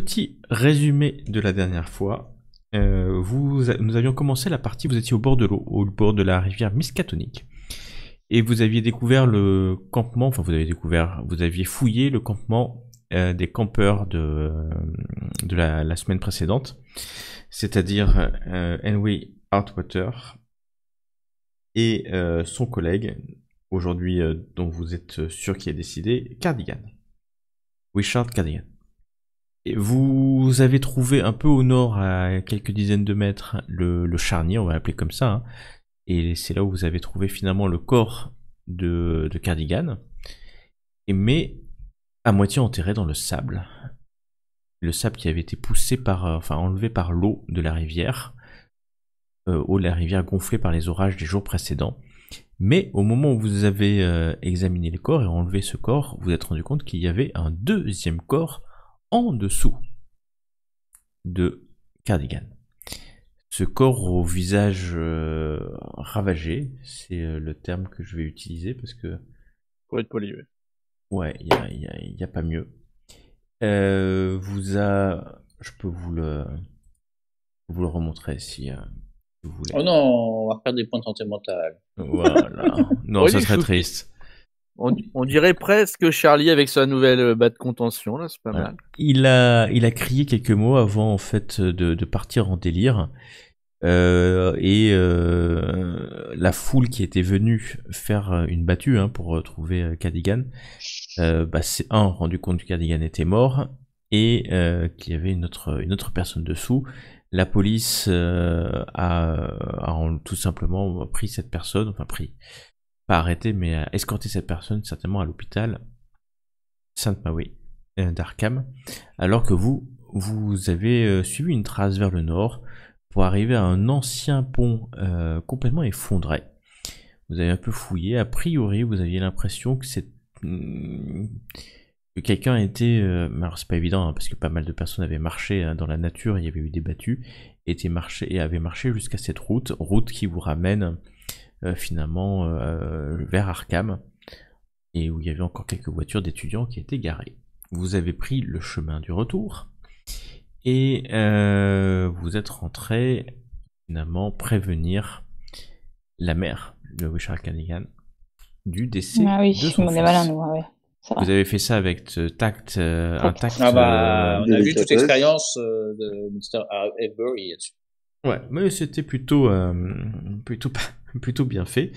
petit résumé de la dernière fois, euh, nous avions commencé la partie, vous étiez au bord de l'eau, au bord de la rivière Miskatonic. Et vous aviez découvert le campement, enfin vous avez découvert, vous aviez fouillé le campement euh, des campeurs de, la, semaine précédente, c'est-à-dire euh, Henry Hartwater et euh, son collègue, aujourd'hui dont vous êtes sûr qu'il est décidé, Cardigan. Richard Cardigan. Vous avez trouvé un peu au nord, à quelques dizaines de mètres, le, charnier, on va l'appeler comme ça. Hein. Et c'est là où vous avez trouvé finalement le corps de, Cardigan. mais à moitié enterré dans le sable. Le sable qui avait été poussé par, euh, enfin enlevé par l'eau de la rivière. Euh, la rivière gonflée par les orages des jours précédents. Mais au moment où vous avez euh, examiné le corps et enlevé ce corps, vous vous êtes rendu compte qu'il y avait un deuxième corps en dessous de Cardigan. Ce corps au visage euh, ravagé, c'est euh, le terme que je vais utiliser parce que. Pour être poli, ouais. il n'y a, pas mieux. Euh, vous a. Je peux vous le. Vous le remontrer si. vous voulez. oh non, on va faire des points de santé mentale. Voilà. non, ça serait triste. On, dirait presque Charlie avec sa nouvelle euh, batte de contention, là, c'est pas mal. Il a, il a crié quelques mots avant, en fait, de, partir en délire. Euh, et euh, la foule qui était venue faire une battue hein, pour trouver Cadigan, bah, c'est un, rendu compte que Cadigan était mort, et qu'il y avait une autre, une autre personne dessous. La police a, a, tout simplement pris cette personne, enfin pris, pas arrêter, mais à euh, escorter cette personne certainement à l'hôpital Sainte-Marie euh, d'Arkham, alors que vous, vous avez euh, suivi une trace vers le nord pour arriver à un ancien pont complètement effondré. Vous avez un peu fouillé, a priori vous aviez l'impression que c'est hmm, que quelqu'un était, alors c'est pas évident hein, parce que pas mal de personnes avaient marché hein, dans la nature, il y avait eu des battus, étaient et avaient marché jusqu'à cette route, route qui vous ramène euh, finalement euh, vers Arkham, et où il y avait encore quelques voitures d'étudiants qui étaient garées. Vous avez pris le chemin du retour, et euh, vous êtes rentré finalement prévenir la mère de Richard Cunningham du décès ah de son fils. Vous avez fait ça avec tact, un tact. Ah bah, on a vu toute l'expérience de Mr. Avery là-dessus. Ouais, mais c'était plutôt, plutôt pas, plutôt bien fait.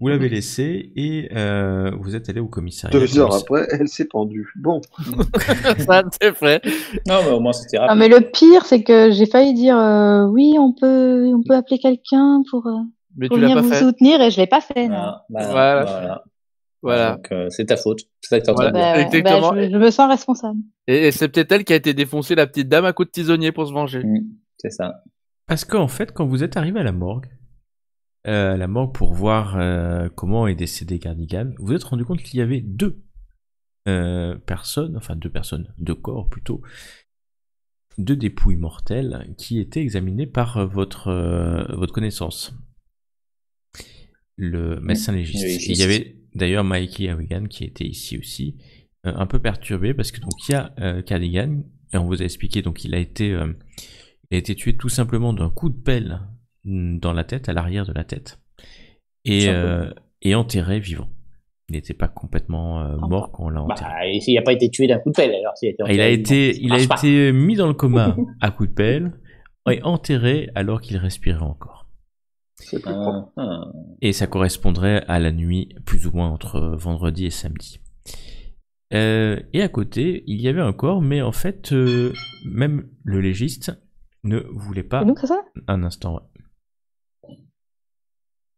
Vous l'avez mhm. laissé et euh, vous êtes allé au commissariat. Deux heures après, elle s'est pendue. Bon. Ça, c'est vrai. Non, mais au moins c'était ah, rapide. mais le pire, c'est que j'ai failli dire euh, oui, on peut, on peut appeler quelqu'un pour, euh, venir vous soutenir et je l'ai pas fait. Ah, bah, voilà. c'est ta faute. Bah, bah, je, me sens responsable. Et, c'est peut-être elle qui a été défoncée, la petite dame à coups de tisonnier pour se venger. Mmh, c'est ça. Parce qu'en fait, quand vous êtes arrivé à la morgue, euh, la mort pour voir euh, comment est décédé Cardigan, vous vous êtes rendu compte qu'il y avait deux euh, personnes, enfin deux personnes, deux corps plutôt, deux dépouilles mortelles qui étaient examinées par votre, votre connaissance, le médecin légiste. il y avait d'ailleurs Mikey Hawigan qui était ici aussi, un peu perturbé parce que donc il y a Cardigan, et on vous a expliqué, donc il a été, il a été tué tout simplement d'un coup de pelle Mm, dans la tête, à l'arrière de la tête, et, euh, enterré vivant. Il n'était pas complètement euh, ah mort bah. quand on l'a bah, enterré. Bah, il n'a pas été tué d'un coup de pelle alors. Ah, il a été, il a été, mis dans le coma à coup de pelle et enterré alors qu'il respirait encore. Euh. Ah. Et ça correspondrait à la nuit plus ou moins entre vendredi et samedi. et à côté, il y avait un corps, mais en fait, même le légiste ne voulait pas. un instant.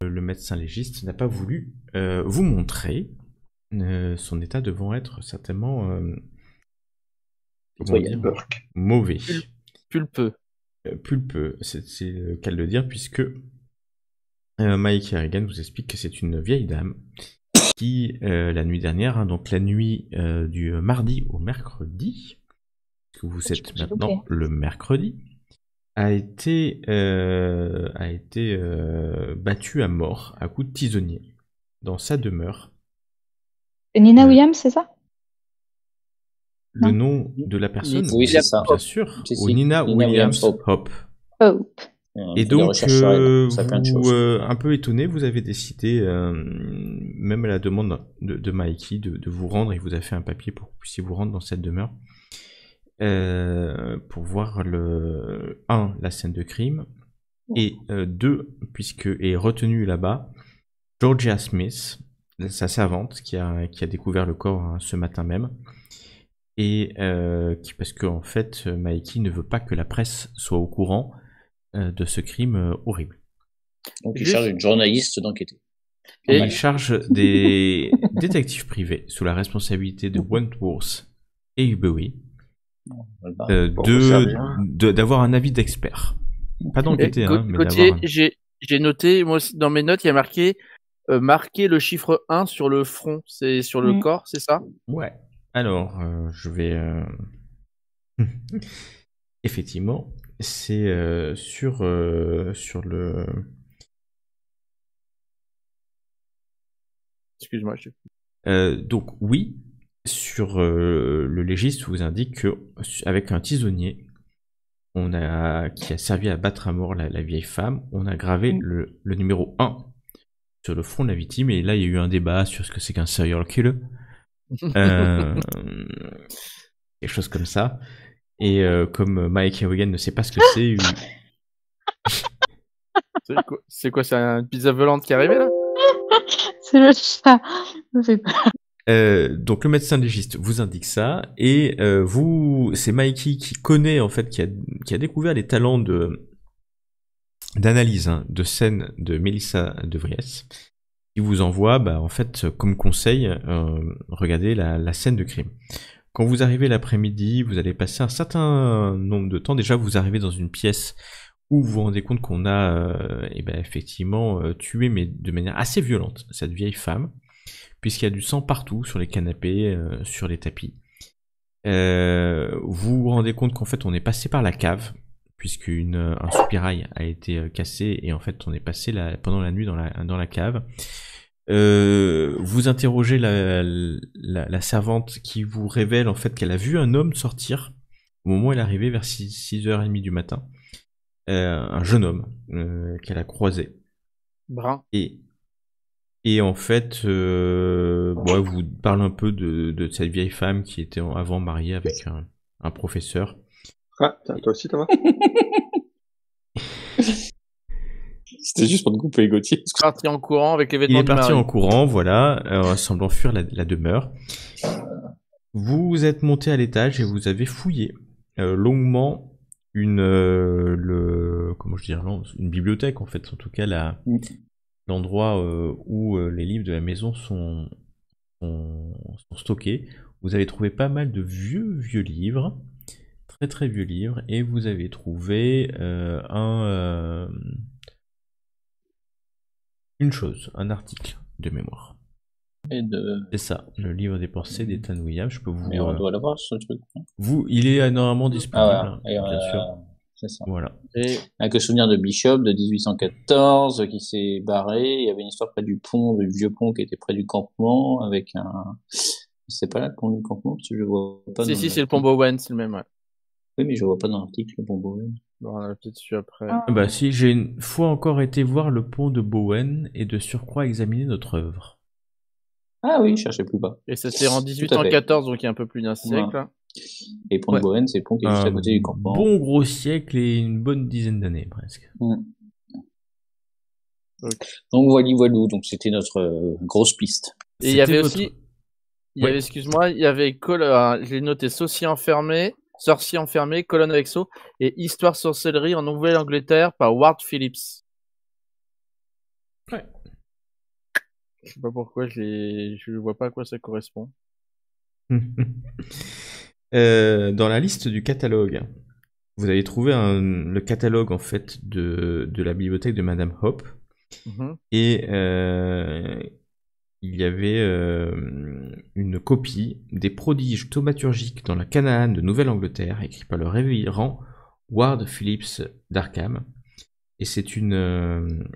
Euh, le médecin légiste n'a pas voulu euh, vous montrer euh, son état devant être certainement mauvais. Pulpeux. Pulpeux, c'est le de le dire, puisque Mike Harrigan vous explique que c'est une vieille dame qui, la nuit dernière, hein, donc la nuit du mardi au mercredi, vous ah, êtes maintenant le mercredi, a été, euh, a été euh, battu à mort à coups de tisonnier dans sa demeure. Nina euh, Williams, c'est ça Le nom de la personne Oui, c'est ça. Bien sûr. Nina, Williams, Hope. Oh. Et donc, vous, un peu étonné, vous avez décidé, même à la demande de, de Mikey, de, de, vous rendre. Il vous a fait un papier pour que vous puissiez vous rendre dans cette demeure. Euh, pour voir le 1 la scène de crime et 2 euh, puisque est retenue là-bas Georgia Smith, sa servante qui a, qui a découvert le corps hein, ce matin même et euh, qui parce qu'en en fait Mikey ne veut pas que la presse soit au courant de ce crime horrible. Donc il charge une journaliste d'enquêter. Et il charge des détectives privés sous la responsabilité de mmh. Wentworth et Hubery bah, euh, d'avoir un avis d'expert. Pas mais J'ai j'ai noté moi dans mes notes il y a marqué euh, marquer le chiffre 1 sur le front, c'est sur le mm. corps, c'est ça Ouais. Alors, euh, je vais effectivement, c'est sur sur le Excuse-moi, je... donc oui, sur euh, le légiste vous indique que avec un tisonnier on a, qui a servi à battre à mort la, vieille femme, on a gravé mm. le, numéro 1 sur le front de la victime. Et là, il y a eu un débat sur ce que c'est qu'un serial killer. Euh, quelque chose comme ça. Et euh, comme Mike Hogan ne sait pas ce que c'est. c'est quoi C'est une pizza volante qui est arrivée là C'est le chat. Je sais pas. Euh, donc le médecin légiste vous indique ça et euh, vous, c'est Mikey qui connaît en fait, qui a, découvert les talents de d'analyse hein, de scène de Melissa De Vries, qui vous envoie bah, en fait comme conseil, euh, regardez la, scène de crime. Quand vous arrivez l'après-midi, vous allez passer un certain nombre de temps. Déjà, vous arrivez dans une pièce où vous vous rendez compte qu'on a euh, eh ben, effectivement tué, mais de manière assez violente, cette vieille femme puisqu'il y a du sang partout sur les canapés, euh, sur les tapis. Euh, vous vous rendez compte qu'en fait on est passé par la cave, puisqu'une euh, un soupirail a été cassé et en fait on est passé la, pendant la nuit dans la, dans la cave. vous interrogez la, servante qui vous révèle en fait qu'elle a vu un homme sortir au moment où elle arrivait arrivée vers 6, h 30 du matin. un jeune homme qu'elle a croisé. Brun. Et et en fait, euh, vous parle un peu de, cette vieille femme qui était avant mariée avec un, professeur. Ah, toi aussi, Thomas C'était juste pour te couper, Gauthier. Il est parti en courant avec Il est parti en courant, voilà, euh, semblant fuir la, demeure. Vous êtes monté à l'étage et vous avez fouillé euh, longuement une euh, le comment je dirais une bibliothèque en fait en tout cas la mm l'endroit euh, où euh, les livres de la maison sont, stockés. Vous avez trouvé pas mal de vieux, vieux livres, très très vieux livres, et vous avez trouvé euh, un, une chose, un article de mémoire. C'est ça, le livre des pensées d'Ethan Williams. Je peux vous. on doit l'avoir Vous, il est énormément disponible, ah bien sûr. C'est ça. Voilà. Et avec le souvenir de Bishop de 1814 qui s'est barré. Il y avait une histoire près du pont, du vieux pont qui était près du campement avec un. C'est pas là le pont du campement parce que je vois pas. Si, si, c'est le pont Bowen, c'est le même, Oui, mais je vois pas dans l'article le pont Bowen. Bon, peut-être après. Ah. ah. Bah, si, j'ai une fois encore été voir le pont de Bowen et de surcroît examiner notre œuvre. Ah oui, je cherchais plus bas. Et ça s'est en 1814, donc il y a un peu plus d'un siècle. Hein. Et Pont de c'est le pont qui est juste à euh, côté du campement. Bon gros siècle et une bonne dizaine d'années presque. Mm. Donc voilà, voilà, donc c'était notre euh, grosse piste. Et il y avait aussi, avait, excuse-moi, il y avait col, j'ai euh, noté Saucier enfermé, Sorcier enfermé, Colonne avec saut et Histoire sorcellerie en Nouvelle-Angleterre par Ward Phillips. Ouais. Je sais pas pourquoi, je vois pas à quoi ça correspond. Euh, dans la liste du catalogue, vous avez trouvé le catalogue en fait de, la bibliothèque de Madame Hope. Mm-hmm. Et euh, il y avait euh, une copie des prodiges thaumaturgiques dans la Canaan de Nouvelle-Angleterre, écrite par le révérend Ward Phillips d'Arkham. Et c'est une.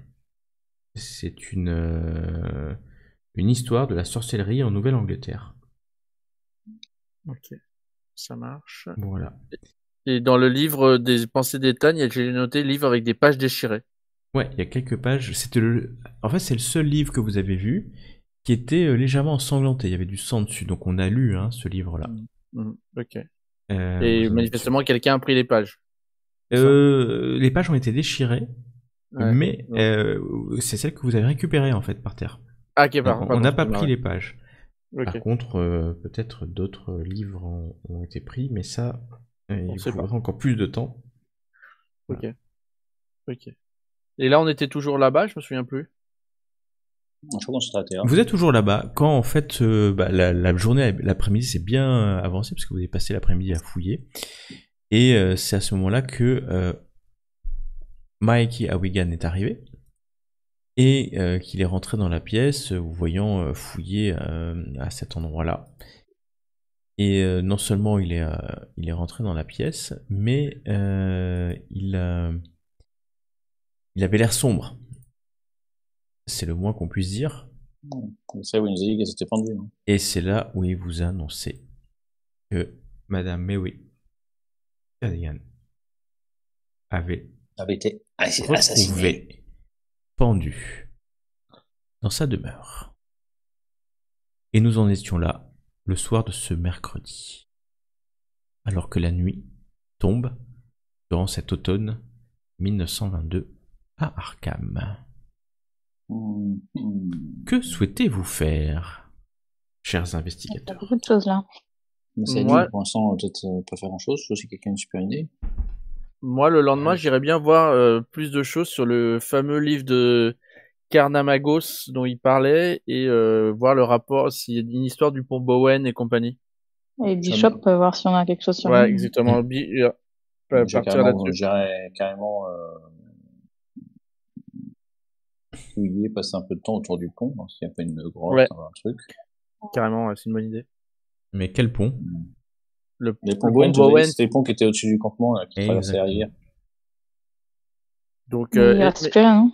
c'est une. une histoire de la sorcellerie en Nouvelle-Angleterre. Ok ça marche. Voilà. Et dans le livre euh, des pensées d'Ethan, j'ai noté livre avec des pages déchirées. Ouais, il y a quelques pages. C'était le... En fait, c'est le seul livre que vous avez vu qui était euh, légèrement ensanglanté. Il y avait du sang dessus, donc on a lu hein, ce livre-là. Mmh. Mmh. ok. Euh, Et manifestement, quelqu'un a pris les pages. les pages ont été déchirées, mais c'est celle que vous avez récupérée en fait par terre. Ah, on n'a pas pris les pages. Par contre, euh, peut-être d'autres livres ont, été pris, mais ça, euh, il il faudra encore plus de temps. Ok. Ok. Et là, on était toujours là-bas, je me souviens plus. Hein. Vous êtes toujours là-bas quand en fait euh, bah, la, journée, l'après-midi c'est bien avancé parce que vous avez passé l'après-midi à fouiller et c'est à ce moment-là que Mikey Awigan est arrivé et euh, qu'il est rentré dans la pièce, vous euh, voyant euh, fouiller à cet endroit-là. Et non seulement il est, il est rentré dans la pièce, mais il, il avait l'air sombre. C'est le moins qu'on puisse dire. Comme ça, vous nous avez dit pendue. Hein. Et c'est là où il vous a annoncé que Madame Mewi avait, avait été assassiné pendu dans sa demeure. Et nous en étions là le soir de ce mercredi, alors que la nuit tombe durant cet automne 1922 à Arkham. Mm-hmm. Que souhaitez-vous faire, chers investigateurs Il y a beaucoup de choses là. pour l'instant, peut-être euh, pas faire grand-chose, suis quelqu'un de super idée. Moi, le lendemain, j'irais bien voir euh, plus de choses sur le fameux livre de Carnamagos dont il parlait et euh, voir le rapport, s'il y a une histoire du pont Bowen et compagnie. Et Bishop, me... peut voir si on a quelque chose sur Ouais, lui. exactement. Ouais, euh, partir là J'irai carrément fouiller, passer un peu de temps autour du pont, s'il n'y a pas une grotte, ouais. un truc. Carrément, c'est une bonne idée. Mais quel pont hmm. Le, les ponts Bowen, c'était les ponts qui étaient au-dessus du campement, qui traversaient la Donc, Qu'est-ce euh, hein.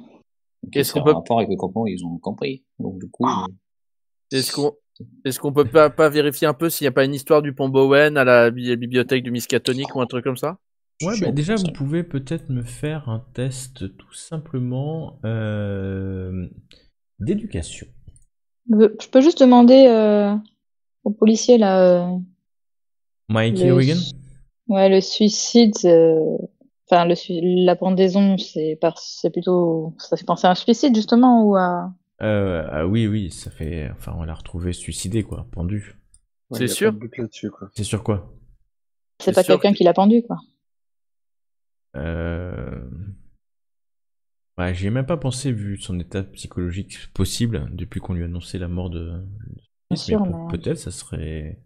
qu'on peut rapport avec le campement, ils ont compris. Donc du coup, ah. euh, est-ce qu'on peut pas, vérifier un peu s'il n'y a pas une histoire du pont Bowen à la bibliothèque du Miskatonic ou un truc comme ça Ouais, bah, déjà, vous pouvez peut-être me faire un test tout simplement euh, d'éducation. Je peux juste demander aux policiers policier là, Mikey Wigan Ouais, le suicide, euh, enfin, le la pendaison, c'est plutôt. Ça fait penser à un suicide, justement, ou à. Euh, ah oui, oui, ça fait. Enfin, on l'a retrouvé suicidé, quoi, pendu. c'est sûr C'est sûr quoi C'est pas quelqu'un qui l'a pendu, quoi. Euh. Ouais, j'y ai même pas pensé vu son état psychologique possible depuis qu'on lui a annoncé la mort de. peut-être ça serait.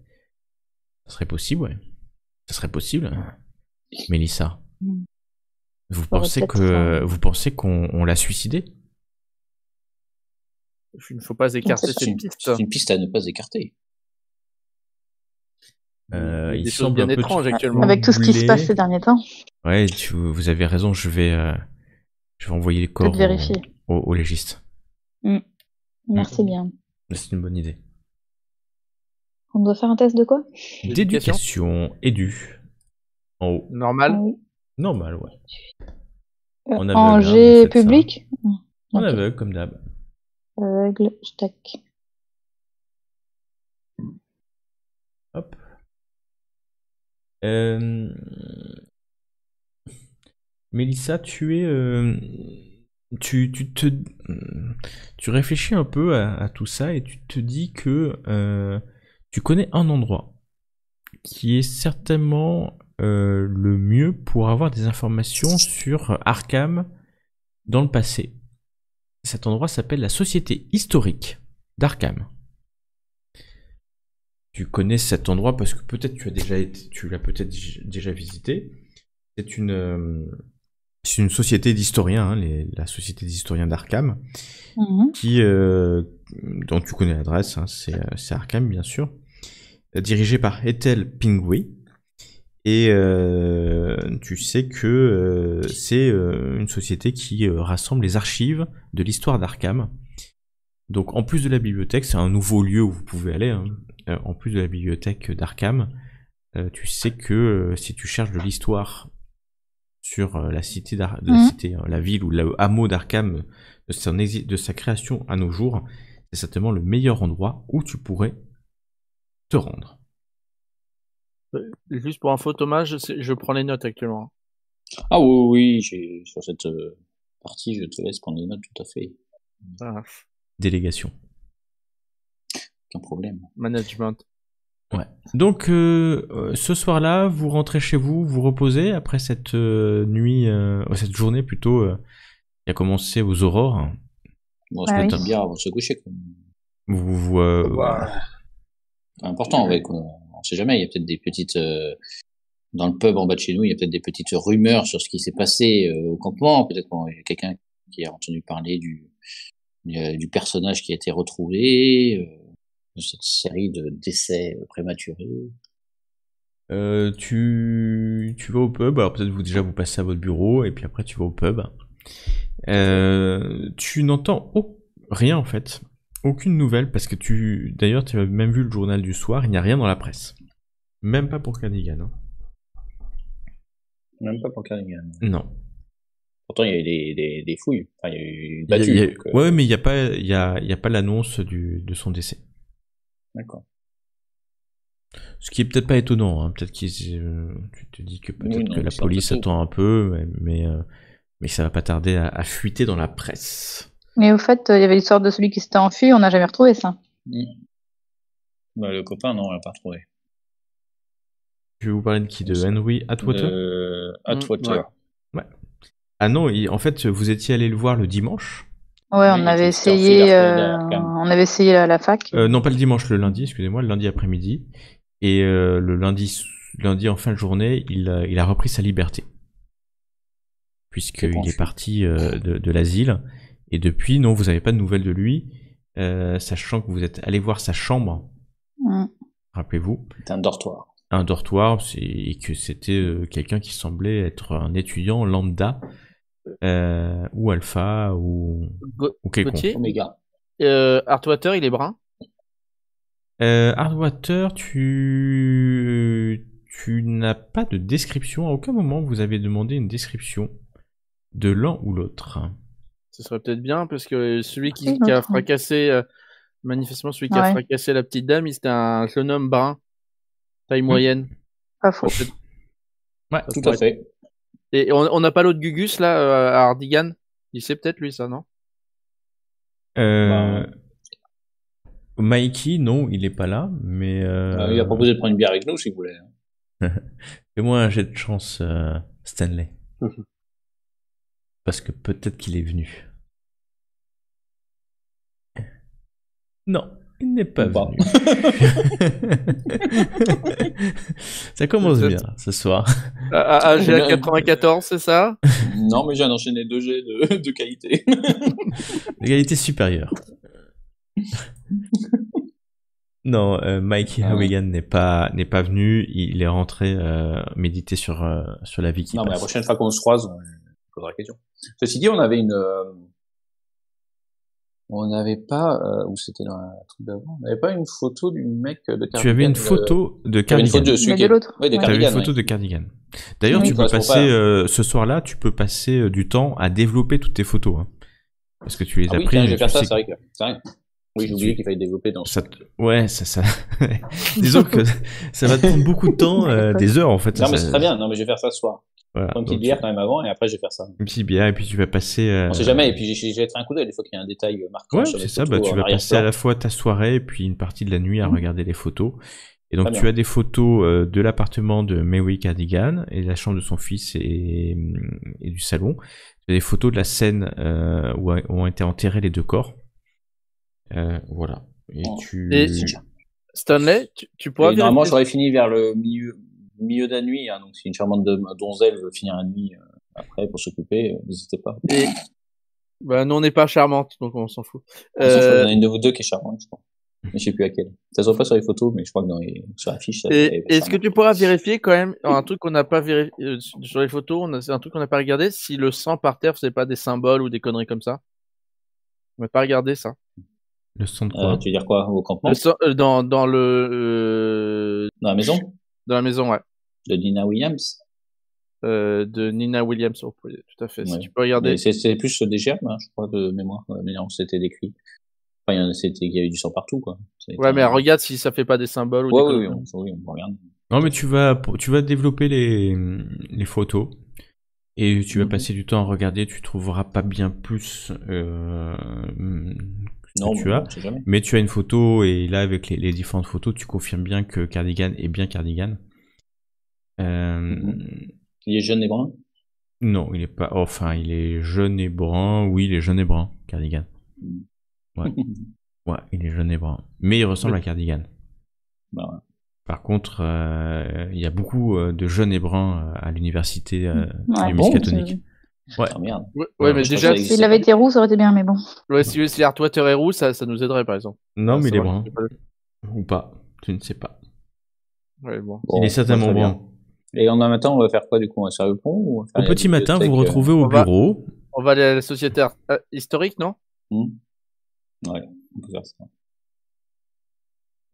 Ça serait possible, ouais. Ça serait possible, Mélissa. Mm. Vous, pensez que, vous pensez qu'on l'a suicidé Il ne faut pas écarter cette piste. C'est une piste à ne pas écarter. Euh, il semble bien un peu étrange actuellement. Avec tout ce qui se passe ces derniers temps. Ouais, vous avez raison, je vais, euh, je vais envoyer les corps au, légiste. Mm. Merci mm. bien. C'est une bonne idée. On doit faire un test de quoi D'éducation, édu. En haut. Normal ah Normal, ouais. Euh, en hein, G public En aveugle, comme d'hab. Aveugle, tac. Hop. Euh... Mélissa, tu es. Euh, tu, tu, te. Tu réfléchis un peu à, tout ça et tu te dis que euh, tu connais un endroit qui est certainement euh, le mieux pour avoir des informations sur Arkham dans le passé. Cet endroit s'appelle la Société historique d'Arkham. Tu connais cet endroit parce que peut-être tu as déjà été, tu l'as peut-être déjà visité. C'est une euh, société d'historiens, hein, la société d'historiens d'Arkham, mhm. qui, euh, dont tu connais l'adresse, hein, euh, c'est Arkham bien sûr, dirigé par Ethel Pingui. Et euh, tu sais que euh, c'est une société qui rassemble les archives de l'histoire d'Arkham. Donc en plus de la bibliothèque, c'est un nouveau lieu où vous pouvez aller. Hein, en plus de la bibliothèque d'Arkham, tu sais que si tu cherches de l'histoire sur la cité, mmh. hein, la, ville ou le hameau d'Arkham, de, de, sa création à nos jours, c'est certainement le meilleur endroit où tu pourrais te rendre. Euh, juste pour info, Thomas, je, je prends les notes actuellement. Ah oui, oui, sur cette euh, partie, je te laisse prendre les notes tout à fait. Ah. Délégation. Aucun problème. Management. Ouais. Donc euh, ce soir-là, vous rentrez chez vous, vous reposez après cette nuit, cette journée plutôt, qui a commencé aux aurores. On se ouais, oui. bien avant de se coucher. Vous, vous euh, Important, on ne on sait jamais. Il y a peut-être des petites euh, dans le pub en bas de chez nous, il y a peut-être des petites rumeurs sur ce qui s'est passé euh, au campement. Peut-être qu'il y a quelqu'un qui a entendu parler du euh, du personnage qui a été retrouvé, de cette série de décès prématurés. tu, tu vas au pub, alors peut-être vous déjà vous passez à votre bureau et puis après tu vas au pub. Euh, tu n'entends rien en fait, aucune nouvelle, parce que tu, d'ailleurs, tu as même vu le journal du soir, il n'y a rien dans la presse. Même pas pour Cardigan. Hein. Même pas pour Cardigan. Non. Pourtant, il y a eu des, fouilles. Enfin, il y a eu une battue. Euh, ouais, mais il n'y a pas, a, pas l'annonce de son décès. D'accord. Ce qui est peut-être pas étonnant, hein. peut-être qu'ils, euh, tu te dis que peut-être que la police attend un peu, mais, mais ça va pas tarder à, fuiter dans la presse. Mais au fait, il y avait l'histoire de celui qui s'était enfui, on n'a jamais retrouvé ça. Mm. le copain, non, on l'a pas retrouvé. Je vais vous parler de qui De Henry Atwater Atwater. Mm, ah non, en fait, vous étiez allé le voir le dimanche Ouais, euh, on, avait essayé, on avait essayé à la fac. Euh, non, pas le dimanche, le lundi, excusez-moi, le lundi après-midi. Et euh, le lundi, lundi en fin de journée, il a repris sa liberté puisqu'il est parti euh, de, l'asile. Et depuis, non, vous n'avez pas de nouvelles de lui, euh, sachant que vous êtes allé voir sa chambre. Mm. Rappelez-vous. C'est un dortoir. Un dortoir, et que c'était euh, quelqu'un qui semblait être un étudiant lambda, ou alpha, ou, ou quelconque. Artwater, il est brun Hardwater, tu tu n'as pas de description. À aucun moment vous avez demandé une description de l'un ou l'autre. Ce serait peut-être bien parce que celui qui, a fracassé, euh, manifestement celui qui a fracassé la petite dame, c'était un jeune homme brun, taille moyenne. Pas faux. Ouais, tout à fait. Et on n'a pas l'autre Gugus là euh, à Ardigan Il sait peut-être lui ça, non euh... Bah, euh. Mikey, non, il n'est pas là, mais. Ah, il a proposé de prendre une bière avec nous si vous voulez. Fais-moi un jet de chance, Stanley. Parce que peut-être qu'il est venu. Non, il n'est pas venu. ça commence bien ce soir. À, à 94, c'est ça Non, mais j'ai enchaîné deux G de, de qualité. de qualité supérieure. Non, euh, Mike ah n'est pas n'est pas venu. Il est rentré euh, méditer sur euh, sur la vie qui Non, mais la prochaine fois qu'on se croise, on posera la question. Ceci dit, on avait une, euh, on n'avait pas, euh, ou c'était dans un truc d'avant, on n'avait pas une photo du mec de Cardigan. Euh, tu avais une photo de Cardigan. de Oui, des Tu avais une photo de Cardigan. D'ailleurs, tu peux passer, ce soir-là, tu peux passer du temps à développer toutes tes photos. Hein. parce que tu les ah as oui, prises. je vais faire ça, c'est vrai que. Vrai. Oui, j'ai oublié qu'il fallait développer dans Ouais, ça, ça... Disons que ça va te prendre beaucoup de temps, des heures en fait. Non, mais c'est très bien. Non, mais je vais faire ça ce soir. Voilà, une petite bière quand même avant et après je vais faire ça. Une petite et puis tu vas passer. Euh, On sait jamais et puis j'ai fait un coup d'œil des fois qu'il y a un détail marquant. Ouais, c'est ça. Bah, tu vas passer à la fois ta soirée et puis une partie de la nuit à mmh. regarder les photos. Et donc tu as des photos euh, de l'appartement de Mary Cardigan et la chambre de son fils et, mmh, et du salon. Tu as des photos de la scène euh, où ont été enterrés les deux corps. voilà. Et tu. Stanley, tu, tu normalement, j'aurais fini vers le milieu milieu de la nuit. Hein, donc si une charmante donzelle veut finir la nuit euh, après pour s'occuper, euh, n'hésitez pas. Et... Bah non, on n'est pas charmante, donc on s'en fout. Ah, euh, il y en a une de vous deux qui est charmante, je crois. Mais je sais plus laquelle. Ça se voit pas sur les photos, mais je crois que sur la fiche. Est-ce que tu pourras vérifier quand même un truc qu'on n'a pas vérifié sur les photos C'est un truc qu'on n'a pas regardé. Si le sang par terre, c'est pas des symboles ou des conneries comme ça. On n'a pas regardé ça. Le sang de quoi Tu veux dire quoi au dans, dans le. Dans la maison. Dans la maison, ouais de Nina Williams. Euh, de Nina Williams, oh, tout à fait. Si tu peux regarder. C'est plus euh, des germes, hein, je crois, de mémoire. Euh, mais non, c'était décrit. Enfin, il y, a eu du sang partout, quoi. Ouais, mais regarde si ça fait pas des symboles on, regarde. Non, mais tu vas, tu vas développer les, photos et tu vas mhm. passer du temps à regarder. Tu trouveras pas bien plus que non, tu as, mais tu as une photo et là, avec les, les différentes photos, tu confirmes bien que Cardigan est bien Cardigan. Euh, mhm. Il est jeune et brun Non, il est pas. Enfin, il est jeune et brun. Oui, il est jeune et brun, Cardigan. Ouais. ouais, il est jeune et brun. Mais il ressemble à Cardigan. Bah par contre, euh, il y a beaucoup euh, de jeunes et bruns à l'université euh, hmm. du ah, ah, Ouais. mais déjà. S'il avait été roux, ça aurait été bien, mais bon. Ouais, si, est roux, ça, nous aiderait, par exemple. Non, mais il est brun. Ou pas, tu ne sais pas. Il est certainement brun. Et en un matin, on va faire quoi du coup On va le pont Au petit matin, vous vous euh, retrouvez au bureau. on va aller à la société euh, historique, non hmm. Ouais, on peut faire ça.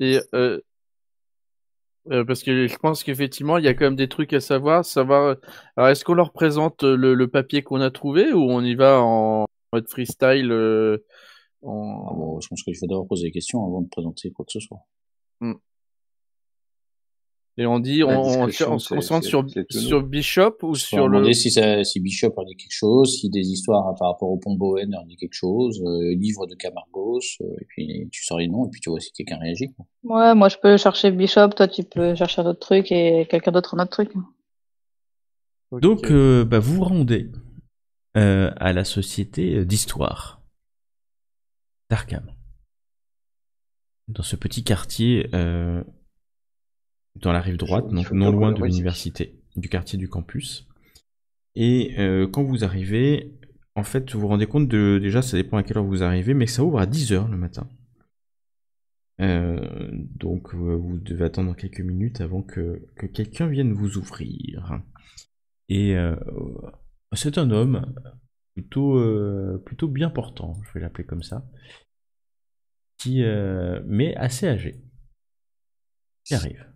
Et euh, parce que je pense qu'effectivement, il y a quand même des trucs à savoir. savoir... Alors, est-ce qu'on leur présente le, papier qu'on a trouvé ou on y va en mode freestyle ah, Je pense qu'il faut d'abord poser des questions avant de présenter quoi que ce soit. Mmh. Et on dit, on, se concentre sur, sur Bishop ou sur on va Si, si Bishop en dit quelque chose, si des histoires par rapport au pont Bowen en dit quelque chose, euh, livre de Camargos, euh, et puis tu sors les noms, et puis tu vois si quelqu'un réagit. Ouais, moi je peux chercher Bishop, toi tu peux chercher d'autres trucs et quelqu'un d'autre un autre truc. Donc, euh, bah, vous vous rendez à la société d'histoire d'Arkham. Dans ce petit quartier dans la rive droite, donc non loin de l'université, du quartier du campus. Et euh, quand vous arrivez, en fait, vous vous rendez compte de. Déjà, ça dépend à quelle heure vous arrivez, mais ça ouvre à 10h le matin. Euh, donc, euh, vous devez attendre quelques minutes avant que, quelqu'un vienne vous ouvrir. Et c'est un homme plutôt, plutôt bien portant, je vais l'appeler comme ça, qui, mais assez âgé, qui arrive.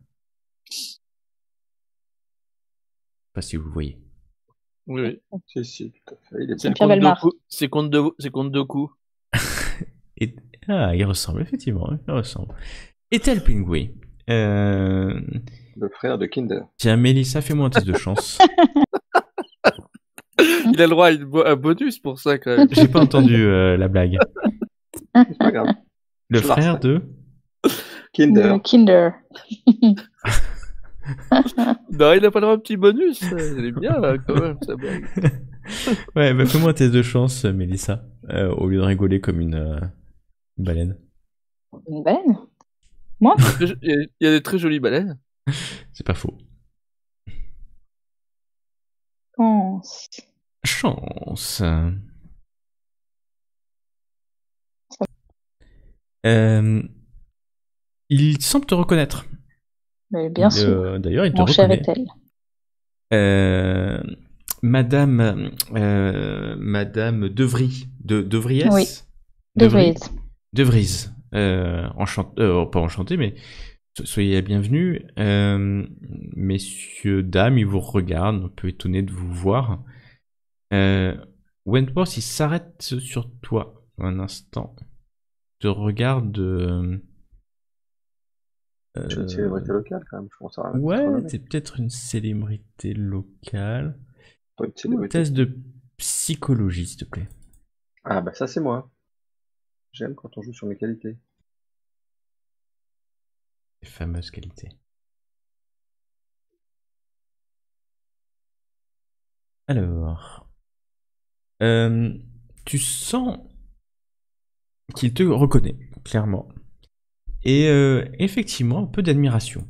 si vous voyez. Oui, oui. C'est compte deux coups. Et, ah, il ressemble, effectivement, hein, il ressemble. pingouin Euh... Le frère de Kinder. Tiens, Mélissa, fais-moi un test de chance. il a le droit à un bonus pour ça, quand J'ai pas entendu euh, la blague. pas Le frère de Kinder. kinder. Non, il n'a pas droit un petit bonus. Il est bien, là, quand même, ça blague. ouais, bah fais-moi un test de chance, Mélissa, euh, au lieu de rigoler comme une, euh, baleine. Une baleine Moi Il y, a des très jolies baleines. C'est pas faux. Chance. Chance. Euh, il semble te reconnaître bien sûr. D'ailleurs, il te Mon Cher euh, Madame, euh, Madame Devry, de Devries. Oui. Devries. Devries. Euh, euh, pas enchanté, mais soyez la bienvenue. messieurs, dames, ils vous regardent, un peu étonné de vous voir. Wentworth, il s'arrête sur toi un instant. Te regarde c'est une célébrité locale quand même, je pense. À ouais, t'es peut-être une célébrité locale. une de psychologie, s'il te plaît. Ah bah ça c'est moi. J'aime quand on joue sur mes qualités. Les fameuses qualités. Alors, euh, tu sens qu'il te reconnaît, clairement. Et euh, effectivement, un peu d'admiration.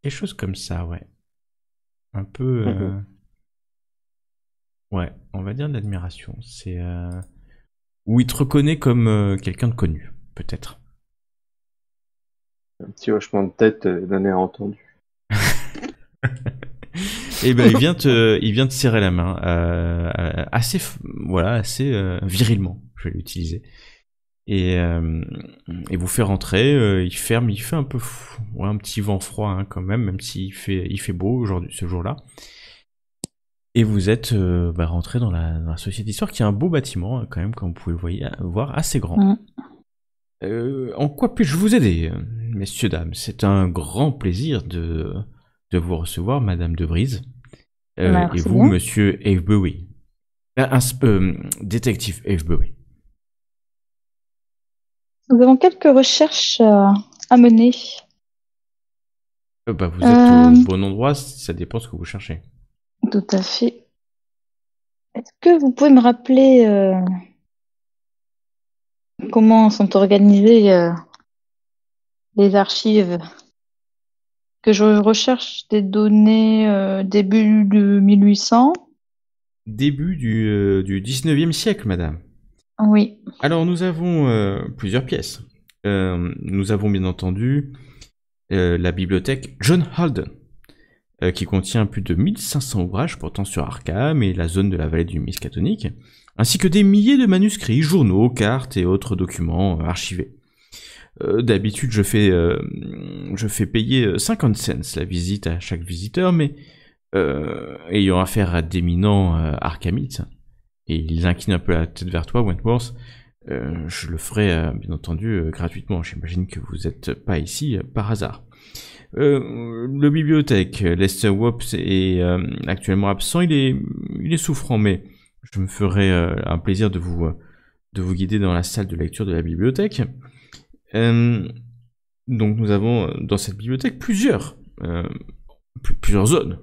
Quelque chose comme ça, ouais. Un peu... Euh, mmh ouais, on va dire d'admiration. C'est... Euh, où il te reconnaît comme quelqu'un de connu, peut-être. Un petit hochement de tête d'un air entendu. Et eh ben il vient te, il vient serrer la main, assez, voilà, assez virilement, je vais l'utiliser. Euh, et, vous fait rentrer. Euh, il ferme, il fait un peu un petit vent froid hein, quand même, même s'il fait, il fait beau aujourd'hui, ce jour-là. Et vous êtes euh, bah, rentré dans la, Société d'Histoire, qui est un beau bâtiment hein, quand même, comme vous pouvez le voir, assez grand. Mmh. en quoi puis-je vous aider, messieurs, dames C'est un grand plaisir de, de vous recevoir, Madame de et vous, Monsieur Avebury. Un, détective F. Nous avons quelques recherches euh, à mener. Euh, bah, vous êtes au euh, bon endroit, ça dépend ce que vous cherchez. Tout à fait. Est-ce que vous pouvez me rappeler comment sont organisées les archives Que je recherche des données début de 1800 Début du, du 19e siècle, madame. Oui. Alors nous avons euh, plusieurs pièces. Euh, nous avons bien entendu euh, la bibliothèque John Halden, qui contient plus de 1500 ouvrages portant sur Arkham et la zone de la vallée du Miskatonic, ainsi que des milliers de manuscrits, journaux, cartes et autres documents archivés. D'habitude, je, fais, je fais payer 50 cents la visite à chaque visiteur, mais ayant affaire à d'éminents Arkhamites, et ils inclinent un peu la tête vers toi, Wentworth, euh, je le ferai euh, bien entendu euh, gratuitement. J'imagine que vous n'êtes pas ici par hasard. le bibliothèque, Lester Wops est actuellement absent, il est, est souffrant, mais je me ferai un plaisir de vous, de vous guider dans la salle de lecture de la bibliothèque. donc nous avons dans cette bibliothèque plusieurs, plusieurs zones,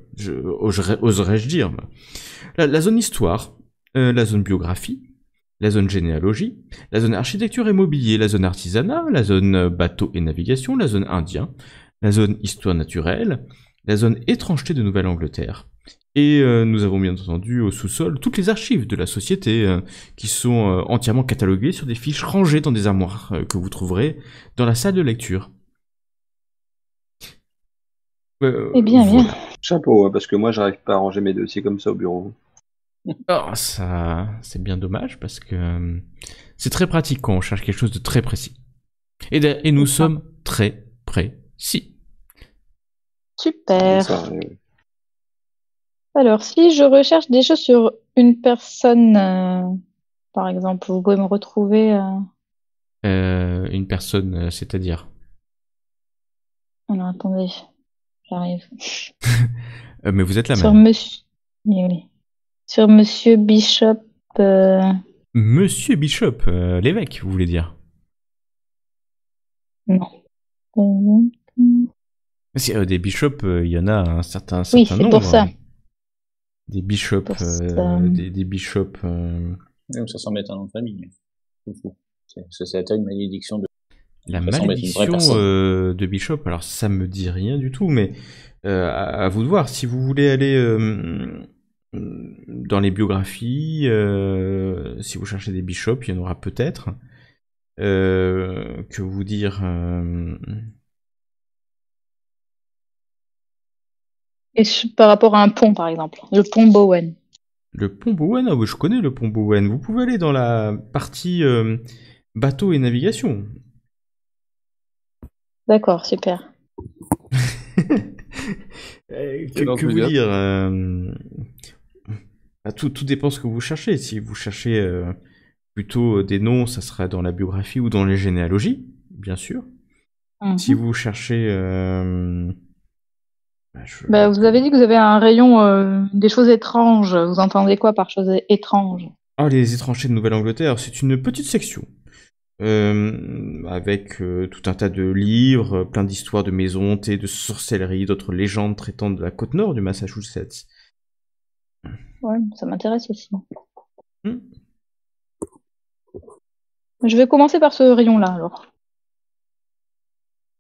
oserais-je dire. la zone histoire, euh, la zone biographie, la zone généalogie, la zone architecture et mobilier, la zone artisanat, la zone euh, bateau et navigation, la zone indien, la zone histoire naturelle, la zone étrangeté de Nouvelle-Angleterre. Et euh, nous avons bien entendu au sous-sol toutes les archives de la société qui sont entièrement cataloguées sur des fiches rangées dans des armoires que vous trouverez dans la salle de lecture. eh bien, bien. Chapeau, hein, parce que moi j'arrive pas à ranger mes dossiers comme ça au bureau. Ah ça, c'est bien dommage parce que euh, c'est très pratique quand on cherche quelque chose de très précis. Et, et nous sommes très précis. Super. Alors, si je recherche des choses sur une personne, euh, par exemple, vous pouvez me retrouver. Euh, une personne, c'est-à-dire Alors, attendez, j'arrive. Mais vous êtes la même. Sur monsieur. Sur Monsieur Bishop. Euh. Monsieur Bishop, euh, l'évêque, vous voulez dire Non. Euh, des bishops, il y en a un certain, certain nombre. Oui, c'est pour ça. Des bishops, ça. Des, bishops. ça met un nom de famille. C'est été une malédiction de la malédiction de Bishop, alors ça me dit rien du tout, mais à, vous de voir. Si vous voulez aller Hum, dans les biographies, euh, si vous cherchez des bishops, il y en aura peut-être. Euh, que vous dire euh, Et par rapport à un pont, par exemple, le pont Bowen. Le pont Bowen, ah oui, je connais le pont Bowen. Vous pouvez aller dans la partie bateau et navigation. D'accord, super. que vous dire ah, tout, tout dépend ce que vous cherchez. Si vous cherchez euh, plutôt euh, des noms, ça sera dans la biographie ou dans les généalogies, bien sûr. Si mhm. vous cherchez... Euh, bah, bah, vous avez dit que vous avez un rayon des choses étranges. Vous entendez quoi par choses étranges ah, les étrangers de Nouvelle-Angleterre, c'est une petite section. avec tout un tas de livres, plein d'histoires de maisons hantées, de sorcelleries, d'autres légendes traitant de la côte nord du Massachusetts. Ouais, ça m'intéresse aussi. Hmm. Je vais commencer par ce rayon-là, alors.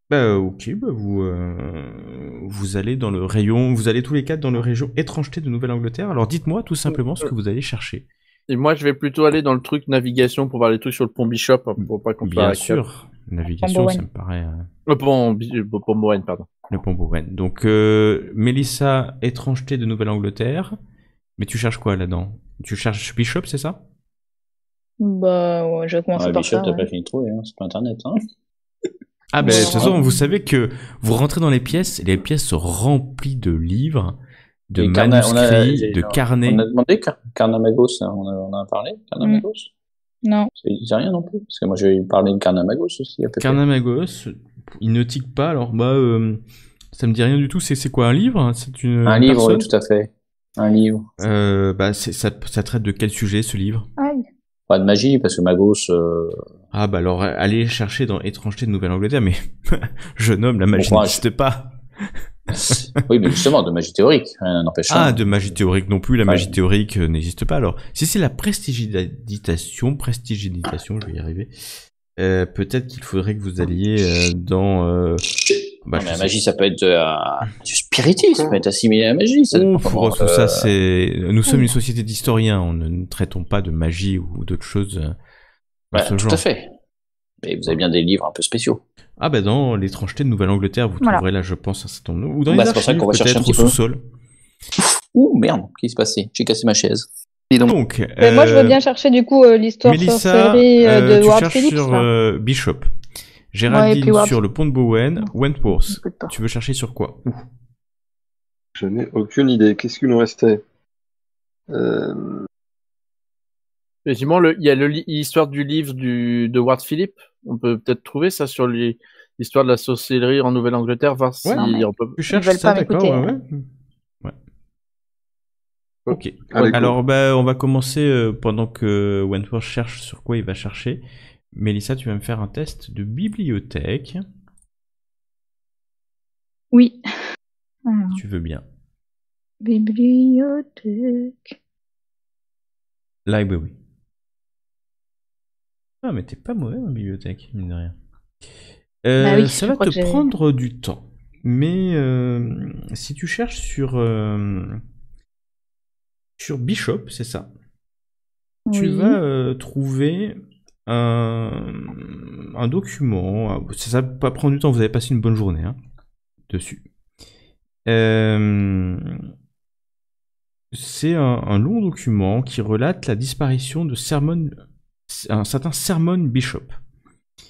Bah, ok, bah, vous, euh, vous allez dans le rayon, vous allez tous les quatre dans le rayon étrangeté de Nouvelle-Angleterre. Alors dites-moi tout simplement ce que vous allez chercher. Et moi, je vais plutôt aller dans le truc navigation pour voir les trucs sur le pont Bishop, hein, pour pas qu'on Bien sûr, navigation, ça me paraît. Euh, le pont, pardon. Le pont Bowen. Donc, euh, Mélissa, étrangeté de Nouvelle-Angleterre. Mais tu cherches quoi là-dedans Tu cherches Bishop, c'est ça Bah, ouais, je vais commencer par Bishop, ça. Bishop, t'as pas fini de trouver, hein, c'est pas internet. Hein ah, ben, bah, de toute façon, vous savez que vous rentrez dans les pièces, et les pièces sont remplies de livres, de manuscrits, de carnets. On a demandé Carnamagos, on, a, hein, a parlé, Carnamagos mm. Non. Il dit rien non plus. Parce que moi, j'ai parlé de Carnamagos aussi. À peu Carnamagos, il ne tique pas. Alors, bah, euh, ça me dit rien du tout. C'est quoi un livre C'est une. Un livre, oui, tout à fait. Un livre. Euh, bah, ça, traite de quel sujet ce livre Pas de magie, parce que Magos. Euh, ah, bah alors, allez chercher dans Étrangeté de Nouvelle-Angleterre, mais jeune homme, la magie n'existe pas. oui, mais justement, de magie théorique, hein, n'empêche pas Ah, de magie théorique non plus, la magie théorique euh, n'existe pas. Alors, si c'est la prestigitation, prestigitation, je vais y arriver, euh, peut-être qu'il faudrait que vous alliez euh, dans. Euh, bah, la magie, ça peut être du spiritisme, peut être assimilé à la magie. Ça ça, c'est. Nous sommes une hmm. société d'historiens, on ne, traitons pas de magie ou d'autres choses. tout genre. à fait. Mais vous avez bien des livres un peu spéciaux. Ah, bah dans L'étrangeté de Nouvelle-Angleterre, vous trouverez là, je pense, un certain nombre. Ou dans bah, les peut-être, sous-sol. Ouh, merde, qu'est-ce qui s'est passé J'ai cassé ma chaise. Donc, moi, je veux euh, bien chercher du coup euh, l'histoire sur série euh, de tu Ward Phillips. sur Bishop. Géraldine sur le pont de Bowen, Wentworth. Tu veux chercher sur quoi Je n'ai aucune idée. Qu'est-ce qu'il nous restait euh... il y a l'histoire du livre du, de Ward Phillips. On peut peut-être trouver ça sur l'histoire de la sorcellerie en Nouvelle-Angleterre, on peut. chercher ça, d'accord, Ok. Ah, Alors, bah, on va commencer euh, pendant que euh, Wentworth cherche sur quoi il va chercher. Mélissa, tu vas me faire un test de bibliothèque. Oui. Tu veux bien. Bibliothèque. Library. Ah, mais t'es pas mauvais en bibliothèque, mine de rien. Euh, bah ça va te prendre du temps. Mais si tu cherches sur sur Bishop, c'est ça. Tu vas euh, trouver un, document. Ça va pas prendre du temps, vous avez passé une bonne journée hein, dessus. Euh, c'est un, long document qui relate la disparition de Sermon, un certain Sermon Bishop.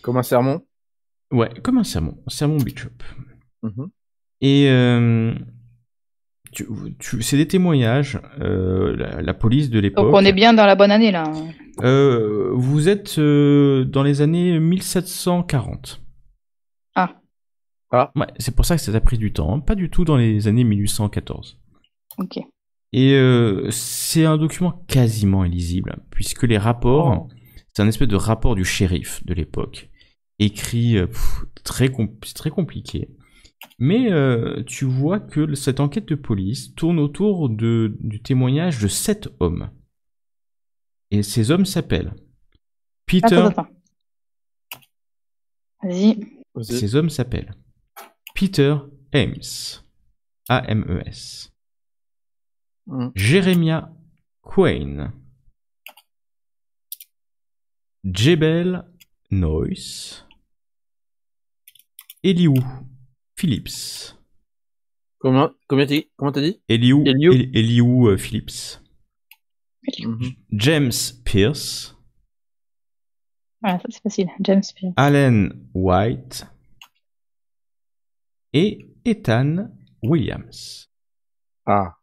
Comme un sermon Ouais, comme un sermon, sermon Bishop. Mmh Et. Euh, c'est des témoignages, euh, la, police de l'époque. Donc on est bien dans la bonne année là. Euh, vous êtes euh, dans les années 1740. Ah. Ah. c'est pour ça que ça a pris du temps, hein. pas du tout dans les années 1814. Ok. Et c'est un document quasiment illisible, puisque les rapports, oh. c'est un espèce de rapport du shérif de l'époque, écrit très compliqué mais euh, tu vois que cette enquête de police tourne autour de, du témoignage de sept hommes. Et ces hommes s'appellent Peter. Vas-y. ces hommes s'appellent Peter Ames. A-M-E-S. Hum. Jeremiah Quain. Jebel Noyce. Eliou Phillips. Comment comment t'as dit, comment Eliou, euh, Phillips. Mhm. James Pierce. Voilà, ça c'est facile. James Pierce. Allen White. Et Ethan Williams. Ah.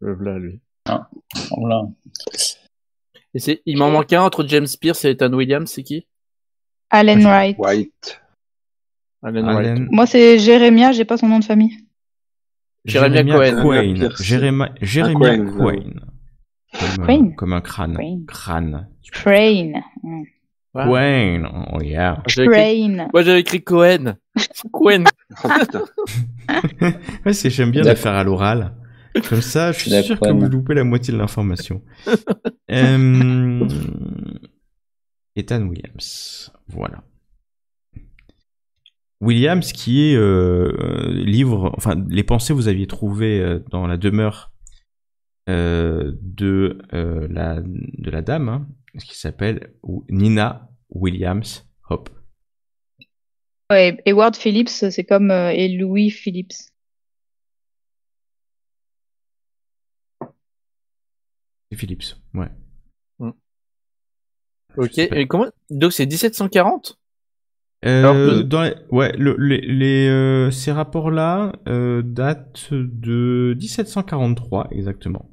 Le voilà, lui. Ah, voilà. Et il m'en manque un entre James Pierce et Ethan Williams, c'est qui Alan White. Moi, c'est Jérémia, j'ai pas son nom de famille. Jérémia Cohen. Cohen. Jérémia Cohen. Cohen. Euh, comme, un crâne. Crâne. Crane. Mm. Oh yeah. Crane. Moi, j'avais écrit Cohen. Cohen. Oh, c'est j'aime bien le faire à l'oral. Comme ça, je suis sûr que vous loupez la moitié de l'information. euh... Ethan Williams. Voilà. Williams, qui est euh, euh, livre, enfin, les pensées vous aviez trouvées euh, dans la demeure de, la, de la dame, hein, qui s'appelle Nina Williams Hope. Ouais, Edward Phillips, c'est comme Louis Phillips. C'est Phillips, ouais. Mm. Ok, et comment Donc c'est 1740 euh, ouais, les, euh, ces rapports-là euh, datent de 1743 exactement.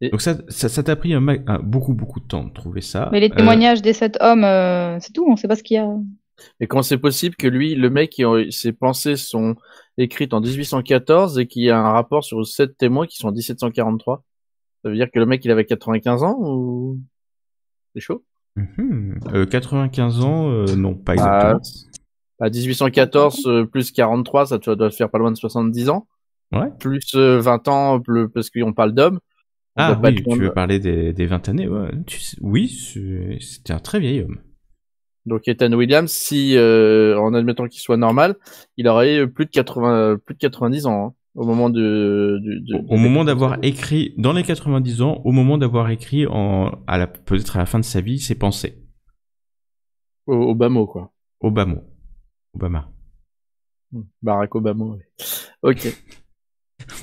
Donc ça, t'a pris un, beaucoup beaucoup de temps de trouver ça. Mais les témoignages des sept hommes, c'est tout, on ne sait pas ce qu'il y a. Mais comment c'est possible que lui, le mec, ses pensées sont écrites en 1814 et qu'il y a un rapport sur sept témoins qui sont en 1743 Ça veut dire que le mec, il avait 95 ans ou c'est chaud 95 mhm. euh, ans, euh, non, pas bah, exactement. à 1814 euh, plus 43, ça doit faire pas loin de 70 ans. Ouais. Plus 20 ans, parce qu'on parle d'homme. Ah oui, tu veux parler des, 20 années. Ouais. oui, c'était un très vieil homme. Donc Ethan Williams, si en admettant qu'il soit normal, il aurait plus de plus de 90 ans. Hein au moment d'avoir écrit dans les 90 ans, au moment d'avoir écrit en à peut-être à la fin de sa vie ses pensées. Au, Obama quoi. Obama. Obama. Hmm. Barack Obama. Oui. Ok.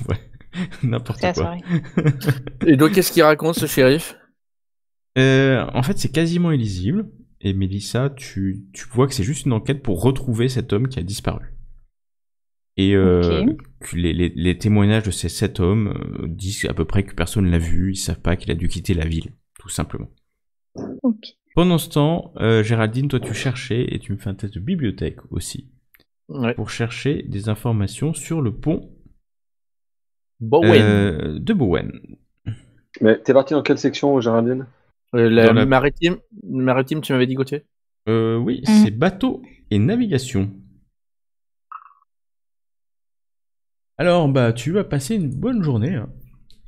ouais. N'importe quoi. Et donc qu'est-ce qu'il raconte ce shérif euh, En fait, c'est quasiment illisible. Et Melissa, tu, tu vois que c'est juste une enquête pour retrouver cet homme qui a disparu. Et euh, les, témoignages de ces sept hommes euh, disent à peu près que personne ne l'a vu, ils savent pas qu'il a dû quitter la ville, tout simplement. Pendant ce temps, euh, Géraldine, toi tu cherchais, et tu me fais un test de bibliothèque aussi, pour chercher des informations sur le pont Bowen. de Bowen. Mais t'es parti dans quelle section, Géraldine la, maritime, maritime, tu m'avais dit Gauthier Oui, mm. c'est bateau et navigation. Alors, bah, tu vas passer une bonne journée. Hein.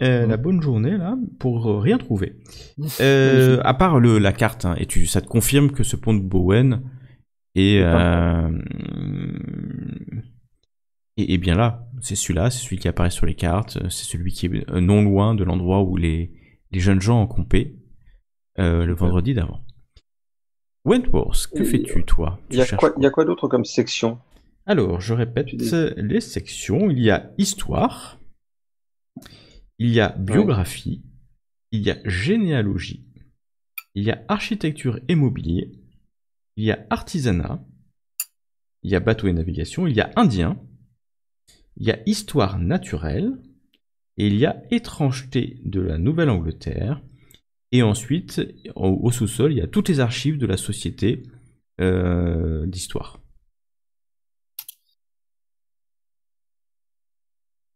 Euh, la bonne journée, là, pour euh, rien trouver. Euh, à part le, la carte, hein, et tu, ça te confirme que ce pont de Bowen est, bien là. C'est celui-là, c'est celui qui apparaît sur les cartes, c'est celui qui est non loin de l'endroit où les, jeunes gens ont compé le vendredi d'avant. Wentworth, que fais-tu, toi Il y, a quoi d'autre comme section alors, je répète les sections. Il y a histoire, il y a biographie, il y a généalogie, il y a architecture et mobilier, il y a artisanat, il y a bateau et navigation, il y a indien, il y a histoire naturelle, et il y a étrangeté de la Nouvelle-Angleterre. Et ensuite, au, sous-sol, il y a toutes les archives de la société d'histoire.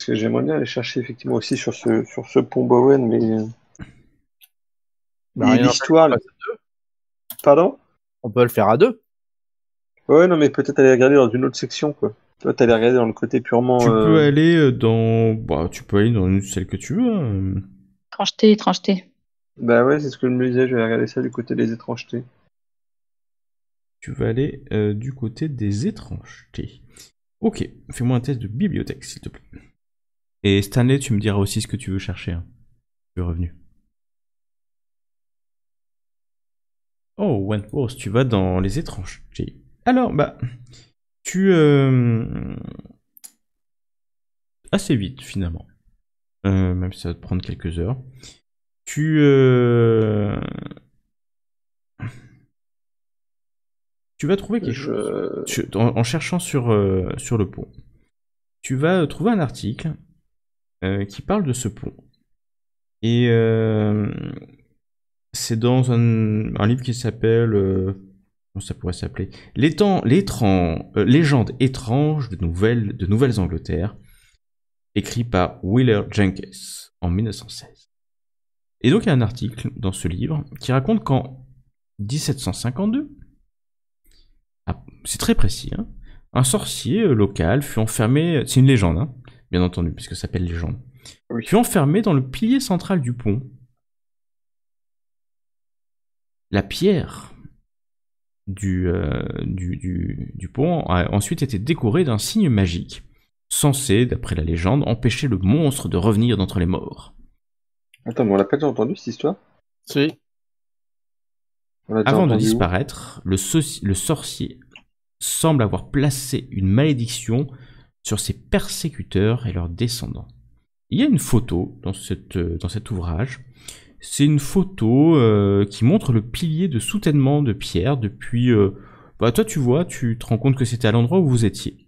Parce que j'aimerais bien aller chercher effectivement aussi sur ce, sur ce pont Bowen, mais. Euh, bah, l'histoire. Là... Pardon On peut le faire à deux. Ouais, non, mais peut-être aller regarder dans une autre section, quoi. Toi, t'allais regarder dans le côté purement. Tu peux euh, aller euh, dans. Bah, tu peux aller dans une... celle que tu veux. Étrangeté, hein. étrangeté. Bah ouais, c'est ce que je me disais, je vais regarder ça du côté des étrangetés. Tu vas aller du côté des étrangetés. Ok, fais-moi un test de bibliothèque, s'il te plaît. Et Stanley, tu me diras aussi ce que tu veux chercher. Hein. Tu es revenu. Oh, Wentworth, tu vas dans les étranges. Alors, bah, tu... Euh, assez vite, finalement. Euh, même si ça va te prendre quelques heures. Tu... Euh, tu vas trouver quelque chose. en, cherchant sur, sur le pont. Tu vas trouver un article euh, qui parle de ce pont. Et euh, c'est dans un, livre qui s'appelle. Euh, comment ça pourrait s'appeler L'étang, étranges Légende étrange de, nouvelles, de Nouvelles-Angleterre, écrit par Wheeler Jenkins en 1916. Et donc il y a un article dans ce livre qui raconte qu'en 1752, ah, c'est très précis, hein, un sorcier local fut enfermé, c'est une légende, hein, bien entendu, puisque ça s'appelle les gens. Oui. enfermé dans le pilier central du pont, la pierre euh, du, du, pont a ensuite été décorée d'un signe magique, censé, d'après la légende, empêcher le monstre de revenir d'entre les morts. Attends, on l'a pas déjà entendu cette histoire Si. Avant de disparaître, le, le sorcier semble avoir placé une malédiction sur ses persécuteurs et leurs descendants. Il y a une photo dans, cette, euh, dans cet ouvrage. C'est une photo euh, qui montre le pilier de soutènement de pierre depuis... Euh, bah, toi tu vois, tu te rends compte que c'était à l'endroit où vous étiez.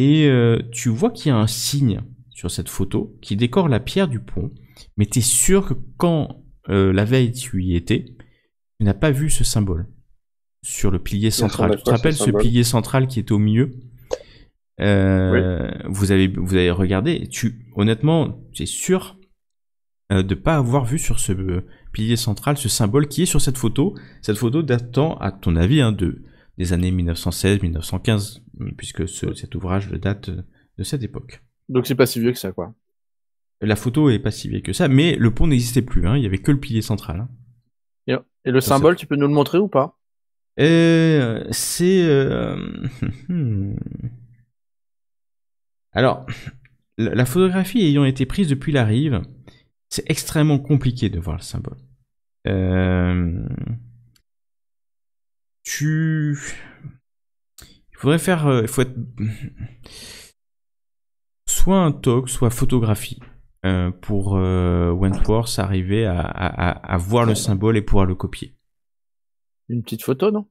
Et tu vois qu'il y a un signe sur cette photo qui décore la pierre du pont. Mais tu es sûr que quand la veille tu y étais, tu n'as pas vu ce symbole sur le pilier central. Tu te rappelles ce pilier central qui est au milieu euh, vous avez vous avez regardé. Tu honnêtement, c'est sûr euh, de pas avoir vu sur ce euh, pilier central ce symbole qui est sur cette photo. Cette photo datant, à ton avis, hein, de des années 1916-1915, puisque ce, cet ouvrage date de cette époque. Donc c'est pas si vieux que ça, quoi. La photo est pas si vieille que ça, mais le pont n'existait plus. Hein, il y avait que le pilier central. Hein. Et le symbole, tu peux nous le montrer ou pas et C'est. Hmm. Alors, la photographie ayant été prise depuis la rive, c'est extrêmement compliqué de voir le symbole. Euh, tu... Il faudrait faire... Euh, faut Soit un talk, soit photographie. Euh, pour Wentworth arriver à, à, voir le symbole et pouvoir le copier. Une petite photo, non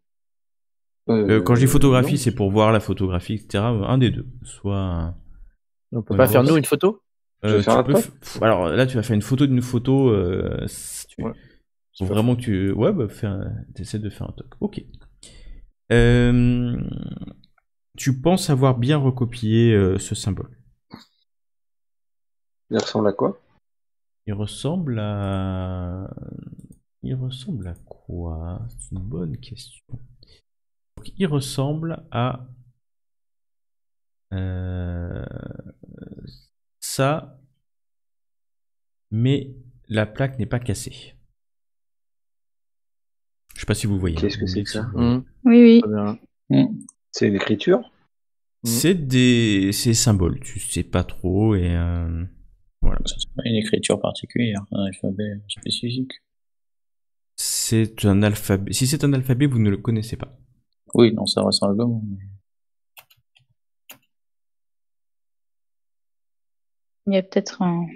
Quand je dis photographie, c'est pour voir la photographie, etc. Un des deux. Soit... On peut pas faire nous une photo euh, Alors là, tu vas faire une photo d'une photo. Euh, vraiment que tu. Ouais, bah, fais de faire un toc. Ok. Euh, tu penses avoir bien recopié euh, ce symbole Il ressemble à quoi Il ressemble à. Il ressemble à quoi C'est une bonne question. il ressemble à euh, ça, mais la plaque n'est pas cassée. Je sais pas si vous voyez. Qu'est-ce que c'est que ça mmh. Oui, oui. Mmh. C'est l'écriture mmh. C'est des symboles, tu sais pas trop et euh, C'est une écriture particulière, un alphabet spécifique. C'est un alphabet. Si c'est un alphabet, vous ne le connaissez pas. Oui, non, ça ressemble à mais... Il y a peut-être un...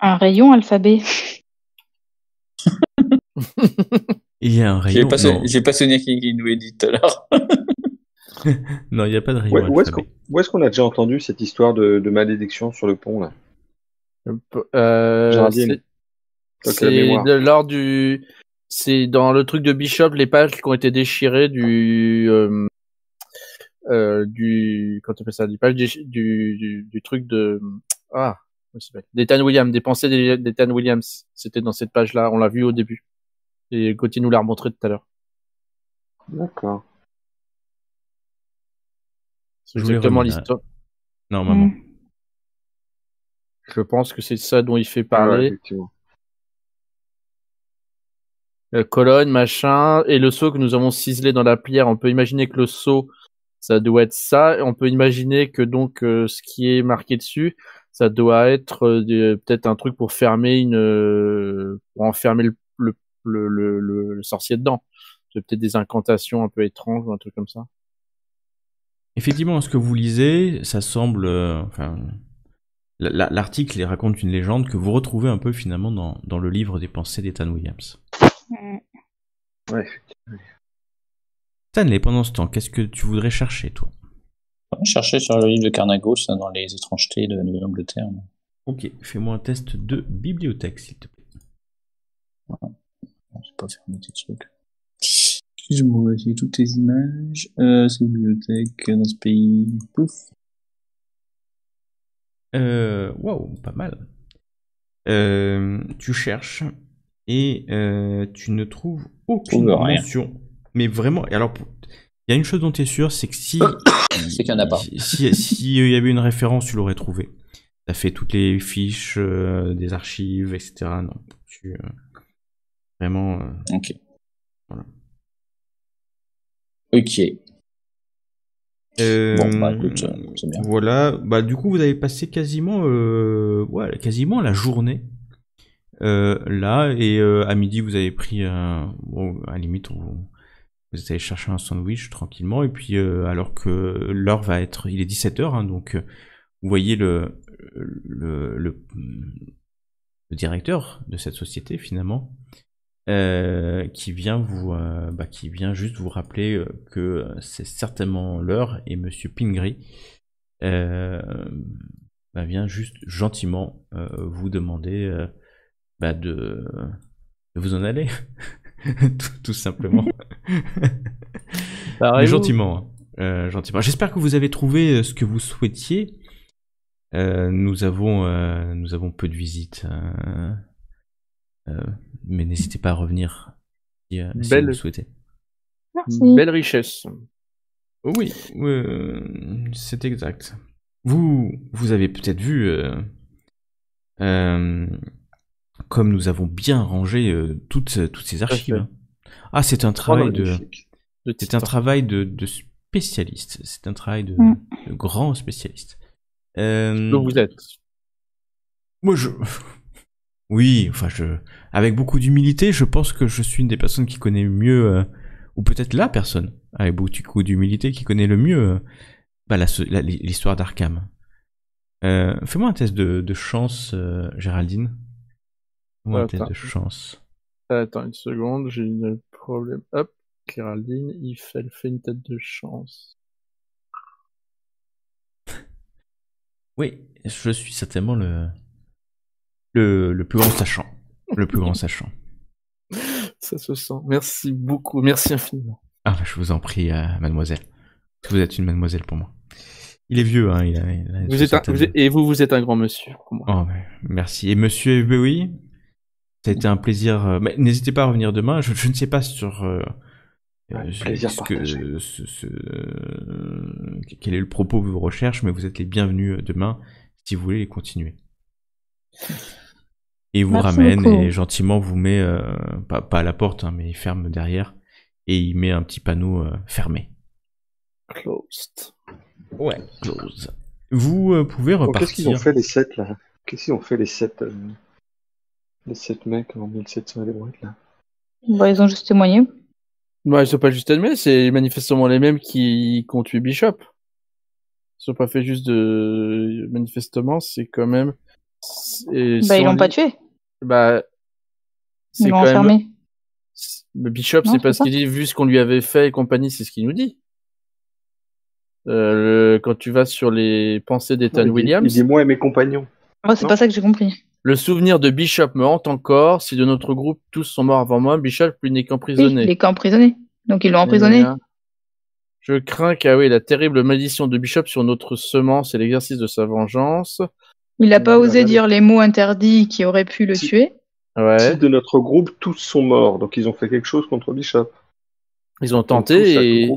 rayon alphabet. il y a un rayon. J'ai pas, souvenir qui, nous dit tout à l'heure. non, il n'y a pas de rayon. Où, où est-ce qu'on a déjà entendu cette histoire de, malédiction sur le pont là euh, euh, C'est lors du. C'est dans le truc de Bishop, les pages qui ont été déchirées du. Euh, euh, du quand tu fais ça du du, truc de ah d'Ethan Williams des pensées d'Ethan Williams c'était dans cette page là on l'a vu au début et Gauthier nous l'a remontré tout à l'heure d'accord c'est exactement l'histoire normalement hmm. je pense que c'est ça dont il fait ah parler euh, colonne machin et le seau que nous avons ciselé dans la pierre on peut imaginer que le seau ça doit être ça. On peut imaginer que donc euh, ce qui est marqué dessus, ça doit être euh, euh, peut-être un truc pour fermer une, pour enfermer le, le, sorcier dedans. C'est peut-être des incantations un peu étranges ou un truc comme ça. Effectivement, ce que vous lisez, ça semble. enfin, l'article raconte une légende que vous retrouvez un peu finalement dans, dans le livre des pensées d'Ethan Williams. Mm. Ouais. Stanley, pendant ce temps, qu'est-ce que tu voudrais chercher, toi Chercher sur le livre de Carnagos, dans les étrangetés de Nouvelle-Angleterre. Ok, fais-moi un test de bibliothèque, s'il te plaît. Ouais. Je pas faire un petit truc. Excuse-moi, j'ai toutes tes images. Euh, c'est bibliothèque dans ce pays. Pouf. Euh, wow, pas mal. Euh, tu cherches et tu ne trouves aucune mention mais vraiment, alors, il y a une chose dont tu es sûr, c'est que si. c'est qu'il n'y en a euh, y avait une référence, tu l'aurais trouvé. as fait toutes les fiches euh, des archives, etc. Non, tu. Euh, vraiment. ok. Voilà. Ok. bon, bah, écoute, bien. Voilà. Bah, du coup, vous avez passé quasiment, quasiment la journée là, et à midi, vous avez pris. Bon, à limite, on vous allez chercher un sandwich tranquillement, et puis euh, alors que l'heure va être, il est 17h, hein, donc euh, vous voyez hmm, le, directeur de cette société finalement, euh, qui vient vous, bah, qui vient juste vous rappeler que c'est certainement l'heure, et Monsieur Pingry bah, vient juste gentiment vous demander bah, de vous en aller. tout, simplement. Mais gentiment. Hein. Euh, gentiment. J'espère que vous avez trouvé euh, ce que vous souhaitiez. Euh, nous, avons, nous avons peu de visites. Hein. mais n'hésitez pas à revenir si, vous le souhaitez. Merci. Belle richesse. Oh oui, c'est exact. Vous, vous avez peut-être vu comme nous avons bien rangé euh, toutes, toutes ces archives. Hein. Ah, c'est un travail de. C'est un travail de, spécialiste. C'est un travail de, mm. grand spécialiste. Donc euh, vous êtes. Moi, je. Oui, enfin, je. Avec beaucoup d'humilité, je pense que je suis une des personnes qui connaît mieux, euh, ou peut-être la personne, avec beaucoup d'humilité, qui connaît le mieux bah, l'histoire d'Arkham. Fais-moi un test de chance, Géraldine une tête de chance. Attends une seconde, j'ai une problème. Hop, Kéraldine, il fait, une tête de chance. Oui, je suis certainement le, le, plus grand sachant. Le plus grand sachant. Ça se sent. Merci beaucoup, merci infiniment. Ah bah, je vous en prie, euh, mademoiselle. Vous êtes une mademoiselle pour moi. Il est vieux, hein. Il a, vous et vous, vous êtes un grand monsieur pour moi. Oh, bah, merci. Et monsieur oui ça a été un plaisir. Euh, mais n'hésitez pas à revenir demain. Je, ne sais pas sur. Euh, euh, ce que, quel est le propos de vos recherches, mais vous êtes les bienvenus demain si vous voulez les continuer. Et il vous ramène et gentiment vous met, pas, à la porte, hein, mais il ferme derrière et il met un petit panneau fermé. Closed. Ouais, closed. Vous pouvez repartir. Qu'est-ce qu'ils ont fait les 7 là Qu'est-ce qu'ils ont fait les sept... Les sept mecs en 1700 les là. Bah, ils ont juste témoigné. Bah, ils sont pas juste admis, c'est manifestement les mêmes qui, ont tué Bishop. Ils sont pas fait juste de. Manifestement, c'est quand même. bah, ils l'ont pas tué. Bah. Ils l'ont enfermé. Bishop, c'est parce qu'il dit, vu ce qu'on lui avait fait et compagnie, c'est ce qu'il nous dit. Euh, quand tu vas sur les pensées d'Ethan Williams. Il dit moi et mes compagnons. Moi, c'est pas ça que j'ai compris. Le souvenir de Bishop me hante encore. Si de notre groupe tous sont morts avant moi, Bishop lui n'est qu'emprisonné. Oui, il n'est qu'emprisonné. Donc ils l'ont emprisonné. Eh je crains qu'à oui, la terrible malédiction de Bishop sur notre semence et l'exercice de sa vengeance. Il n'a eh pas osé dire les mots interdits qui auraient pu le tuer. Ouais. Si de notre groupe tous sont morts, donc ils ont fait quelque chose contre Bishop. Ils ont tenté et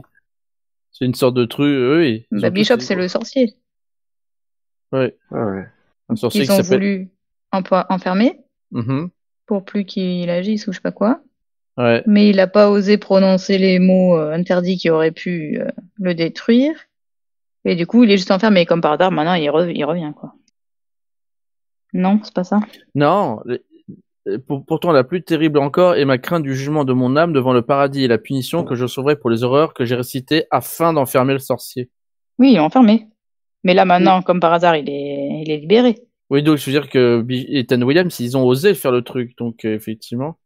c'est une sorte de truc. Oui, bah, Bishop, c'est le sorcier. Oui. Ah Un sorcier ils qui ont enfermé mm-hmm. pour plus qu'il agisse ou je sais pas quoi. Mais il a pas osé prononcer les mots euh, interdits qui auraient pu euh, le détruire. Et du coup, il est juste enfermé. comme par hasard, maintenant, il, revient. quoi. Non, c'est pas ça Non. Euh, pourtant, la plus terrible encore est ma crainte du jugement de mon âme devant le paradis et la punition que je sauverai pour les horreurs que j'ai récitées afin d'enfermer le sorcier. Oui, il est enfermé. Mais là, maintenant, comme par hasard, il est, il est libéré. Oui, donc je veux dire que Ethan Williams, ils ont osé faire le truc, donc euh, effectivement.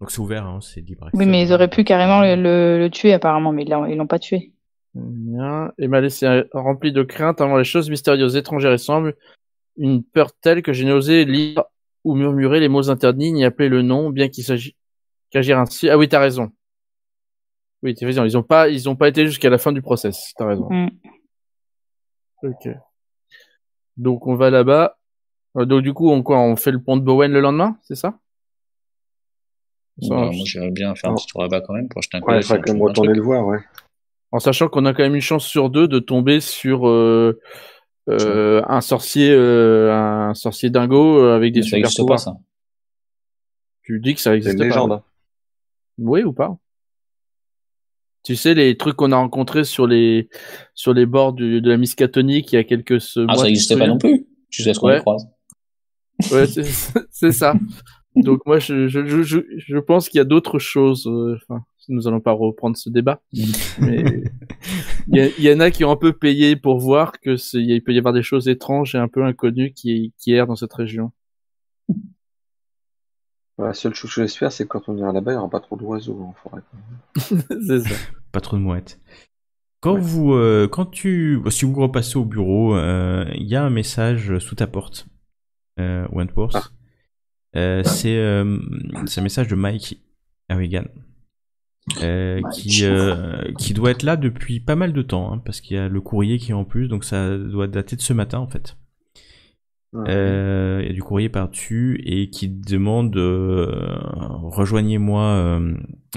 Donc c'est ouvert, hein, c'est libre. Oui, mais ils auraient pu carrément le, le, tuer apparemment, mais ils l'ont pas tué. Bien. Et m'a laissé euh, rempli de crainte avant les choses mystérieuses, étrangères et semblent. Une peur telle que j'ai n'osé lire ou murmurer les mots interdits ni appeler le nom, bien qu'il s'agisse qu'agir ainsi. Ah oui, t'as raison. Oui, t'as raison. Ils n'ont pas, ils ont pas été jusqu'à la fin du process. T'as raison. Mm. Ok. Donc on va là-bas. Euh, donc du coup, on, quoi, on fait le pont de Bowen le lendemain, c'est ça bah, moi, j'aimerais bien faire un petit tour là-bas quand même pour jeter un coup ouais, quand même retourner le voir, ouais. En sachant qu'on a quand même une chance sur deux de tomber sur euh, euh, un sorcier, un sorcier dingo avec des Mais super pouvoirs. Pas, ça. Tu dis que ça existe une légende. Pas, hein. oui ou pas tu sais, les trucs qu'on a rencontrés sur les, sur les bords de la Miscatonique il y a quelques semaines. Ah, ça n'existait pas non plus, sais ce qu'on ouais. croise. Ouais, c'est ça. Donc moi, je, je, je, pense qu'il y a d'autres choses. Euh, enfin, nous allons pas reprendre ce débat. il y, en a qui ont un peu payé pour voir que peut y avoir des choses étranges et un peu inconnues qui, qui errent dans cette région. La seule chose que j'espère, c'est que quand on ira là-bas, il n'y aura pas trop d'oiseaux en forêt. c'est ça. Pas trop de mouettes. Quand vous, euh, quand tu, si vous repassez au bureau, euh, il y a un message sous ta porte, euh, Wentworth. Ah. c'est un message de Mike Harrigan, qui qui doit être là depuis pas mal de temps, hein, parce qu'il y a le courrier qui est en plus, donc ça doit dater de ce matin en fait il y a du courrier par-dessus et qui demande euh, rejoignez-moi,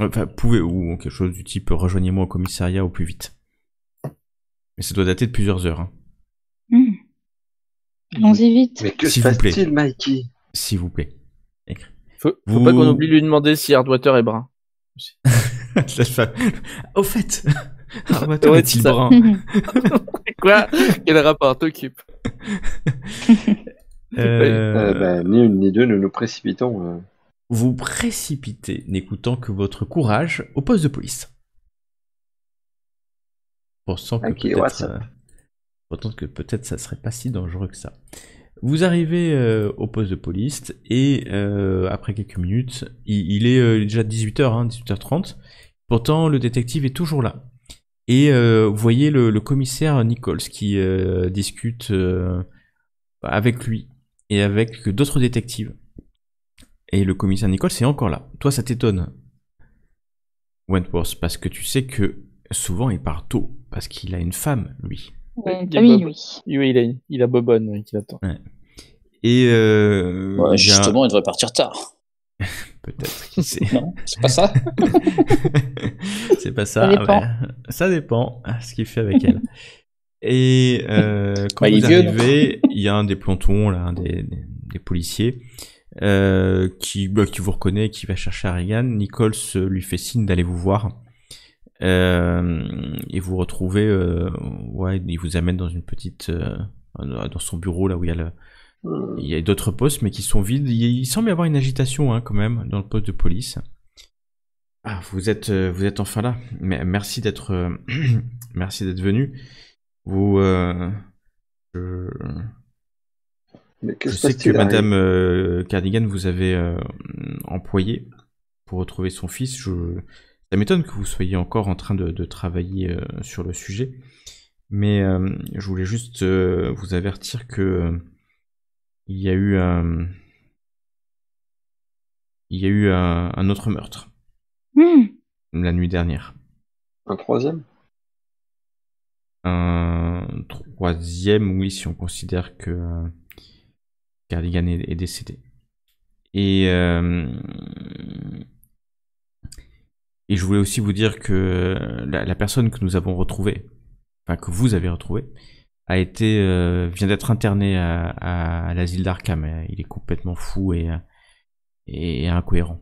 euh, pouvez, ou quelque chose du type rejoignez-moi au commissariat au plus vite. Mais ça doit dater de plusieurs heures. Hein. Hmm. Allons-y vite. Mais que plaît, Mikey S'il vous plaît. Faut, pas qu'on oublie de lui demander si Hardwater est brun. Au fait, Hardwater est-il brun Quoi Quel rapport t'occupe Euh, euh, ben, ni une ni deux, ne nous précipitons. Euh. Vous précipitez, n'écoutant que votre courage, au poste de police. Pourtant que peut-être que peut ça serait pas si dangereux que ça. Vous arrivez au poste de police et après quelques minutes, il, est déjà 18h, 18h30. Hein, Pourtant, le détective est toujours là. Et euh, vous voyez le, commissaire Nichols qui euh, discute euh, avec lui et avec d'autres détectives. Et le commissaire Nichols est encore là. Toi, ça t'étonne, Wentworth, parce que tu sais que souvent il part tôt, parce qu'il a une femme, lui. il, a oui, oui. il a, il a Bobonne qui l'attend. Et justement, il devrait partir tard. Peut-être, c'est pas ça. c'est pas ça. Ça dépend. Ah, ce qu'il fait avec elle. Et euh, quand bah, vous il arrivez, il y a un des plantons, là, un des, policiers, euh, qui, bah, qui vous reconnaît, qui va chercher Ariane Nichols lui fait signe d'aller vous voir. Euh, et vous retrouvez, ouais, il vous amène dans une petite, dans son bureau là où il y a le, euh. Il y a d'autres postes, mais qui sont vides. Il semble y avoir une agitation hein, quand même dans le poste de police. Ah, vous êtes, euh, vous êtes enfin là. Merci d'être, euh, merci d'être venu. Vous, euh, je sais que Madame Cardigan vous avez employé pour retrouver son fils. Je, ça m'étonne que vous soyez encore en train de travailler sur le sujet, mais je voulais juste vous avertir que il y a eu, euh, il y a eu euh, un, autre meurtre hmm. la nuit dernière. Un troisième Un troisième, oui, si on considère que euh, Cardigan est, décédé. Et, et je voulais aussi vous dire que la, la personne que nous avons retrouvée, enfin que vous avez retrouvée, a été euh, vient d'être interné à, l'asile d'Arkham. Il est complètement fou et, et incohérent.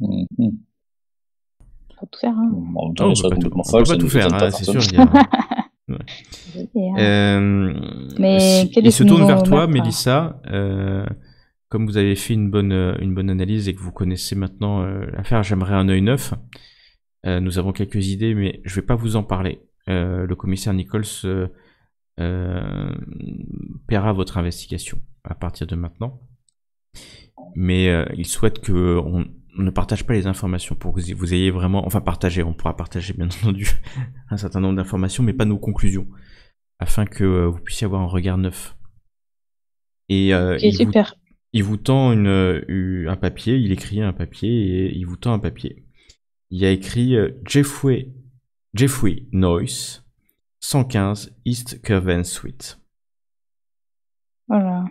Mm-hmm. Hein. On ne peut pas tout, faire, hein, c'est sûr. il euh, se tourne vers toi, Mélissa. Euh, comme vous avez fait une bonne, une bonne analyse et que vous connaissez maintenant l'affaire, j'aimerais un œil neuf. nous avons quelques idées, mais je ne vais pas vous en parler. Euh, le commissaire Nichols euh, euh, paiera votre investigation à partir de maintenant. Mais il souhaite que on, ne partage pas les informations pour que vous ayez vraiment, enfin partager, on pourra partager bien entendu un certain nombre d'informations, mais pas nos conclusions, afin que vous puissiez avoir un regard neuf. Et il, Vous, tend un papier, il écrit un papier et il vous tend un papier. Il a écrit Jeffrey Jeffrey Noyce, 115 East Curven Suite. Voilà.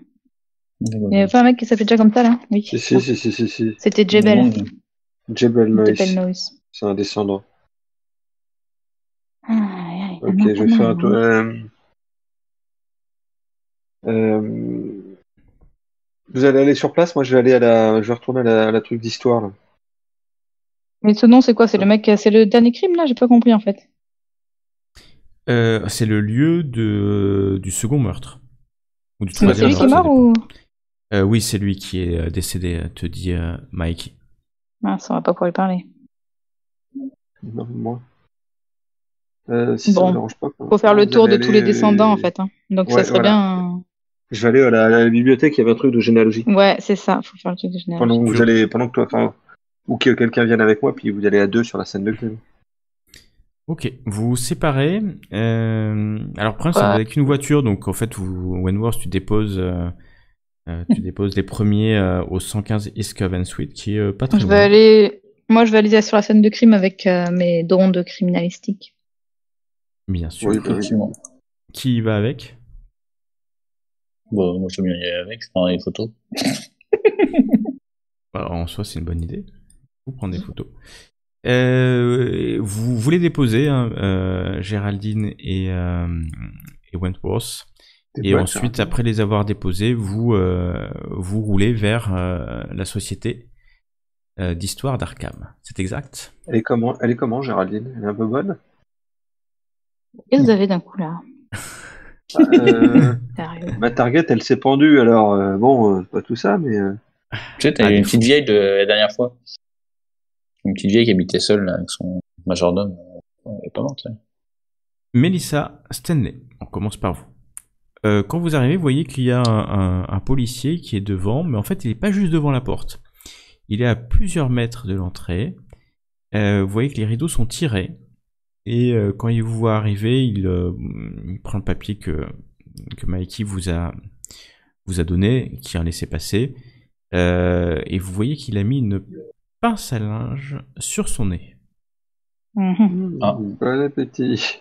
Il n'y avait pas un mec qui s'appelait déjà comme ça, là Oui. Si, si, si, si, si, C'était Jebel. Jebel Noyce. C'est un descendant. Ah, ok, je vais faire un tour. Euh, euh, vous allez aller sur place Moi, je vais aller à la. Je vais retourner à la truc d'histoire, là. Mais ce nom, c'est quoi C'est le ah. mec, c'est le dernier crime là J'ai pas compris en fait. Euh, c'est le lieu de, du second meurtre. C'est lui qui est mort ou euh, Oui, c'est lui qui est euh, décédé, te dit Mike. Ah, ça va pas pouvoir lui parler. Non, moi. si bon. ça dérange Faut faire le tour de tous les descendants en fait. Hein. Donc ça serait bien. Je vais aller à la, bibliothèque, il y avait un truc de généalogie. Ouais, c'est ça, faut faire le truc de généalogie. Pendant, vous allez, pendant que toi, ou que quelqu'un vienne avec moi, puis vous allez à deux sur la scène de crime. Ok, vous vous séparez. Euh, alors, Prince, avec une voiture. Donc, en fait, vous, tu déposes, euh, euh, tu déposes les premiers au 115 East Coven Suite, qui est pas très je Vais aller... Moi, je vais aller sur la scène de crime avec mes dons de criminalistique. Bien sûr. Qui y va avec Bon, moi, je vais y aller avec, je prends les photos. Alors bah, en soi, c'est une bonne idée prendre des photos. Euh, vous, voulez les déposez, hein, euh, Géraldine et, euh, Wentworth. Et ensuite, hein. après les avoir déposés, vous, vous roulez vers la société d'histoire d'Arkham. C'est exact elle est, comment, elle est comment, Géraldine Elle est un peu bonne Qu'est-ce que vous avez d'un coup là Ma target, elle s'est pendue, alors bon, pas tout ça, mais. Tu sais, ah, une petite vieille de la dernière fois qui habitait seul avec son majordome. Euh, Mélissa Stanley, on commence par vous. Euh, quand vous arrivez, vous voyez qu'il y a un, policier qui est devant, mais en fait, il n'est pas juste devant la porte. Il est à plusieurs mètres de l'entrée. Euh, vous voyez que les rideaux sont tirés. Et quand il vous voit arriver, il, prend le papier que, que Mikey vous a, vous a donné, qui a laissé passer. et vous voyez qu'il a mis une pince à linge sur son nez. Mhm. Ah. Bon appétit.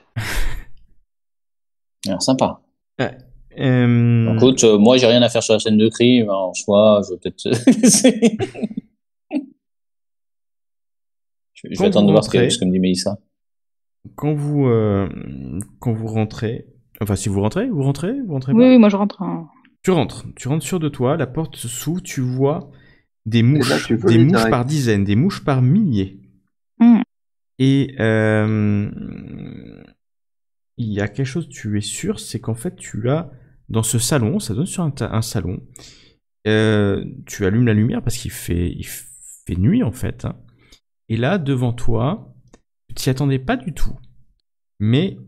Alors, ah, sympa. Euh, euh, écoute, euh, moi j'ai rien à faire sur la scène de crime, en soi, je vais peut-être. je, vais attendre de voir ce que, me dit Mélissa. Quand vous, rentrez, enfin si vous rentrez, vous rentrez, vous rentrez. Oui, moi je rentre. Hein. Tu rentres, tu rentres sûr de toi, la porte s'ouvre, tu vois des eh ben, mouches, des par dizaines, des mouches par milliers. Hmm. Et euh, il y a quelque chose, tu es sûr, c'est qu'en fait, tu as dans ce salon, ça donne sur un, salon, euh, tu allumes la lumière parce qu'il fait, nuit en fait. Hein. Et là, devant toi, tu t'y attendais pas du tout. Mais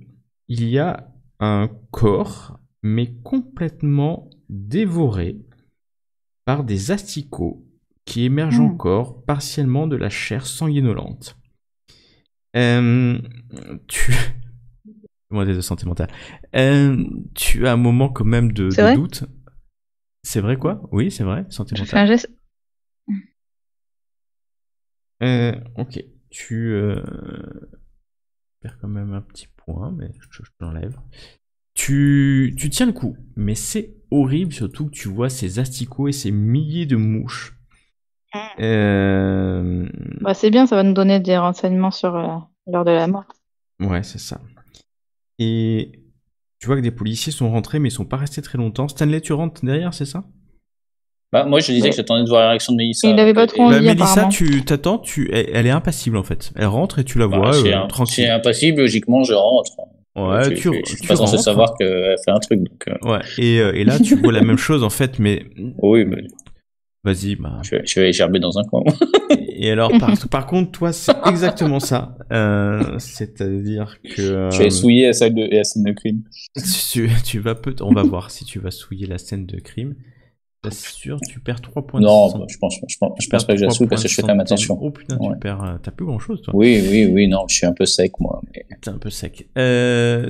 il y a un corps, mais complètement dévoré par des asticots qui émerge hmm. encore partiellement de la chair sanguinolente. Euh, tu. Moi, santé mentale. Euh, tu as un moment quand même de, doute. C'est vrai quoi Oui, c'est vrai, santé mentale. Je un geste. Euh, ok, tu perds quand même un petit point, mais je, je l'enlève. Tu, tu tiens le coup, mais c'est horrible surtout que tu vois ces asticots et ces milliers de mouches euh, bah, c'est bien, ça va nous donner des renseignements sur euh, l'heure de la mort. Ouais, c'est ça. Et tu vois que des policiers sont rentrés, mais ils sont pas restés très longtemps. Stanley, tu rentres derrière, c'est ça bah, moi, je disais que j'attendais de voir la réaction de Mélissa. Il n'avait pas euh, trop envie, bah, Mélissa, tu t'attends, tu... elle est impassible en fait. Elle rentre et tu la bah, vois tranquille. un... tranquille. impassible, logiquement, je rentre. Ouais, tu tu, je, suis pas censé savoir qu'elle fait un truc. et, et, là, tu vois la même chose en fait, mais. Oui, mais Vas-y, bah. Je, je, vais gerber dans un coin. et alors, par, contre, toi, c'est exactement ça. Euh, c'est-à-dire que. tu vas euh, souiller la, scène de crime. Tu, vas peut On va voir si tu vas souiller la scène de crime. sûr tu perds 3 points non, je pense, je pense, je pense pas que parce que je fais quand même attention. Oh putain, tu perds. Euh, t'as plus grand chose, toi. Oui, oui, oui, non, je suis un peu sec, moi. T'es un peu sec.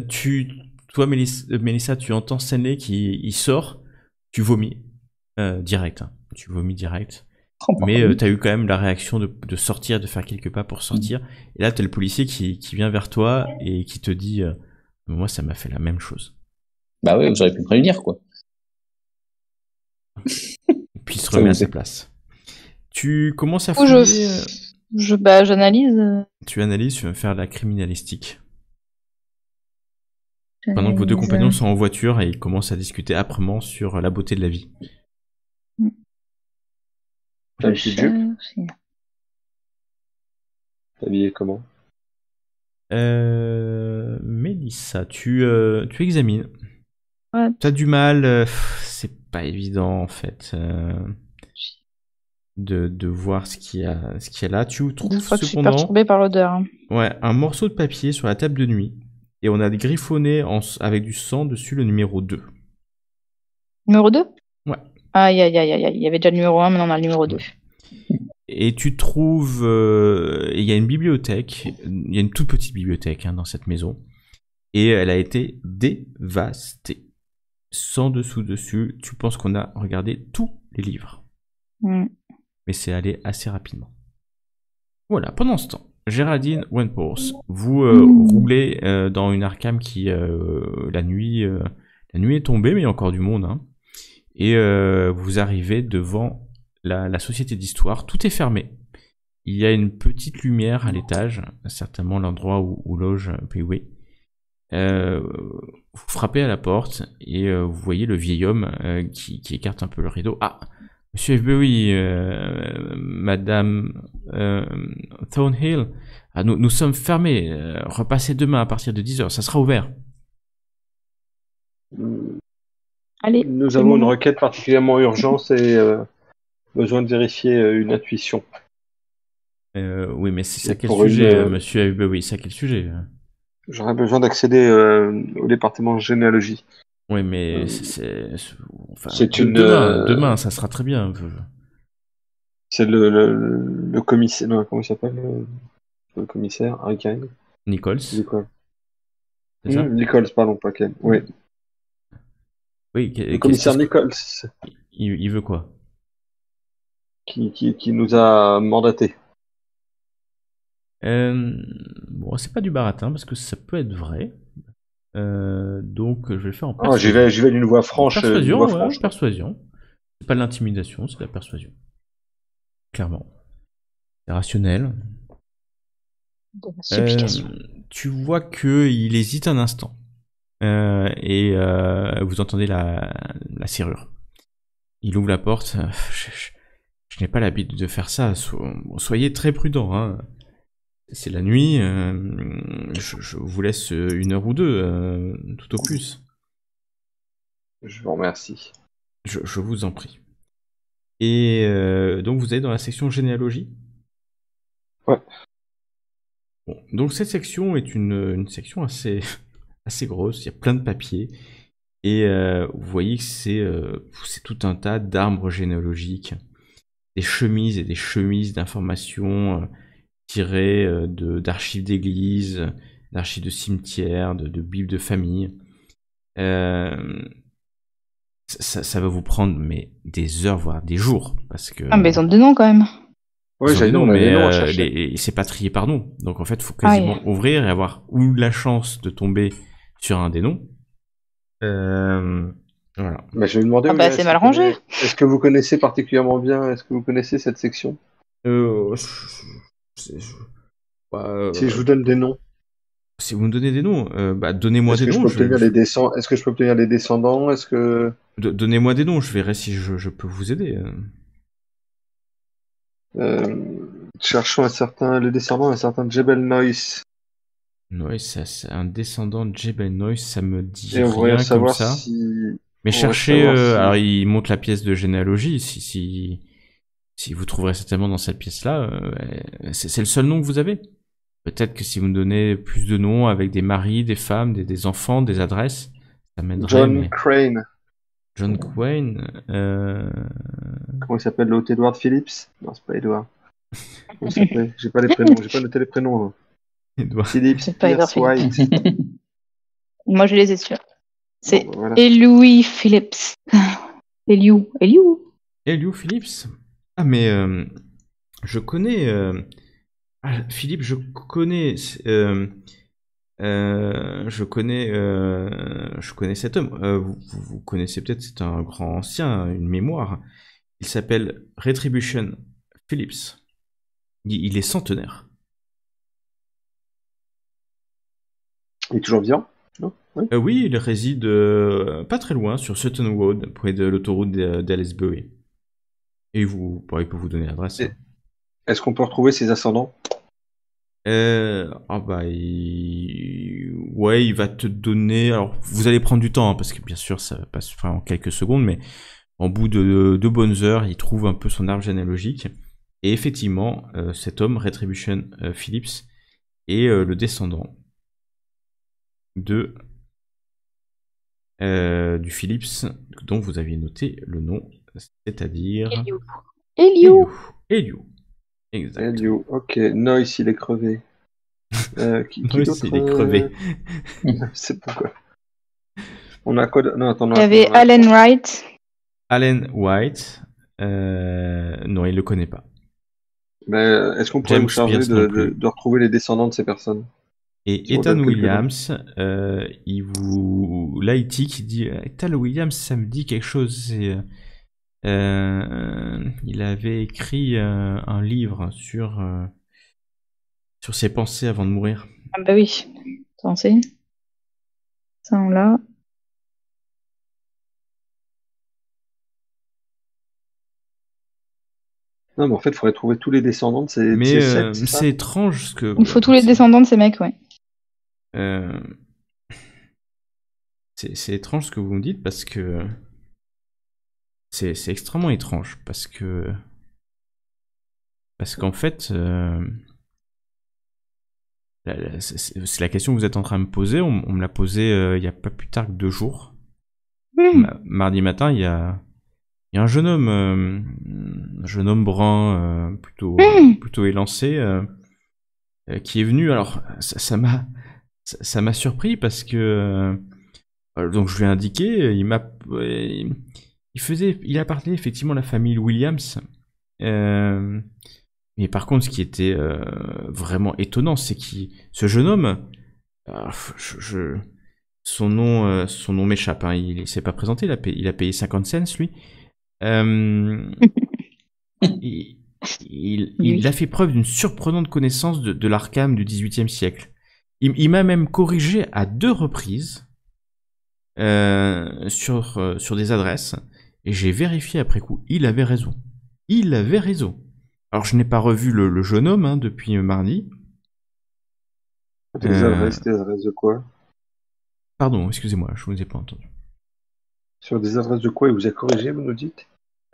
tu. Toi, Mélissa, tu entends Stanley qui sort, tu vomis direct. Hein tu vomis direct. mais euh, tu as eu quand même la réaction de, sortir, de faire quelques pas pour sortir. Mm. Et là, t'as le policier qui, vient vers toi et qui te dit euh, Moi, ça m'a fait la même chose. Bah oui, j'aurais pu me prévenir, quoi. puis il se remet à sa place. Tu commences à faire. Euh je, bah, j'analyse. Tu analyses, tu vas faire de la criminalistique. Pendant que vos deux compagnons sont en voiture et ils commencent à discuter âprement sur la beauté de la vie. T'as mis jupe T'as habillé comment euh, Mélissa, tu, euh, tu examines. Ouais. T'as du mal, euh, c'est pas évident en fait euh, de, de, voir ce qu'il y a, ce qui est là. Tu trouves cependant. Que je suis par l'odeur. Hein. Ouais, un morceau de papier sur la table de nuit et on a griffonné avec du sang dessus le numéro 2. Numéro 2 Aïe, aïe, aïe, aïe, il y avait déjà le numéro 1, maintenant on a le numéro 2. Et tu trouves. Euh, il y a une bibliothèque, il y a une toute petite bibliothèque hein, dans cette maison. Et elle a été dévastée. Sans dessous dessus, tu penses qu'on a regardé tous les livres. Mm. Mais c'est allé assez rapidement. Voilà, pendant ce temps, Géraldine Wentworth, vous euh, mm. roulez euh, dans une Arkham qui, la nuit, la nuit est tombée, mais il y a encore du monde. Hein. Et euh, vous arrivez devant la, société d'histoire. Tout est fermé. Il y a une petite lumière à l'étage, certainement l'endroit où, loge Peewee euh, vous frappez à la porte et euh, vous voyez le vieil homme qui, écarte un peu le rideau. Ah, monsieur FBI, madame Thornhill, ah, nous, nous, sommes fermés. repassez demain à partir de 10h, ça sera ouvert. Mm. Nous avons une requête particulièrement urgente et euh, besoin de vérifier euh, une intuition. Euh, oui, mais c'est ça quel sujet, monsieur Oui, c'est quel sujet J'aurais besoin d'accéder au département généalogie. Oui, mais c'est. une... demain, ça sera très bien. C'est le, le, commissaire. comment il s'appelle le... commissaire Harry Nichols. Nichols. Mmh, Nichols, pardon, pas Ken. Oui. Oui, le commissaire Nichols. Il, il, veut quoi qui, qui, qui, nous a mandaté. Euh, bon, c'est pas du baratin parce que ça peut être vrai. Euh, donc je vais le faire en persuasion. Oh, j'y vais, vais d'une voix franche. Euh, persuasion, voix franche. persuasion. C'est pas de l'intimidation, c'est de la persuasion. Clairement. C'est rationnel. Euh, tu vois que il hésite un instant. Euh, et euh, vous entendez la, la, serrure. Il ouvre la porte. Euh, je, n'ai pas l'habitude de faire ça. soyez très prudent. Hein. C'est la nuit. Je, vous laisse une heure ou deux, tout au plus. Je vous remercie. Je, vous en prie. Et donc vous êtes dans la section généalogie Ouais. donc cette section est une, une section assez, assez grosse, il y a plein de papiers. Et euh, vous voyez que euh, c'est tout un tas d'arbres généalogiques, des chemises et des chemises d'informations euh, tirées d'archives d'église, d'archives de cimetières, de, de, bibles de famille. Ça, va vous prendre mais des heures, voire des jours. Parce que... Ah, mais ils ont noms quand même. Oui, des noms, mais c'est pas trié par nom. Donc en fait, il faut ah, quasiment ouvrir et avoir ou la chance de tomber sur un des noms. Euh, voilà. Bah, je vais demander. Ah, bah, c'est mal rangé. Est-ce que vous connaissez particulièrement bien Est-ce que vous connaissez cette section euh, bah, euh, Si je vous donne des noms. Si vous me donnez des noms, bah, donnez-moi des noms. Est-ce que je peux obtenir les descendants Est-ce que Donnez-moi des noms, je verrai si je, peux vous aider. cherchons un certain, le descendant un certain Jebel Noise. Noyce, un descendant de Jebel Noyce, ça me dit rien comme ça. Mais cherchez, euh, alors il monte la pièce de généalogie, si, si, si vous trouverez certainement dans cette pièce-là, euh, c'est le seul nom que vous avez. Peut-être que si vous me donnez plus de noms avec des maris, des femmes, des, enfants, des adresses, ça m'aiderait. John Crane. John Crane. Euh, Comment il s'appelle L'autre Edward Phillips Non, c'est pas Edward. Comment il J'ai pas les prénoms, j'ai pas noté les prénoms. C'est des Moi, je les ai sûrs. C'est bon, Eloui Phillips. Eliou. Eliou. Eliou Phillips Ah, mais euh, je connais. Euh, ah, Philippe, je connais. Euh, je connais, je connais cet homme. Vous, connaissez peut-être, c'est un grand ancien, une mémoire. Il s'appelle Retribution Phillips. il est centenaire. Il est toujours vivant non oui. Euh, il réside euh, pas très loin, sur Sutton Road, près de l'autoroute d'Ellesbury. Et vous, il peut vous donner l'adresse. Hein. Est-ce qu'on peut retrouver ses ascendants euh, ah bah, ouais, il va te donner. Alors, vous allez prendre du temps hein, parce que bien sûr, ça passe en quelques secondes, mais en bout de, de, bonnes heures, il trouve un peu son arbre généalogique. Et effectivement, euh, cet homme, Retribution Phillips, est le descendant de euh, du Philips dont vous aviez noté le nom, c'est-à-dire Elio. Elio. Elio. Ok. Noise, il est crevé. Euh, il est crevé. C'est euh, pourquoi. On a quoi Non, Il y avait Alan Wright. Alan White. Euh, non, il le connaît pas. Ben, est-ce qu'on pourrait nous charger de retrouver les descendants de ces personnes et Ethan Williams, euh, il vous. L'IT qui dit Ethan Williams, ça me dit quelque chose. Euh, il avait écrit euh, un livre sur, sur ses pensées avant de mourir. Ah bah oui, pensées. Ça, on l'a. Non, mais en fait, il faudrait trouver tous les descendants de ces. Mais c'est étrange ce que. Il faut tous les descendants de ces mecs, ouais. Euh, c'est étrange ce que vous me dites parce que c'est extrêmement étrange parce que parce qu'en fait euh, c'est la question que vous êtes en train de me poser. On, me l'a posée euh, il n'y a pas plus tard que deux jours. Hmm. Mardi matin, il y a il y a un jeune homme, un jeune homme brun, plutôt, hmm. plutôt élancé, qui est venu. Alors, ça m'a, ça m'a surpris parce que euh, donc je lui ai indiqué, il m'a, il faisait, il appartenait effectivement à la famille Williams. Euh, mais par contre, ce qui était euh, vraiment étonnant, c'est que ce jeune homme, ah, je, son nom, son nom m'échappe. Hein, il, ne s'est pas présenté. Il a payé, 50 cents lui. il, a fait preuve d'une surprenante connaissance de, de l'Arkham du XVIIIe siècle. Il, m'a même corrigé à deux reprises euh, sur, euh, sur des adresses. Et j'ai vérifié après coup. Il avait raison. Il avait raison. Alors je n'ai pas revu le, jeune homme hein, depuis mardi. Des euh, adresses, des adresses de quoi Pardon, excusez-moi, je vous ai pas entendu. Sur des adresses de quoi il vous a corrigé, vous nous dites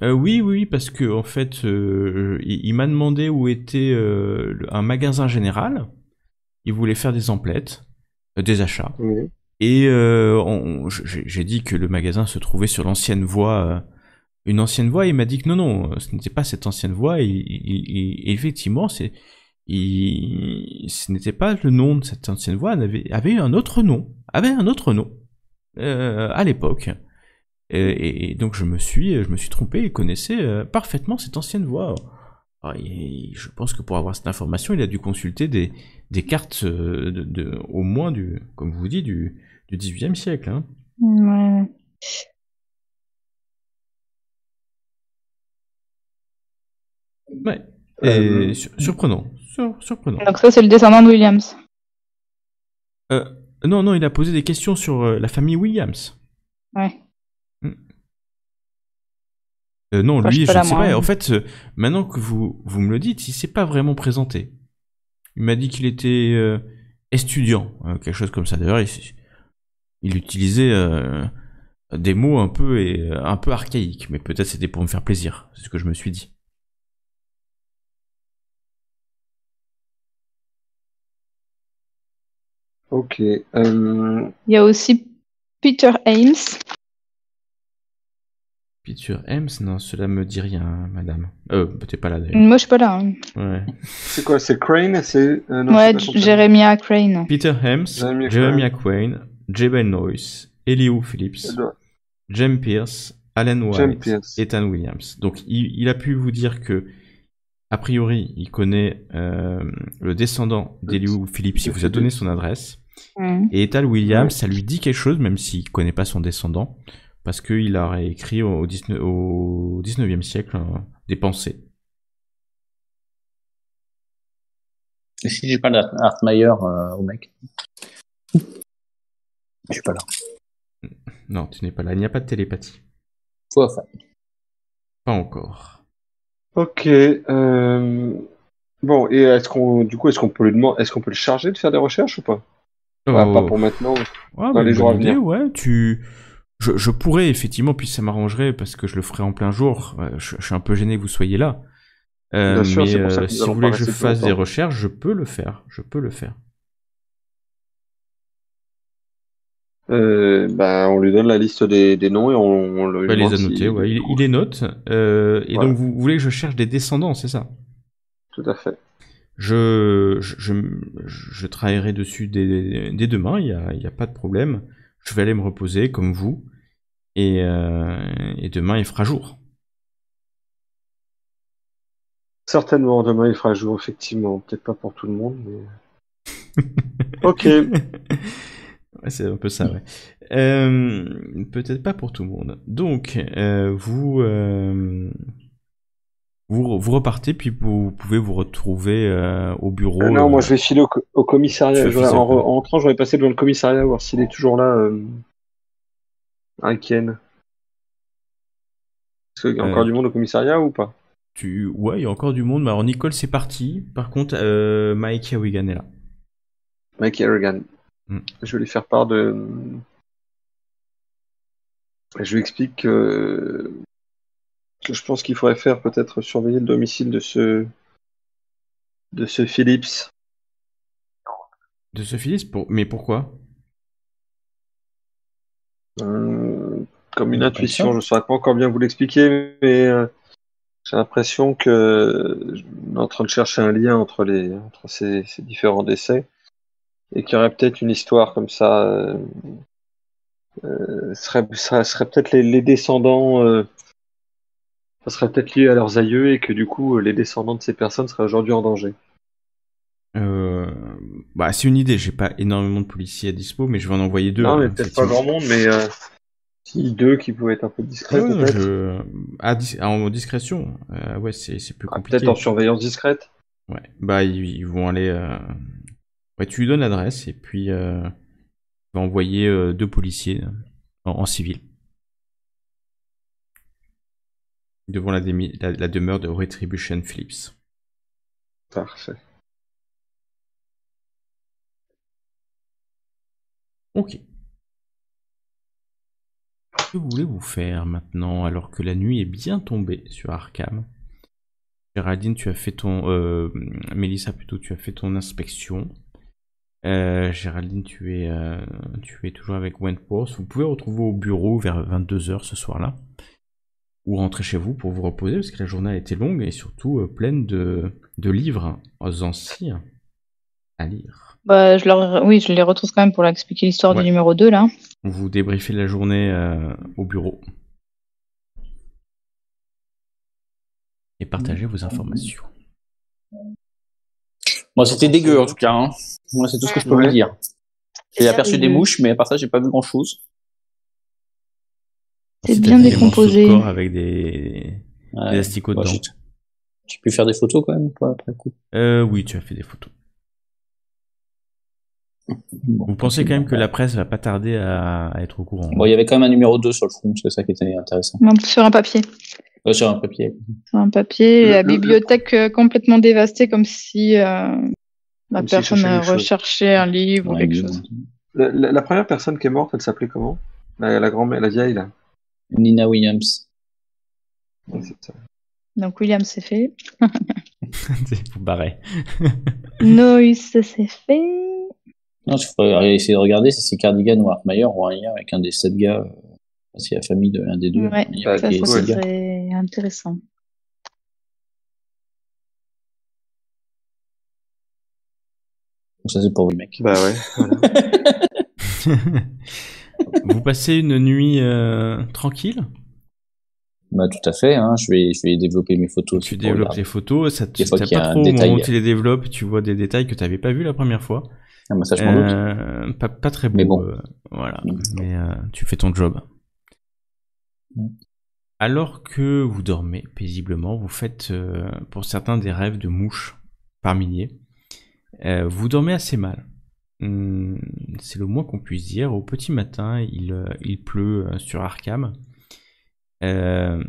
oui, oui, parce que en fait, il, m'a demandé où était un magasin général il voulait faire des emplettes, euh, des achats. Et euh, j'ai dit que le magasin se trouvait sur l'ancienne voie, euh, une ancienne voie. il m'a dit que non, non, ce n'était pas cette ancienne voie. Et effectivement, c'est, ce n'était pas le nom de cette ancienne voie. Elle avait, avait un autre nom, avait un autre nom à l'époque. Et, donc je me suis, je me suis trompé Il connaissais parfaitement cette ancienne voie. Ah, je pense que pour avoir cette information, il a dû consulter des, cartes euh, de, au moins du, comme vous dites, du, du 18e siècle. Hein. Ouais. ouais. Euh, euh, surprenant. surprenant. Donc ça, c'est le descendant de Williams. non, non, il a posé des questions sur la famille Williams. Ouais. Euh, non, lui, je, ne sais pas. En fait, euh, maintenant que vous, me le dites, il s'est pas vraiment présenté. Il m'a dit qu'il était euh, étudiant, quelque chose comme ça. D'ailleurs, il, utilisait des mots un peu, un peu archaïques, mais peut-être c'était pour me faire plaisir. C'est ce que je me suis dit. Ok. Il y a aussi Peter Ames, Peter Hems Non, cela me dit rien, madame. Euh, t'es pas là d'ailleurs. Moi, je suis pas là. Hein. Ouais. C'est quoi C'est Crane C'est euh, ouais, pas Crane. Peter Hems, Jeremy Crane, Quayne, Noyce, Elihu Phillips, Jem Pierce, Alan White, Ethan Williams. Donc il, a pu vous dire que, a priori, il connaît euh, le descendant d'Elihu Phillips, il vous a donné son adresse. Et Ethan Williams, ça lui dit quelque chose, même s'il ne connaît pas son descendant parce qu'il a écrit au, 19, e siècle euh, des pensées. Et si j'ai pas d'Artmeyer euh, au mec Je suis pas là. Non, tu n'es pas là. Il n'y a pas de télépathie. Pas encore. Ok. Euh, bon, et est-ce qu'on, du coup, est-ce qu'on peut le demander, est-ce qu'on peut le charger de faire des recherches ou pas oh. Pas pour maintenant. Ah, les jours à venir. Ouais, tu je, pourrais effectivement, puis ça m'arrangerait parce que je le ferai en plein jour. Euh, je, suis un peu gêné que vous soyez là. Euh, mais euh, si vous voulez que je fasse des recherches, je peux le faire. Je peux le faire. bah, on lui donne la liste des, noms et on, les a notés, il, les note. et donc vous, voulez que je cherche des descendants, c'est ça Tout à fait. Je, je, je, travaillerai dessus dès, demain, il n'y a, pas de problème je vais aller me reposer comme vous, euh, et, demain il fera jour. Certainement, demain il fera jour, effectivement. Peut-être pas pour tout le monde, mais. ok. c'est un peu ça, ouais. Euh, peut-être pas pour tout le monde. Donc, euh, vous vous, repartez, puis vous pouvez vous retrouver euh, au bureau. Euh, non, moi euh, je vais filer au, commissariat. en, rentrant, j'aurais passé devant le commissariat, voir s'il est toujours là. un Est-ce qu'il y a encore du monde au commissariat ou pas tu... Ouais, il y a encore du monde. Mais alors, Nicole, c'est parti. Par contre, Mike Harrigan est là. Mike Harrigan. Hmm. Je vais lui faire part de. Je lui explique que je pense qu'il faudrait faire, peut-être surveiller le domicile de ce de ce Philips De ce Philips pour... mais pourquoi euh, Comme une intuition, je ne saurais pas encore bien vous l'expliquer, mais euh, j'ai l'impression que on est en train de chercher un lien entre les entre ces, différents décès et qu'il y aurait peut-être une histoire comme ça. Euh, serait, peut-être les, les, descendants ça serait peut-être lié à leurs aïeux et que du coup les descendants de ces personnes seraient aujourd'hui en danger. Euh, bah, c'est une idée, j'ai pas énormément de policiers à dispo, mais je vais en envoyer deux. Non, mais hein, peut-être pas grand monde, mais euh, deux qui pouvaient être un peu discrets, en discrétion, euh, ouais, c'est, plus ah, compliqué. peut-être en surveillance discrète Ouais, bah, ils, vont aller. tu lui donnes l'adresse et puis tu vas envoyer deux policiers hein, en civil. devant la, la, demeure de Retribution Phillips. Parfait. Ok. Que voulez-vous faire maintenant alors que la nuit est bien tombée sur Arkham Géraldine, tu as fait ton... Euh, Mélissa plutôt, tu as fait ton inspection. Euh, Géraldine, tu es, euh, tu es toujours avec Wentworth. Vous pouvez retrouver au bureau vers 22h ce soir-là ou rentrer chez vous pour vous reposer parce que la journée a été longue et surtout euh, pleine de, de livres anciens à lire. Bah, je leur... Oui, je les retrouve quand même pour leur expliquer l'histoire du numéro 2 là. Vous débriefez la journée euh, au bureau. Et partagez vos informations. Moi c'était dégueu en tout cas. Hein. Moi, c'est tout ce que je peux vous dire. J'ai aperçu des mouches, mais à part ça, j'ai pas vu grand chose. C'est bien décomposé. avec des, asticots bah, dedans. Tu peux faire des photos quand même, après coup euh, Oui, tu as fait des photos. on Vous pensez quand même que la presse va pas tarder à, être au courant Bon, il y hein avait quand même un numéro 2 sur le front, c'est ça qui était intéressant. Non, sur un papier. sur un papier. Sur un papier, la bibliothèque euh, complètement dévastée, comme si euh, la personne recherchait un livre ou quelque chose. La, première personne qui est morte, elle s'appelait comment la, la grand-mère, la vieille là. Nina Williams. Donc Williams, c'est fait. c'est pour barrer. Noise, c'est fait. Non, je pourrais essayer de regarder si c'est Cardigan ou Hartmeyer ou un avec un des sept gars. Euh, c'est la famille de l'un des deux. Ouais, ça, serait intéressant. Donc ça c'est pour vous, mec. Bah ouais. Vous passez une nuit euh, tranquille bah, tout à fait, hein. je, vais, je développer mes photos. Tu développes les photos, ça te pas trop tu les développes, tu vois des détails que tu n'avais pas vu la première fois. Ah, bah, ça, je euh, pas, pas, très beau. Euh, mm. Mais bon. voilà. Mais tu fais ton job. Mm. Alors que vous dormez paisiblement, vous faites pour certains des rêves de mouches par milliers. vous dormez assez mal. Hum, c'est le moins qu'on puisse dire. Au petit matin, il, euh, il pleut euh, sur Arkham. Euh,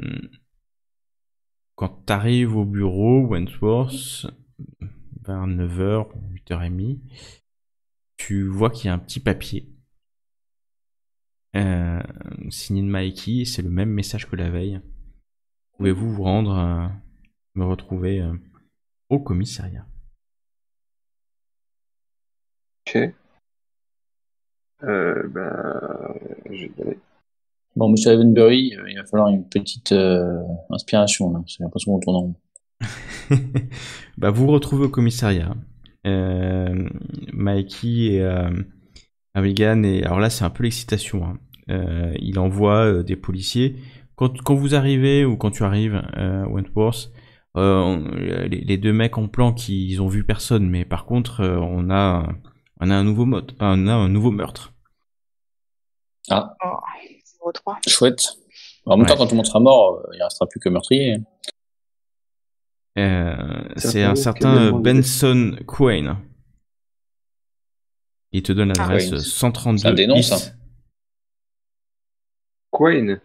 quand tu arrives au bureau, Wentworth, vers 9h, 8h30, tu vois qu'il y a un petit papier signé de Mikey. C'est le même message que la veille. Pouvez-vous vous rendre, me retrouver au commissariat Ok. Euh, ben, bon, monsieur Evenbury, euh, il va falloir une petite euh, inspiration, là. l'impression qu'on tourne en rond. bah, vous vous retrouvez au commissariat. Euh, Mikey et euh, et alors là, c'est un peu l'excitation. Hein. il envoie des policiers. Quand, vous arrivez ou quand tu arrives, Wentworth, les, deux mecs en plan qui ils ont vu personne, mais par contre, on a on a un nouveau mode, on a un nouveau meurtre. Ah. Oh, Chouette. En même temps, quand tout le monde sera mort, euh, il ne restera plus que meurtrier. Euh, c'est un certain Benson Quain. Il te donne l'adresse 132. Ah, c'est un des noms, Quain.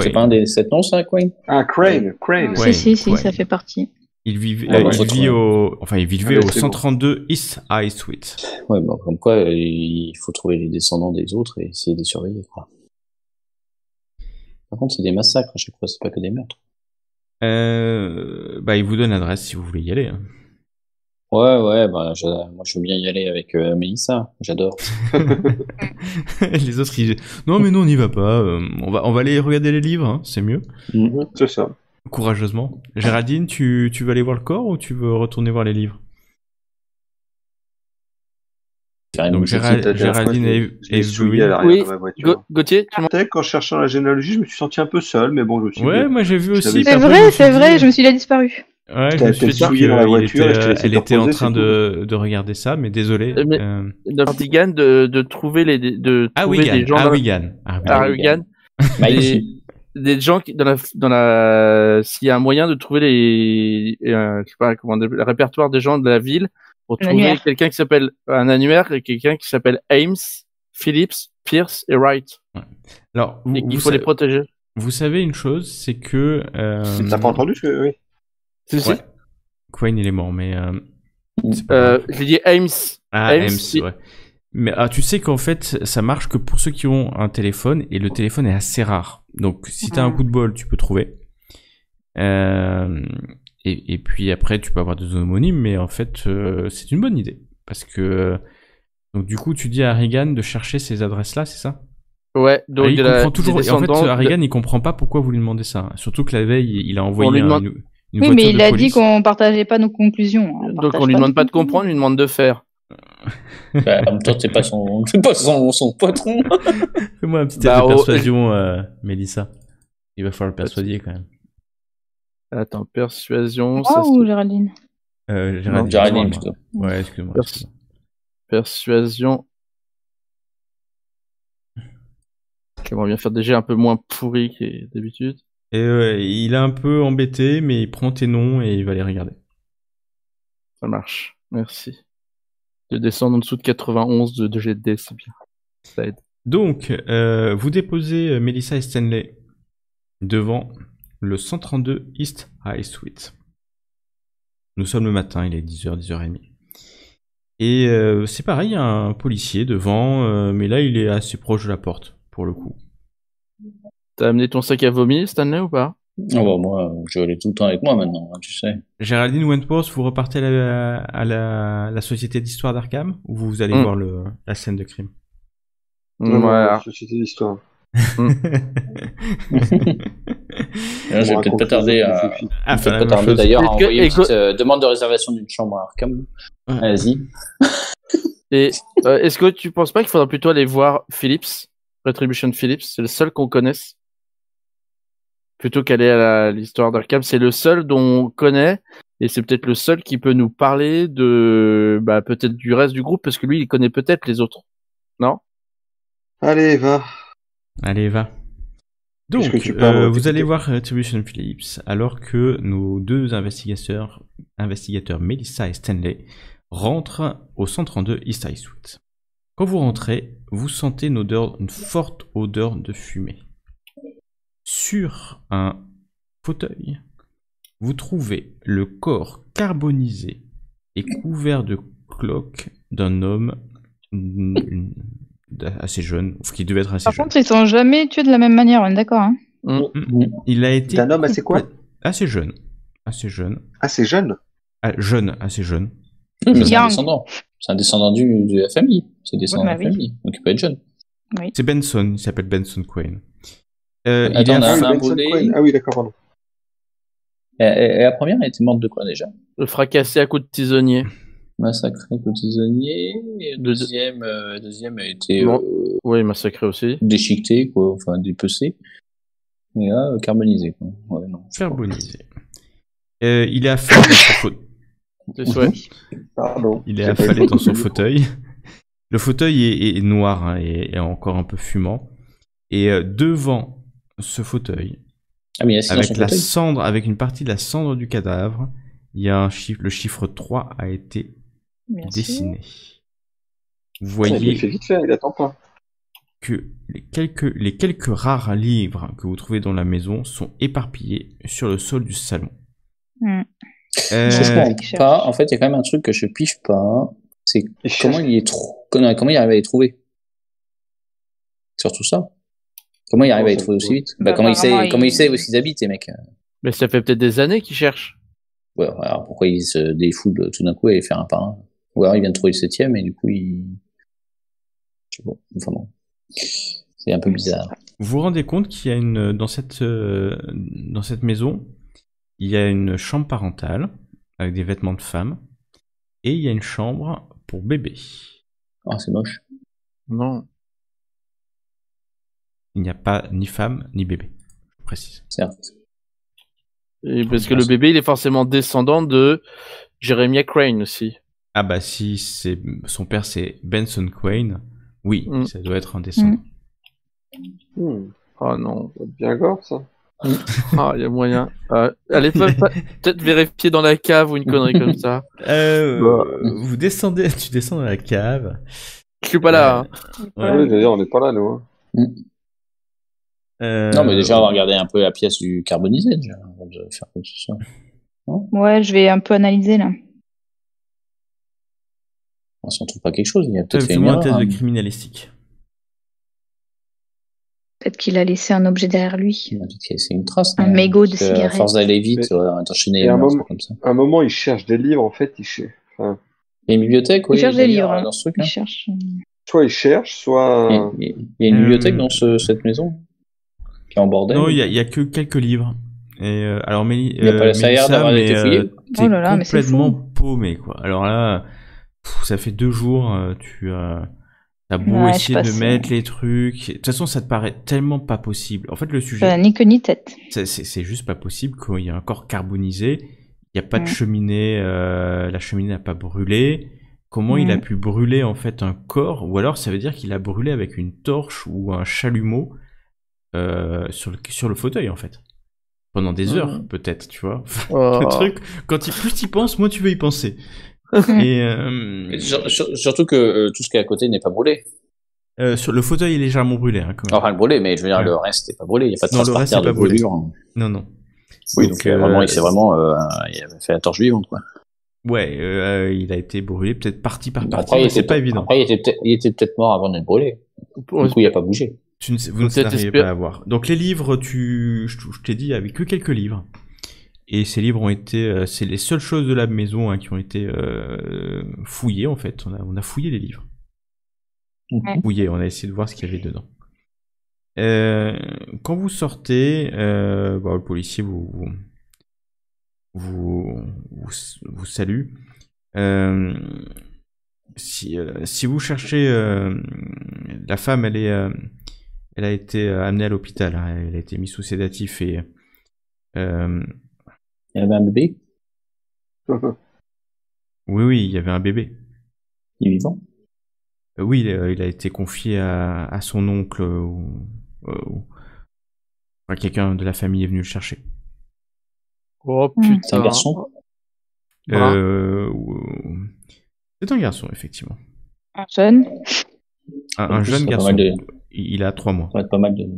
C'est pas un des sept noms, ça, Quain Ah, Crane. Crane. Ah, Si, si, si, ça fait partie. Il, vit au, enfin, il vivait ah, au 132 East High Suite. Ouais, comme quoi, il faut trouver les descendants des autres et essayer de les surveiller, quoi. Par contre, c'est des massacres à chaque fois, c'est pas que des meurtres. Euh, bah, il vous donne l'adresse si vous voulez y aller. Hein. Ouais, ouais, bah, moi je veux bien y aller avec Melissa. Euh, Mélissa, j'adore. les autres, non mais non, on n'y va pas, euh, on, va, on va aller regarder les livres, hein. c'est mieux. Mhm. c'est ça. Courageusement. Géraldine, tu, tu veux aller voir le corps ou tu veux retourner voir les livres donc, Géraldine et, et Oui, Gauthier, tu m'entends Qu'en cherchant la généalogie, je me suis senti un peu seul, mais bon, je me suis Ouais, moi j'ai vu aussi. C'est vrai, c'est vrai, je me suis dit, disparu. Ouais, je me suis dit dans la voiture. elle était en train de, de regarder ça, mais désolé. Euh, euh. Dans de, de trouver les de ah trouver des gens. Ah, Wigan. Ah, Wigan. Ah des gens qui, dans la, dans la, s'il y a un moyen de trouver les, euh, je sais pas comment, le répertoire des gens de la ville pour trouver quelqu'un qui s'appelle un annuaire et quelqu'un qui s'appelle Ames, Phillips, Pierce et Wright. Alors, et il faut les protéger. Vous savez une chose, c'est que. Euh... T'as pas entendu ce que oui. C'est ouais. Quinn il est mort, mais. Euh... euh j'ai dit Ames. Ah, Ames, Ames mais ah, tu sais qu'en fait, ça marche que pour ceux qui ont un téléphone, et le téléphone est assez rare. Donc si t'as un coup de bol, tu peux trouver. Euh, et, puis après, tu peux avoir des homonymes, mais en fait, euh, c'est une bonne idée. Parce que. Donc du coup, tu dis à Regan de chercher ces adresses-là, c'est ça Ouais, donc ah, il comprend toujours. en fait, il comprend pas pourquoi vous lui demandez ça. Surtout que la veille, il a envoyé un, une, Oui, mais il a dit qu'on partageait pas nos conclusions. Hein. donc on lui demande pas de comprendre, on lui demande de faire. Bah, en même temps, pas son, t'es pas son, son patron. Fais-moi un petit bah, test de oh. persuasion, euh, Mélissa. Il va falloir le persuader quand même. Attends, persuasion. Moi oh, ou euh, Géraldine Géraldine, plutôt. Ouais, excuse-moi. Persuasion. persuasion. J'aimerais bien faire des jets un peu moins pourris que d'habitude. Et ouais, il est un peu embêté, mais il prend tes noms et il va les regarder. Ça marche, merci de descendre en dessous de 91 de, de GD, c'est bien. Ça aide. Donc, euh, vous déposez euh, Melissa et Stanley devant le 132 East High Suite Nous sommes le matin, il est 10h, 10h30. Et euh, c'est pareil, il y a un policier devant, mais là il est assez proche de la porte, pour le coup. T'as amené ton sac à vomi, Stanley, ou pas ah bah, moi, je vais aller tout le temps avec moi maintenant, hein, tu sais. Géraldine Wentworth, vous repartez à la, Société d'Histoire d'Arkham ou vous allez hmm. voir la scène de crime la Société d'Histoire. Hmm. Ah, je vais peut-être pas tarder à, ah, bah, d'ailleurs envoyer une petite, euh, demande de réservation d'une chambre à Arkham. Vas-y. Euh, est-ce que tu penses pas qu'il faudrait plutôt aller voir Philips, Retribution Philips, c'est le seul qu'on connaisse plutôt qu'aller à l'histoire d'Arkham. C'est le seul dont on connaît et c'est peut-être le seul qui peut nous parler de bah, peut-être du reste du groupe parce que lui il connaît peut-être les autres. Non Allez, va. Allez, va. Donc, euh, vous allez voir Attribution euh, Phillips alors que nos deux investigateurs, investigateurs Melissa et Stanley, rentrent au 132 East High Suite. Quand vous rentrez, vous sentez une forte odeur de fumée sur un fauteuil, vous trouvez le corps carbonisé et couvert de cloques d'un homme assez jeune, qui devait être assez Par contre, ils sont jamais tués de la même manière, on est d'accord. Hein. Mmh. Mmh, mmh. Il a été. D'un homme assez quoi Assez jeune. Assez jeune. Assez jeune ah, Jeune, assez jeune. c'est un descendant. C'est un descendant de la famille. C'est descendant de la bah famille. Donc il peut être jeune. C'est Benson, il s'appelle Benson Quayne. Euh, Attends, il a un brûlé. Ah oui, d'accord, pardon. Et, la première, elle était morte de quoi déjà Fracassée à coups de tisonnier. massacré à coups de tisonnier. deuxième, euh, deuxième a été. Euh, oui, aussi. déchiqueté quoi. Enfin, dépecé Et là, euh, carbonisée, quoi. Ouais, non. Carbonisée. il est affalé dans son fauteuil. Il est affalé dans son fauteuil. Le fauteuil est, noir hein, et encore un peu fumant. Et devant ce fauteuil. Ah, avec la cendre, avec une partie de la cendre du cadavre, il y a un chiffre, le chiffre 3 a été dessiné. Vous voyez. il attend pas. Que les quelques, les quelques rares livres que vous trouvez dans la maison sont éparpillés sur le sol du salon. Hmm. Euh, pas, en fait, il y a quand même un truc que je piffe pas. C'est comment il est trop... comment il arrive à les trouver. Surtout ça. Comment il arrive à être trouver aussi vite bah, Comment il sait, il sait où ils habitent, ces mecs euh. Mais ça fait peut-être des années qu'ils cherchent. Ouais, alors pourquoi ils se défoulent tout d'un coup et faire un pain Ou alors ils viennent trouver le septième et du coup ils. Je sais Enfin bon. C'est un peu bizarre. Vous vous rendez compte qu'il y a une. Dans cette, euh, dans cette maison, il y a une chambre parentale avec des vêtements de femme et il y a une chambre pour bébé. Ah, oh, c'est moche. Non il n'y a pas ni femme ni bébé. Je précise. Certes. Et parce que le bébé, il est forcément descendant de Jeremiah Crane aussi. Ah bah si c'est son père c'est Benson Crane, oui, mm. ça doit être un descendant. Mm. Mm. Ah non, bien gore ça. ah, il y a moyen. Euh, allez peut-être vérifier dans la cave ou une connerie comme ça. Euh, bah. Vous descendez, tu descends dans la cave. Je suis pas là. Hein. D'ailleurs, on n'est pas là nous. Hein. Euh, non, mais déjà, on va regarder un peu la pièce du carbonisé, déjà, avant de faire quoi que ce soit. ouais, je vais un peu analyser, là. Ah, si On trouve pas quelque chose, il y a peut-être une erreur, de hein. criminalistique. Peut-être qu'il a laissé un objet derrière lui. a laissé une trace. Un mégot de euh, cigarette. À force d'aller vite, mais... Euh, un, moment, comme ça. un moment, il cherche des livres, en fait. Il cherche... Enfin... y a une bibliothèque, oui. Il cherche des livres. il hein. Soit il cherche, soit... Il, y a une bibliothèque dans cette maison qui Non, il n'y a, que quelques livres. Et euh, alors, il n'y a pas la d'avoir été fouillé. complètement paumé, quoi. Alors là, ça fait deux jours, euh, tu as. beau essayer de mettre les trucs. De toute façon, ça te paraît tellement pas possible. En fait, le sujet. Euh, ni ni tête. C'est juste pas possible qu'il y ait un corps carbonisé. Il n'y a pas de mm. cheminée. la cheminée n'a pas brûlé. Comment il a mm. pu brûler en fait un corps Ou alors ça veut dire qu'il a brûlé avec une torche ou un chalumeau euh, sur, le, sur le fauteuil, en fait. Pendant des heures, mhm. peut-être, tu vois. Oh. truc, quand il, plus tu y penses, moins tu veux y penser. et, euh, surtout que euh, tout ce qui est à côté n'est pas brûlé. sur le fauteuil est légèrement brûlé. Hein, quand Enfin, brûlé, mais je veux dire, le reste n'est pas brûlé. Il n'y a pas de non, le reste n'est pas brûlé. Non, non. Oui, donc, vraiment, il s'est vraiment. il avait fait la torche vivante, quoi. Ouais, il a été brûlé, peut-être parti par partie. C'est pas évident. Après, il était, peut-être mort avant d'être brûlé. Du coup, il n'a pas bougé vous ne savez pas à voir. Donc les livres, tu, je, t'ai dit, avec que quelques livres. Et ces livres ont été, euh, c'est les seules choses de la maison hein, qui ont été euh, fouillées en fait. On a, on a fouillé les livres. Fouillé, on a essayé de voir ce qu'il y avait dedans. Euh, quand vous sortez, bon, bah, le policier vous vous, vous, salue. si, si vous cherchez la femme, elle est elle a été euh, amenée à l'hôpital. Hein. Elle a été mise sous sédatif et. Il euh, y avait un bébé Oui, oui, il y avait un bébé. Il est vivant euh, Oui, il a été confié à, son oncle ou. Quelqu'un de la famille est venu le chercher. Oh hmm. putain. C'est un garçon C'est un garçon, effectivement. Un jeune un, jeune garçon. Il a trois mois. pas mal de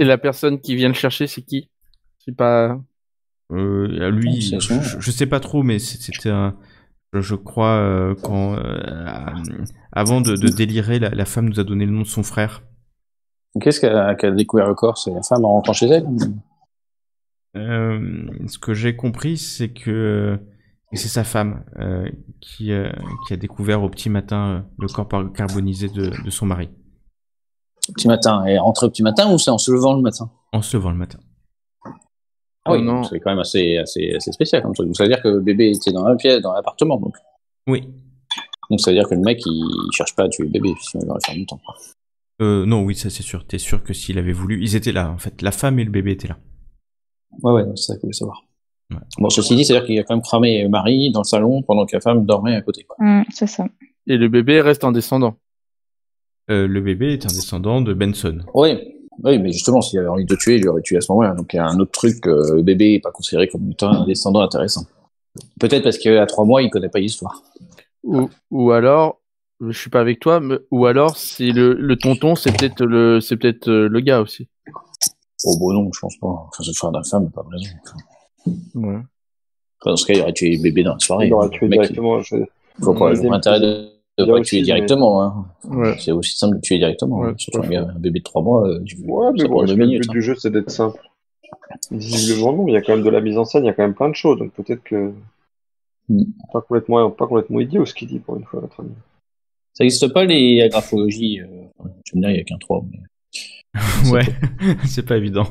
Et la personne qui vient le chercher, c'est qui C'est pas. Euh, lui, je, sais pas trop, mais c'était un. Je crois euh, quand euh, avant de, délirer, la, femme nous a donné le nom de son frère. Qu'est-ce qu'elle a, découvert le corps C'est la femme en rentrant chez elle Ce que j'ai compris, c'est que c'est sa femme qui, a découvert au petit matin le corps carbonisé de son mari petit matin. Et rentrer au petit matin ou c'est en se levant le matin En se levant le matin. Ah oui, ah C'est quand même assez, assez, assez, spécial comme truc. Donc ça veut dire que bébé était dans la pièce, dans l'appartement donc. Oui. Donc ça veut dire que le mec il, cherche pas à tuer bébé, sinon il aurait fait même Euh, non, oui, ça c'est sûr. T'es sûr que s'il avait voulu, ils étaient là en fait. La femme et le bébé étaient là. Ouais, ouais, c'est ça qu'il voulait savoir. Bon, ceci dit, c'est-à-dire qu'il a quand même cramé Marie dans le salon pendant que la femme dormait à côté. Mmh, c'est ça. Et le bébé reste en descendant. Euh, le bébé est un descendant de Benson. Oui, oui mais justement, s'il avait envie de tuer, il l'aurait tué à ce moment-là. Donc il y a un autre truc, euh, le bébé n'est pas considéré comme un descendant intéressant. Peut-être parce qu'à trois mois, il ne connaît pas l'histoire. Ou, alors, je ne suis pas avec toi, ou alors si le, tonton, c'est peut-être le, peut euh, le gars aussi. Oh bon non, je pense pas. Enfin, c'est le frère d'un femme, pas de Ouais. dans ce cas, il aurait tué le bébé dans la soirée. Il aurait tué directement. Il je... faut pas avoir l'intérêt de de tuer directement. Hein. C'est aussi simple de tuer directement. surtout qu'il y un, un, bébé de 3 mois, euh, tu ouais, minutes, le but hein. du jeu, c'est d'être simple. Visiblement, il y a quand même de la mise en scène, il y a quand même plein de choses, donc peut-être que. Hmm. Pas complètement, pas complètement idiot ce qu'il dit pour une fois, ami. Ça n'existe pas les graphologies Tu euh, me dis, il n'y a qu'un 3. ouais, c'est pas évident.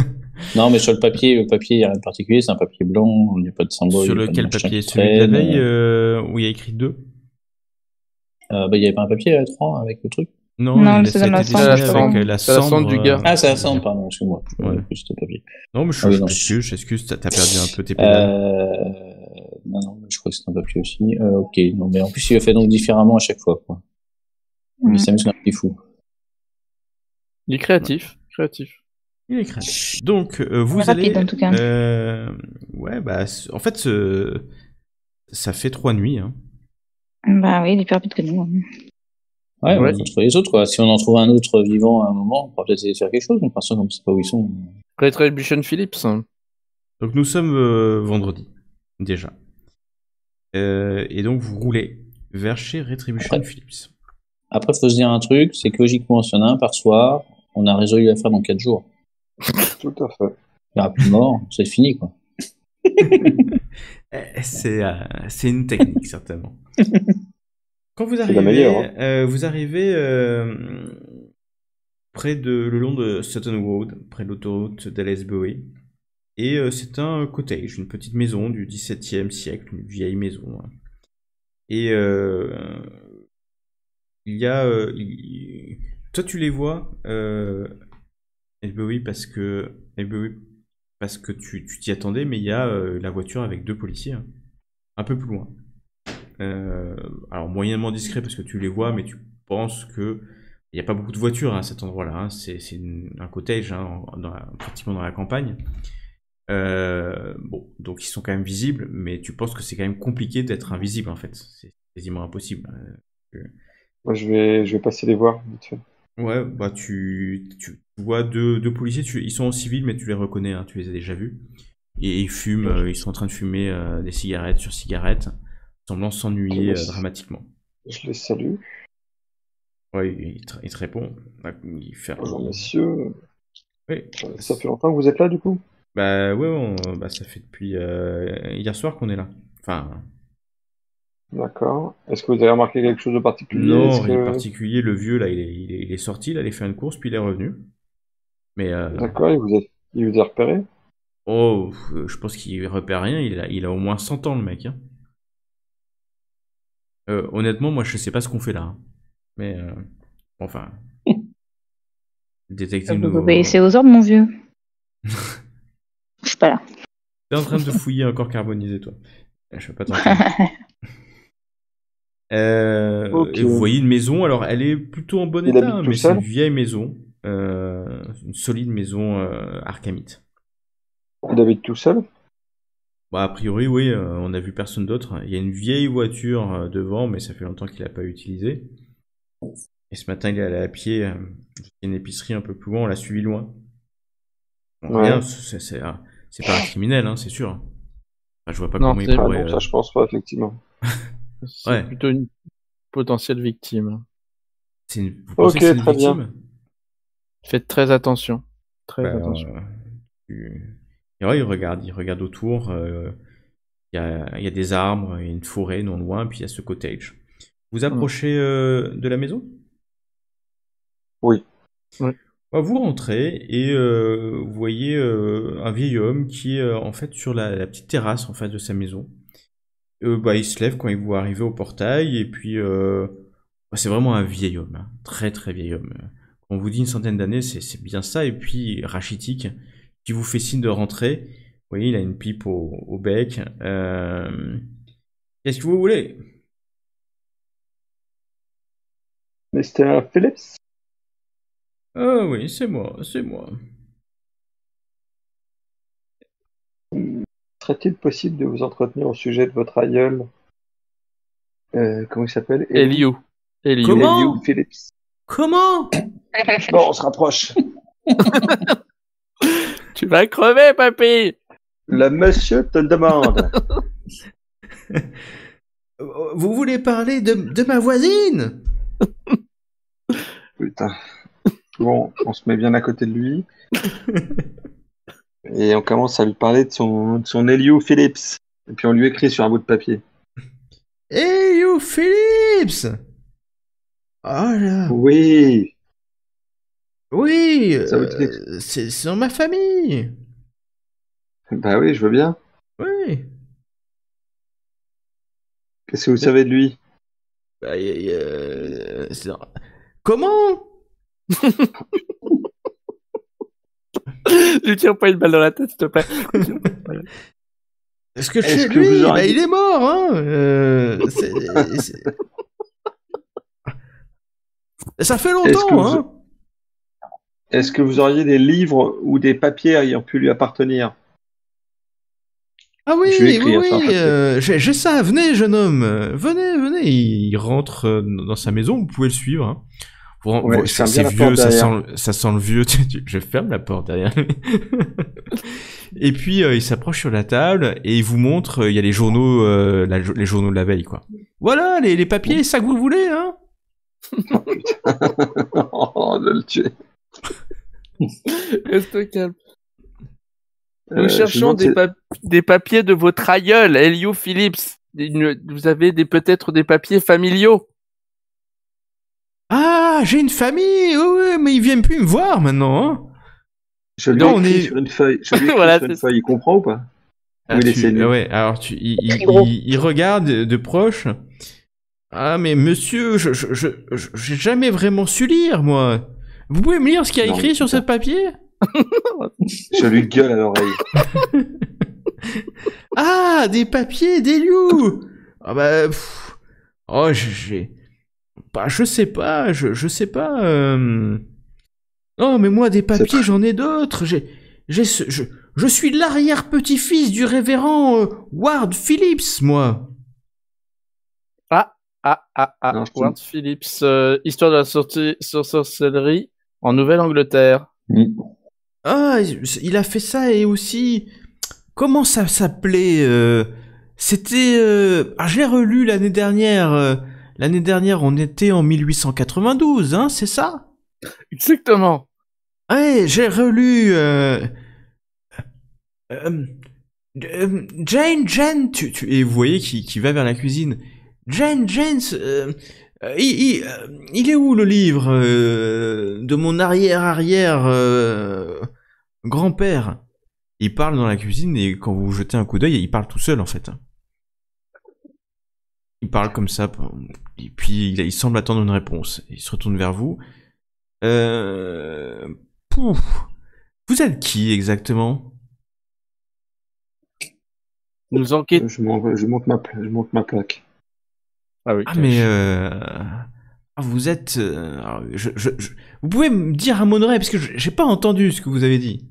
non, mais sur le papier, le papier, il n'y a rien de particulier, c'est un papier blanc, il n'y a pas de symbole. Sur lequel papier Celui de la veille euh, où il y a écrit 2 euh, bah, il n'y avait pas un papier à euh, 3 avec le truc non, non euh, c'est la cendre. la cendre du gars. Ah, c'est la cendre, pardon, excuse-moi. Ouais. Non, mais je, ah suis je, t'as perdu un peu tes pédales. Non, non, je crois que c'est un papier aussi. Euh, ok, non, mais en plus, il le fait donc différemment à chaque fois, quoi. Mais ça me un petit fou. Il est créatif, créatif. Il est créatif. Donc, euh, vous rapide, en tout cas. Euh... ouais, bah, en fait, ça fait trois nuits, hein. Bah oui, il est plus rapide que nous. Hein. Ouais, on trouve les autres, quoi. Si on en trouve un autre vivant à un moment, on pourra peut-être essayer de faire quelque chose, mais pour on ne sait pas où ils sont. Retribution Phillips. Donc nous sommes euh, vendredi, déjà. Euh, et donc vous roulez vers chez Retribution après, Phillips. Après, faut se dire un truc, c'est que logiquement, si on en a un par soir, on a résolu l'affaire dans 4 jours. Tout à fait. Il n'y aura plus de mort, c'est fini, quoi. Eh, euh, c'est une technique, certainement. Quand vous arrivez, hein. euh, vous arrivez euh, près de, le long de Sutton Road, près de l'autoroute d'Alice Bowie, et c'est un cottage, une petite maison du XVIIe siècle, une vieille maison. Hein. Et il y a, toi tu les vois, Alice Bowie, parce que parce que tu t'y attendais, mais il y a euh, la voiture avec deux policiers, hein. un peu plus loin. Euh, alors moyennement discret parce que tu les vois, mais tu penses que il n'y a pas beaucoup de voitures à cet endroit-là. Hein. C'est un cottage, hein, pratiquement dans la campagne. Euh, bon, donc ils sont quand même visibles, mais tu penses que c'est quand même compliqué d'être invisible en fait. C'est quasiment impossible. Moi, je vais, je vais passer les voir. Ouais, bah tu, tu, tu vois deux, policiers, ils sont en civil, mais tu les reconnais, hein, tu les as déjà vus. Et ils fument, euh, ils sont en train de fumer euh, des cigarettes sur cigarettes, semblant s'ennuyer euh, dramatiquement. Je les salue. Oui, il, te, répond. Bonjour messieurs. Ça fait longtemps que vous êtes là du coup Bah ouais, bah, ça fait depuis hier soir qu'on est là. Enfin. D'accord. Est-ce que vous avez remarqué quelque chose de particulier Non, rien de particulier. Le vieux, là, il est, sorti, il allait faire une course, puis il est revenu. Euh, D'accord, il vous a, repéré oh, euh, je pense qu'il repère rien. Il a, il a au moins 100 ans, le mec. Hein. Euh, honnêtement, moi, je sais pas ce qu'on fait là. Hein. Mais enfin, détective Vous nous. c'est aux ordres, mon vieux. Je suis pas là. en train de fouiller un corps carbonisé, toi. Je vais pas t'en Euh, et vous voyez une maison, alors elle est plutôt en bon état, hein, mais c'est une vieille maison. Euh, une solide maison euh, arcamite. On tout seul bah, a priori, oui, euh, on a vu personne d'autre. Il y a une vieille voiture devant, mais ça fait longtemps qu'il n'a pas utilisé Et ce matin, il est allé à pied a une épicerie un peu plus loin, on l'a suivi loin. c'est pas un criminel, hein, c'est sûr. je je vois pas comment il pourrait. Ah ça, je pense pas, effectivement. c'est plutôt une potentielle victime. c'est une victime Faites très attention. Très ben, attention. Euh, il regarde, il regarde autour. Euh, il y, a, des arbres, il y a une forêt non loin, puis il y a ce cottage. Vous hum. approchez euh, de la maison Oui. Bah, vous rentrez et vous voyez un vieil homme qui est en fait sur la, petite terrasse en face de sa maison. Bah, il se lève quand il vous arriver au portail et puis bah, c'est vraiment un vieil homme, hein. très très vieil homme on vous dit une centaine d'années, c'est bien ça. Et puis rachitique, qui vous fait signe de rentrer. Vous voyez, il a une pipe au, bec. Euh, qu'est-ce que vous voulez Mr. Phillips Ah oui, c'est moi, c'est moi. Serait-il possible de vous entretenir au sujet de votre aïeul euh, Comment il s'appelle Elio. Elio. Phillips. Comment Bon, on se rapproche. tu vas crever, papy Le monsieur te demande. Vous voulez parler de, ma voisine Putain. Bon, on se met bien à côté de lui. Et on commence à lui parler de son, de son Phillips. Et puis on lui écrit sur un bout de papier. Eliou Phillips Oh ah là Oui oui, euh, c'est dans ma famille. Bah oui, je veux bien. Oui. Qu'est-ce que vous savez de lui bah, euh, Comment Lui tire pas une balle dans la tête, s'il te plaît. Est-ce que c'est lui bah, Il est mort, hein euh, Ça fait longtemps, hein est-ce que vous auriez des livres ou des papiers ayant pu lui appartenir ah oui, oui, oui, euh, j'ai ça, venez jeune homme, venez, venez, il, rentre euh, dans sa maison, vous pouvez le suivre. Hein. c'est vieux, ça sent, ça sent, le vieux. je ferme la porte derrière. et puis euh, il s'approche sur la table et il vous montre, il y a les journaux, les journaux de la veille, quoi. Voilà, les, papiers, ça que vous voulez, hein. Oh, oh, le tuer. Reste calme. Euh, Nous cherchons des, papiers de votre aïeul, Elio Phillips. vous avez peut-être des papiers familiaux. Ah, j'ai une famille, oui, mais ils viennent plus me voir maintenant. Hein. Je lui sur une feuille. Il comprend ou pas alors il, regarde de proche. Ah, mais monsieur, j'ai jamais vraiment su lire, moi. Vous pouvez me lire ce qu'il y a écrit sur ce papier Je lui gueule à l'oreille. ah, des papiers, des loups Ah bah... Oh, j'ai... Bah, je sais pas, je, sais pas... Oh, mais moi, des papiers, j'en ai d'autres. je, je suis l'arrière-petit-fils du révérend euh, Ward Phillips, moi. Ah, ah, ah, ah, Ward Phillips, euh, histoire de la sorcellerie, en Nouvelle-Angleterre. Mm. Ah, il a fait ça et aussi. Comment ça s'appelait euh, C'était. Euh, ah, je l'ai relu l'année dernière. Euh, l'année dernière, on était en 1892, hein, c'est ça Exactement. Ouais, j'ai relu. Jane, Jane, tu, et vous voyez qui, va vers la cuisine. Jane, Jane, euh, euh, il, est où le livre euh, de mon arrière-arrière grand-père Il parle dans la cuisine et quand vous jetez un coup d'œil, il parle tout seul en fait. Il parle comme ça et puis il, semble attendre une réponse. Il se retourne vers vous. Vous êtes qui exactement Nous je monte ma plaque. Ah, ah mais euh, ah, vous êtes. Euh, ah, vous pouvez me dire à mon oreille parce que j'ai pas entendu ce que vous avez dit.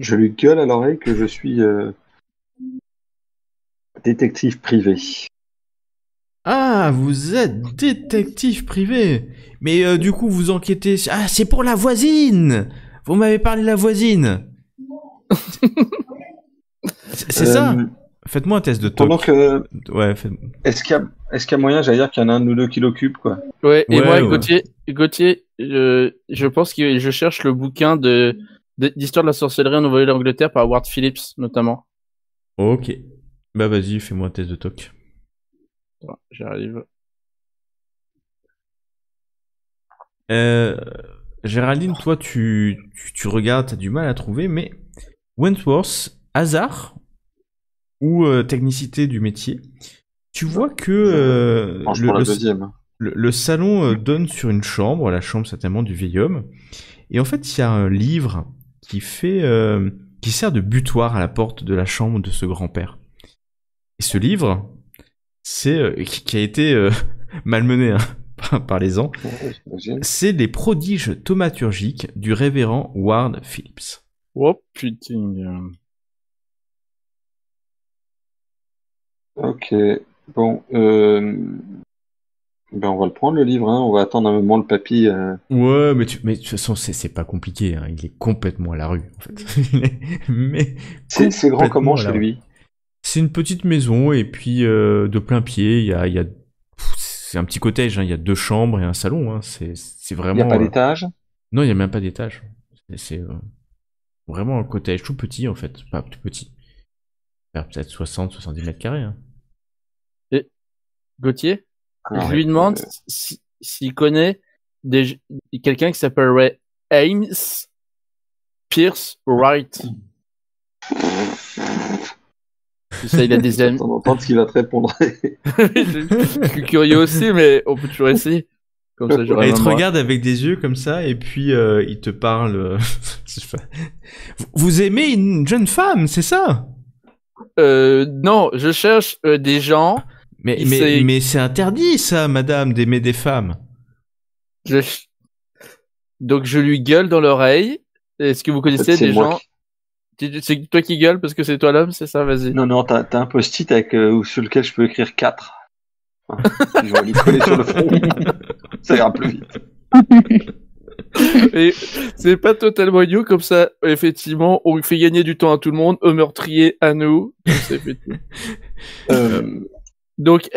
Je lui gueule à l'oreille que je suis euh, détective privé. Ah, vous êtes détective privé. Mais du coup, vous enquêtez. Ah, c'est pour la voisine. Vous m'avez parlé de la voisine. c'est ça. Faites-moi un test de temps que. Ouais, est-ce qu'il y a moyen, j'allais dire qu'il y en a un ou deux qui l'occupent, quoi. Ouais, et moi, Gauthier, je pense que je cherche le bouquin de d'histoire de la sorcellerie en Nouvelle-Angleterre par Ward Phillips, notamment. Ok. Bah vas-y, fais-moi un test de toc. J'arrive. Euh, Géraldine, toi, tu, tu, regardes, t'as du mal à trouver, mais Wentworth, hasard ou euh, technicité du métier, tu vois que euh, le, salon euh, donne sur une chambre, la chambre certainement du vieil homme. Et en fait, il y a un livre qui fait, euh, qui sert de butoir à la porte de la chambre de ce grand-père. Et ce livre, c'est qui, a été malmené hein, par les ans. c'est les prodiges thaumaturgiques du révérend Ward Phillips. Oh putain. Ok. Bon, euh, ben on va le prendre le livre, hein. on va attendre un moment le papy. Euh. Ouais, mais, tu... mais de toute façon, c'est pas compliqué, hein. il est complètement à la rue en fait. mais c'est grand comment chez lui C'est une petite maison et puis euh, de plein pied, il y a, c'est un petit cottage, hein. il y a deux chambres et un salon, hein. c'est vraiment. Il n'y a pas d'étage Non, il n'y a même pas d'étage. C'est vraiment un cottage tout petit en fait, pas tout petit. Peut-être 60-70 mètres carrés. Gauthier. Ah je lui demande s'il connaît quelqu'un qui s'appellerait Ames Pierce Wright. Ça, il a des amis. qu'il va répondre. je suis curieux aussi, mais on peut toujours essayer. Comme ça, il te regarde avec des yeux comme ça, et puis euh, il te parle. Euh, Vous aimez une jeune femme, c'est ça euh, Non, je cherche des gens mais, c'est interdit, ça, madame, d'aimer des femmes. Donc je lui gueule dans l'oreille. Est-ce que vous connaissez des gens C'est toi qui gueule parce que c'est toi l'homme, c'est ça Vas-y. Non, non, t'as un post-it euh, sur lequel je peux écrire 4. je vais lui coller sur le front. ça ira plus vite. Et c'est pas totalement idiot comme ça. Effectivement, on fait gagner du temps à tout le monde, aux meurtrier à nous. euh, donc,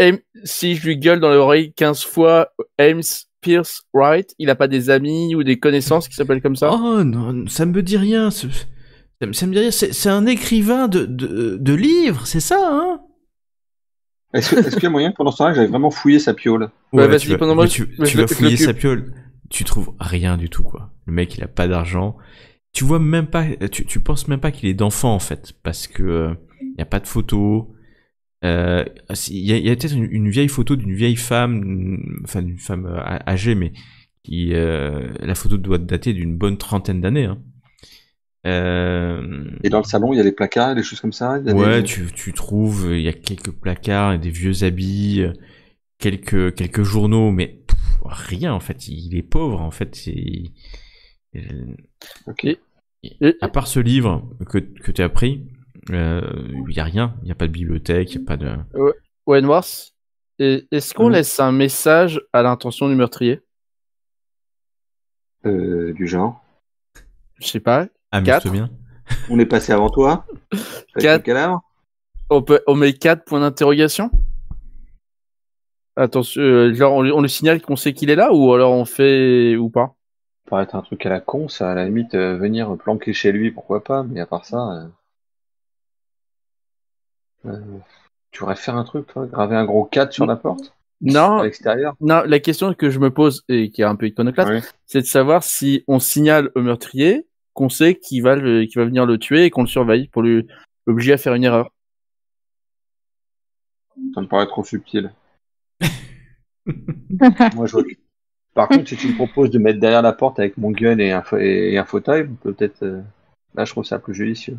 si je lui gueule dans l'oreille 15 fois, Ames, Pierce, Wright, il n'a pas des amis ou des connaissances qui s'appellent comme ça Oh non, ça me dit rien. Ça me, dit rien. C'est un écrivain de, livres, c'est ça, hein? Est-ce qu'il y a moyen pendant ce temps-là, j'avais vraiment fouillé sa piole tu, vas fouiller sa piole. Tu trouves rien du tout, quoi. Le mec, il n'a pas d'argent. Tu vois même pas, tu, penses même pas qu'il est d'enfant, en fait, parce qu'il euh, il n'y a pas de photos euh, il y a, peut-être une, vieille photo d'une vieille femme, mm, enfin d'une femme euh, âgée, mais qui euh, la photo doit dater d'une bonne trentaine d'années. Hein. Et dans le salon, il y a des placards, des choses comme ça. ouais, tu, trouves, il y a quelques placards, des vieux habits, quelques quelques journaux, mais rien en fait. Il est pauvre en fait. Ok. à part ce livre que, que tu as pris, il euh, n'y a rien, il n'y a pas de bibliothèque, il n'y a pas de. Wenworth, est-ce qu'on laisse un message à l'intention du meurtrier euh, Du genre Je sais pas. amuse ah, bien. on est passé avant toi. 4. On, peut, on met 4 points d'interrogation Attention, euh, genre on, le signale qu'on sait qu'il est là ou alors on fait ou pas Ça paraît être un truc à la con, ça. À la limite, venir planquer chez lui, pourquoi pas, mais à part ça. Euh, tu aurais faire un truc, toi, graver un gros 4 sur la porte Non. À l'extérieur Non, la question que je me pose, et qui est un peu iconoclaste, c'est de savoir si on signale au meurtrier qu'on sait qu'il va, le, va venir le tuer et qu'on le surveille pour lui obliger à faire une erreur. Ça me paraît trop subtil. Moi, je vois. Par contre, si tu me proposes de mettre derrière la porte avec mon gun et un, et un fauteuil, peut-être. Euh, là, je trouve ça plus judicieux.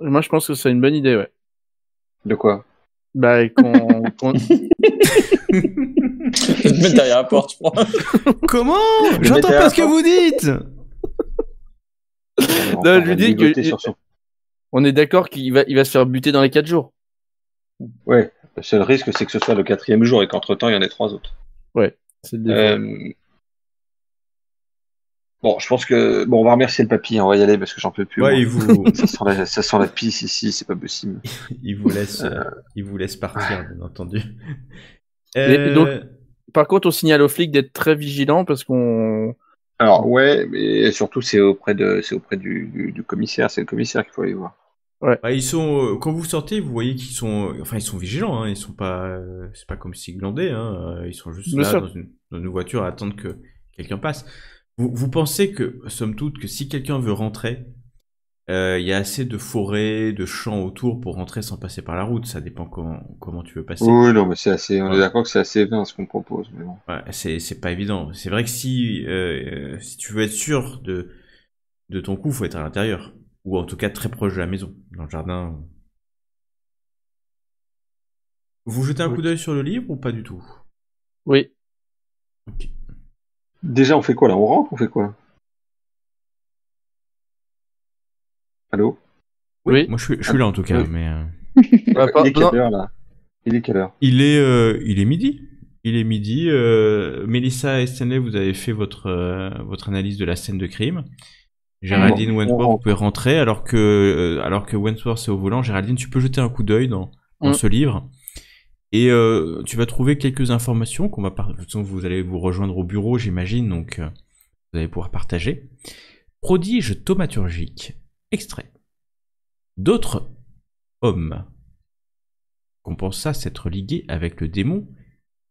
moi, je pense que c'est une bonne idée, ouais. De quoi Bah, qu'on. qu'on... Je te mettre derrière la porte, je crois. Comment J'entends pas ce que vous dites Non, je lui dis que. On est d'accord qu'il va, il va se faire buter dans les 4 jours. Ouais, le seul risque, c'est que ce soit le quatrième jour et qu'entre temps, il y en ait trois autres. Ouais, c'est euh, Bon, je pense que bon, on va remercier le papy, on va y aller parce que j'en peux plus. Ouais, vous... ça, sent la, ça pisse ici, c'est pas possible. il vous laisse, euh, euh, il vous laisse partir, bien entendu. Euh, par contre, on signale aux flics d'être très vigilants parce qu'on. Alors ouais, mais surtout c'est auprès de, c'est auprès du, commissaire, c'est le commissaire qu'il faut aller voir. Ouais. Bah, ils sont quand vous sortez, vous voyez qu'ils sont, enfin ils sont vigilants, hein, ils sont pas, c'est pas comme s'ils glandaient, hein, ils sont juste là dans une, voiture à attendre que quelqu'un passe. Vous, pensez que, somme toute, que si quelqu'un veut rentrer, euh, il y a assez de forêts, de champs autour pour rentrer sans passer par la route. Ça dépend comment, tu veux passer. Oui, non, mais c'est assez. On est d'accord que c'est assez vain ce qu'on propose. c'est pas évident. C'est vrai que si euh, euh, si tu veux être sûr de de ton coup, faut être à l'intérieur ou en tout cas très proche de la maison, dans le jardin. Vous jetez un coup d'œil sur le livre ou pas du tout Oui. Ok. Déjà, on fait quoi là On rentre On fait quoi Allô oui, Moi, je suis, là en tout cas, mais. Euh, il est quelle heure là Il est quelle heure Il est, midi. Il est midi. Euh, Melissa et Stanley, vous avez fait votre euh, votre analyse de la scène de crime. Géraldine Wentworth, vous pouvez rentrer. Alors que alors que Wentworth est au volant, Géraldine, tu peux jeter un coup d'œil dans, mm. ce livre. Et euh, tu vas trouver quelques informations qu'on va vous allez vous rejoindre au bureau, j'imagine, donc euh, vous allez pouvoir partager. Prodige thaumaturgique. Extrait. D'autres hommes qu'on pensa s'être ligués avec le démon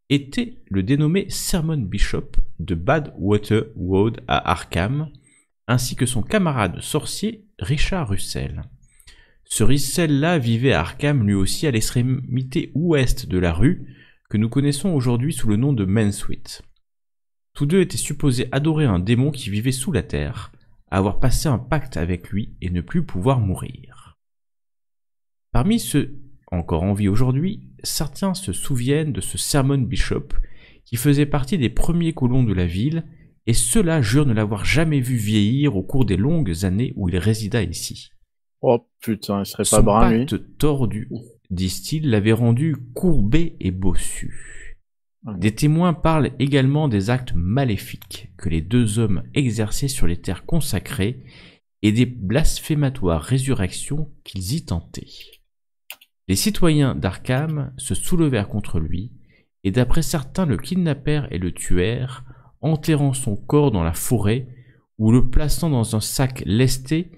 étaient le dénommé Sermon Bishop de Badwater Wood à Arkham, ainsi que son camarade sorcier Richard Russell. Ce là vivait à Arkham lui aussi à l'extrémité ouest de la rue, que nous connaissons aujourd'hui sous le nom de Mansweet. Tous deux étaient supposés adorer un démon qui vivait sous la terre, avoir passé un pacte avec lui et ne plus pouvoir mourir. Parmi ceux encore en vie aujourd'hui, certains se souviennent de ce Sermon Bishop qui faisait partie des premiers colons de la ville et ceux-là jurent ne l'avoir jamais vu vieillir au cours des longues années où il résida ici. Oh putain, il serait Son tordu, disent-ils, l'avait rendu courbé et bossu. Des témoins parlent également des actes maléfiques que les deux hommes exerçaient sur les terres consacrées et des blasphématoires résurrections qu'ils y tentaient. Les citoyens d'Arkham se soulevèrent contre lui, et d'après certains le kidnappèrent et le tuèrent, enterrant son corps dans la forêt ou le plaçant dans un sac lesté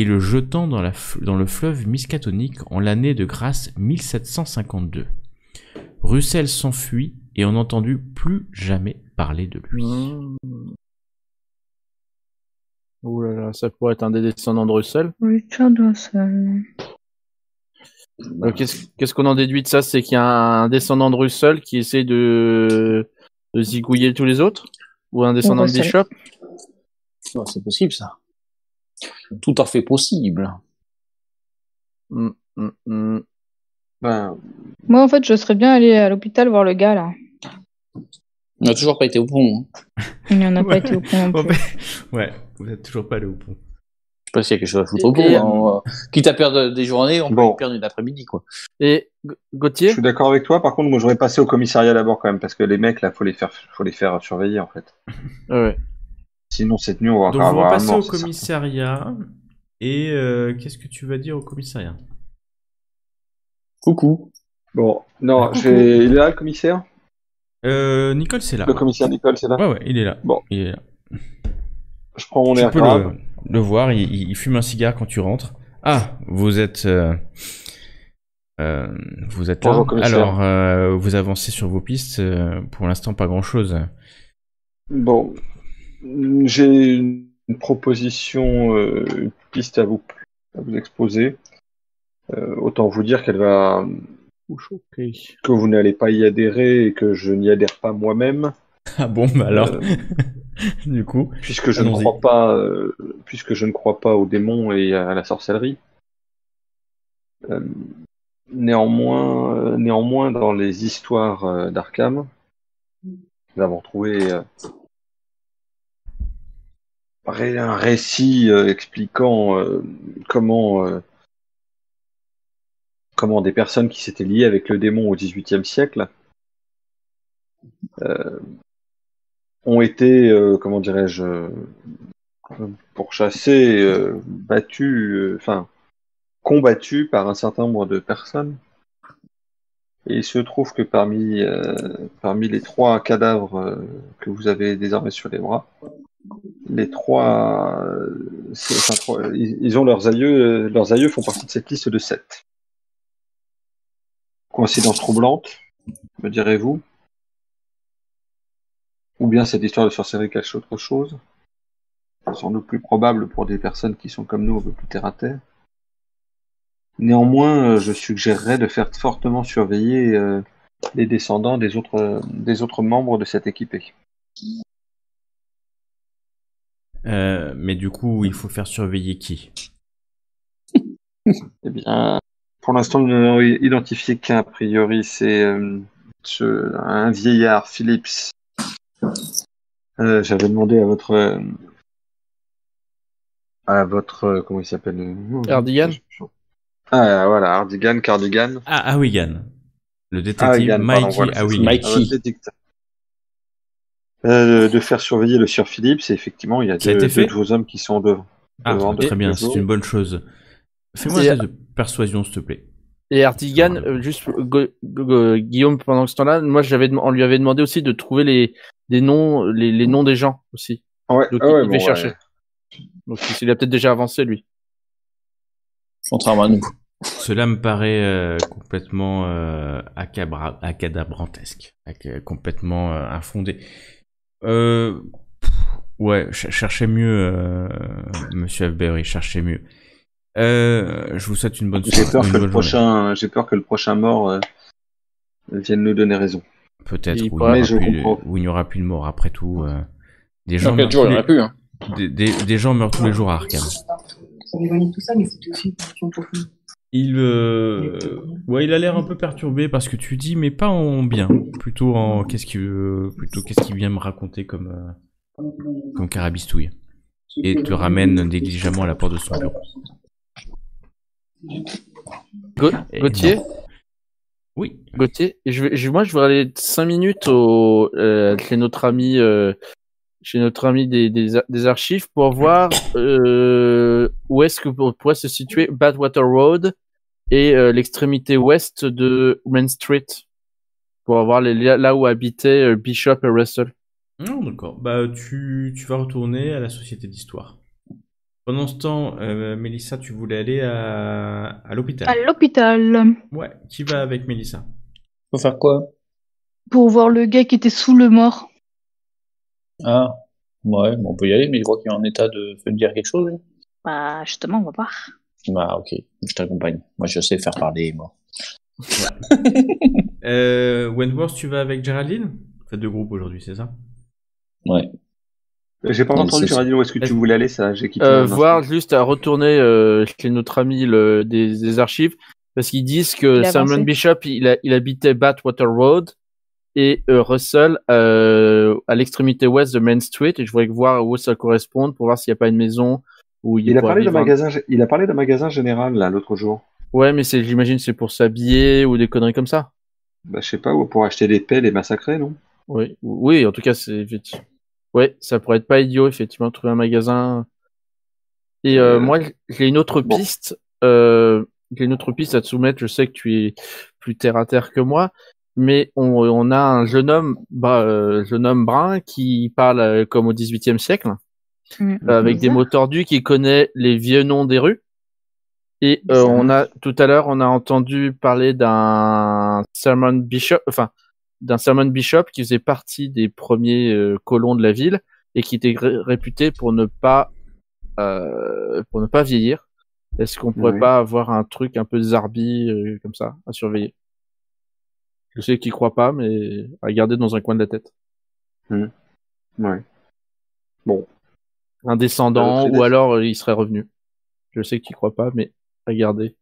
et le jetant dans, la, dans le fleuve miscatonique en l'année de grâce 1752. Russell s'enfuit et on entendu plus jamais parler de lui. Mmh. là là, ça pourrait être un des descendants de Russell Richard Russell. Euh, qu'est-ce qu'on en déduit de ça C'est qu'il y a un descendant de Russell qui essaie de, zigouiller tous les autres Ou un descendant de Bishop oh, C'est possible ça. Tout à fait possible. Mm, mm, mm. Ben, moi, en fait, je serais bien allé à l'hôpital voir le gars, là. On n'a toujours pas été au pont. on hein. n'a pas été au pont. ouais, vous n'êtes toujours pas allé au pont. Je sais pas s'il y a quelque chose à foutre au pont. Hein, Quitte à perdre des journées, on bon. peut perdre une après-midi, quoi. Et Gauthier Je suis d'accord avec toi. Par contre, moi, j'aurais passé au commissariat d'abord, quand même, parce que les mecs, là, faut les faire, faut les faire surveiller, en fait. ouais. Sinon, cette nuit, on va Donc, un passer au commissariat. Et euh, qu'est-ce que tu vas dire au commissariat Coucou. Bon, non, ah, il est là, le commissaire euh, Nicole, c'est là. Le commissaire Nicole, c'est là Ouais, ouais, il est là. Bon. Il est là. Je prends mon tu air peux Le, voir, il, fume un cigare quand tu rentres. Ah, vous êtes... Euh, euh vous êtes Bonjour, là. Alors, euh, vous avancez sur vos pistes. pour l'instant, pas grand-chose. Bon, j'ai une proposition, euh, une piste à vous, exposer. Euh, autant vous dire qu'elle va choquer. Que vous n'allez pas y adhérer et que je n'y adhère pas moi-même. Ah bon, bah alors. Euh, du coup. Puisque je ne crois pas, puisque je ne crois pas aux démons et à la sorcellerie. néanmoins, néanmoins, dans les histoires d'Arkham, nous avons trouvé un récit euh, expliquant euh, comment euh, comment des personnes qui s'étaient liées avec le démon au XVIIIe siècle ont été, comment dirais-je, pourchassées, euh, battus, enfin, combattues par un certain nombre de personnes. Et il se trouve que parmi, parmi les trois cadavres que vous avez désormais sur les bras, les trois, ils, ont leurs aïeux, euh, leurs aïeux font partie de cette liste de sept. Coïncidence troublante, me direz-vous Ou bien cette histoire de sorcellerie cache autre chose Sans doute plus probable pour des personnes qui sont comme nous un peu plus terre à terre. Néanmoins, euh, je suggérerais de faire fortement surveiller euh, les descendants des autres, des autres membres de cette équipée. Euh, mais du coup, il faut faire surveiller qui Eh bien, pour l'instant, nous n'avons identifié qu'un. priori, c'est euh, un vieillard, Philips. Euh, j'avais demandé à votre. à votre. comment il s'appelle Cardigan Ah, voilà, Ardigan, Cardigan. Ah, Awigan. Le détective Mikey Mikey. Ah, euh, de faire surveiller le Sir Philippe c'est effectivement, il y a deux, a hommes qui sont en Ah, très bien, c'est une bonne chose. Fais-moi un de persuasion, s'il te plaît. Et Artigan, euh, juste Guillaume, pendant ce temps-là, moi, on lui avait demandé aussi de trouver les, noms, les, noms des gens aussi. Ah ouais, Donc, ah il, il chercher. Donc, il a peut-être déjà avancé, lui. Contrairement à nous. Cela me paraît euh, complètement euh, acadabrantesque, complètement infondé. Euh, ouais, cherchez mieux, euh, monsieur Fberry, cherchez mieux. Euh, je vous souhaite une bonne soirée. J'ai peur, que le prochain, peur que le prochain mort euh, vienne nous donner raison. Peut-être, où, il n'y aura plus de mort après tout. Euh. des gens meurent jours, tous les... Plus, hein. des, gens meurent tous les jours à Arkham. tout ça, mais c'est aussi une question profonde. Il, euh, ouais, il a l'air un peu perturbé parce que tu dis, mais pas en bien, plutôt en qu'est-ce qu'il plutôt qu'est-ce vient me raconter comme euh, comme carabistouille, et te ramène négligemment à la porte de son bureau. Gauthier. Oui. Gauthier, je moi je vais aller 5 minutes au, chez notre ami chez notre ami des, archives pour voir euh, où est-ce que pourrait se situer Badwater Road et euh, l'extrémité ouest de Main Street pour avoir les, là où habitaient euh, Bishop et Russell. Non, ah, d'accord. Bah, tu, vas retourner à la société d'histoire. Pendant ce temps, Mélissa, tu voulais aller à, l'hôpital. À l'hôpital. Ouais, qui va avec Mélissa Pour faire quoi Pour voir le gars qui était sous le mort. Ah, ouais, on peut y aller, mais je crois qu'il est en état de me dire quelque chose. Bah, justement, on va voir. Bah, ok, je t'accompagne. Moi, je sais faire parler, moi. Euh, Wentworth, tu vas avec Géraldine faites deux groupes aujourd'hui, c'est ça Ouais. Euh, j'ai pas entendu, Geraldine, où est-ce que tu voulais aller ça J'ai quitté. Euh, voir juste à retourner chez notre ami le, des, archives, parce qu'ils disent que Simon Bishop, il, il habitait Batwater Road, et euh, Russell euh, à l'extrémité ouest de Main Street. Et je voudrais voir où ça correspond pour voir s'il n'y a pas une maison où il, a parlé d'un magasin. Il a parlé d'un magasin général là l'autre jour. Ouais, mais c'est, j'imagine, c'est pour s'habiller ou des conneries comme ça. Bah, je sais pas, ou pour acheter des pelles et massacrer, non Oui, oui, en tout cas, c'est Ouais, ça pourrait être pas idiot, effectivement, trouver un magasin. Et euh, moi, j'ai une autre piste. j'ai une autre piste à te soumettre. Je sais que tu es plus terre à terre que moi, mais on, a un jeune homme, euh, jeune homme brun qui parle euh, comme au XVIIIe siècle, mm. euh, avec des mots tordus, qui connaît les vieux noms des rues. Et on a tout à l'heure, on a entendu parler d'un sermon bishop, enfin d'un sermon bishop qui faisait partie des premiers colons de la ville et qui était réputé pour ne pas pour ne pas vieillir. Est-ce qu'on pourrait pas avoir un truc un peu zarbi comme ça à surveiller je sais qu'il croit pas, mais à garder dans un coin de la tête. Mmh. Ouais. Bon. Un descendant, euh, ou alors euh, il serait revenu. Je sais qu'il croit pas, mais à garder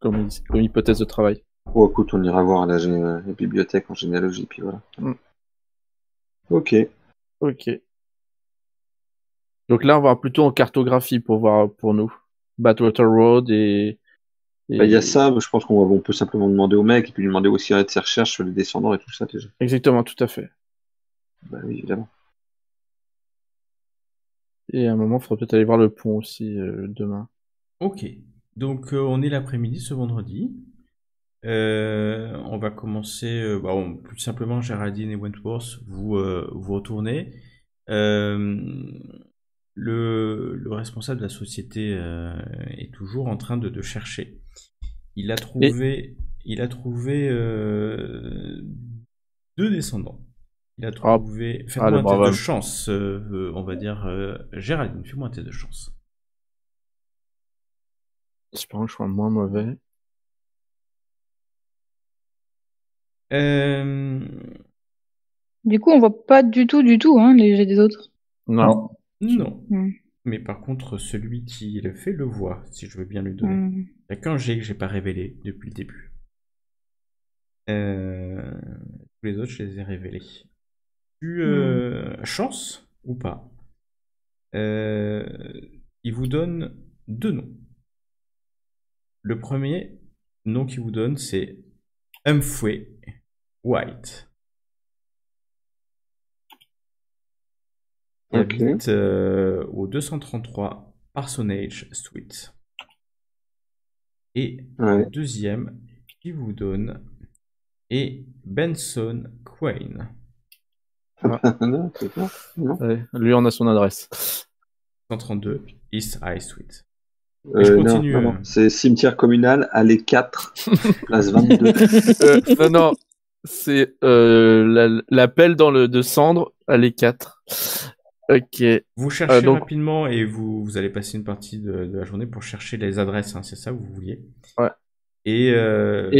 comme, hypothèse de travail. Oh, écoute, on ira voir euh, la, bibliothèque en généalogie, puis voilà. Mmh. Ok. Ok. Donc là, on va plutôt en cartographie pour voir pour nous. Badwater Road et bah, il y a ça, je pense qu'on peut simplement demander au mec et puis lui demander aussi de ses recherches sur les descendants et tout ça déjà. Exactement, tout à fait. Bah oui, évidemment. Et à un moment, il faudra peut-être aller voir le pont aussi euh, demain. Ok, donc euh, on est l'après-midi ce vendredi. Euh, on va commencer, bon, bah, plus simplement, Géraldine et Wentworth, vous vous retournez. Euh, le, responsable de la société euh, est toujours en train de, chercher. Il a trouvé, il a trouvé euh, deux descendants. Il a ah. trouvé. Ah, de chance, euh, on va dire. Géraldine, fais-moi de chance. J'espère que je sois moins mauvais. Du coup, on voit pas du tout, du tout, hein, les des autres. Non. Non. Hmm. Mais par contre, celui qui le fait le voit, si je veux bien lui donner. Il n'y a qu'un G que j'ai pas révélé depuis le début. Euh, tous les autres, je les ai révélés. Tu, euh, hmm. Chance ou pas euh, Il vous donne deux noms. Le premier nom qu'il vous donne, c'est Humphrey White. Il habite euh, au 233 Parsonage Suite. Et le deuxième qui vous donne est Benson Quayne. lui en a son adresse. 132 East High Suite. Euh, euh. C'est cimetière communal, allée 4, place 22. non, non, c'est l'appel dans le de cendre, allée 4. Vous euh, cherchez rapidement et vous, vous, allez passer une partie de, la journée pour chercher les adresses, hein, c'est ça vous vouliez Ouais. Et, euh,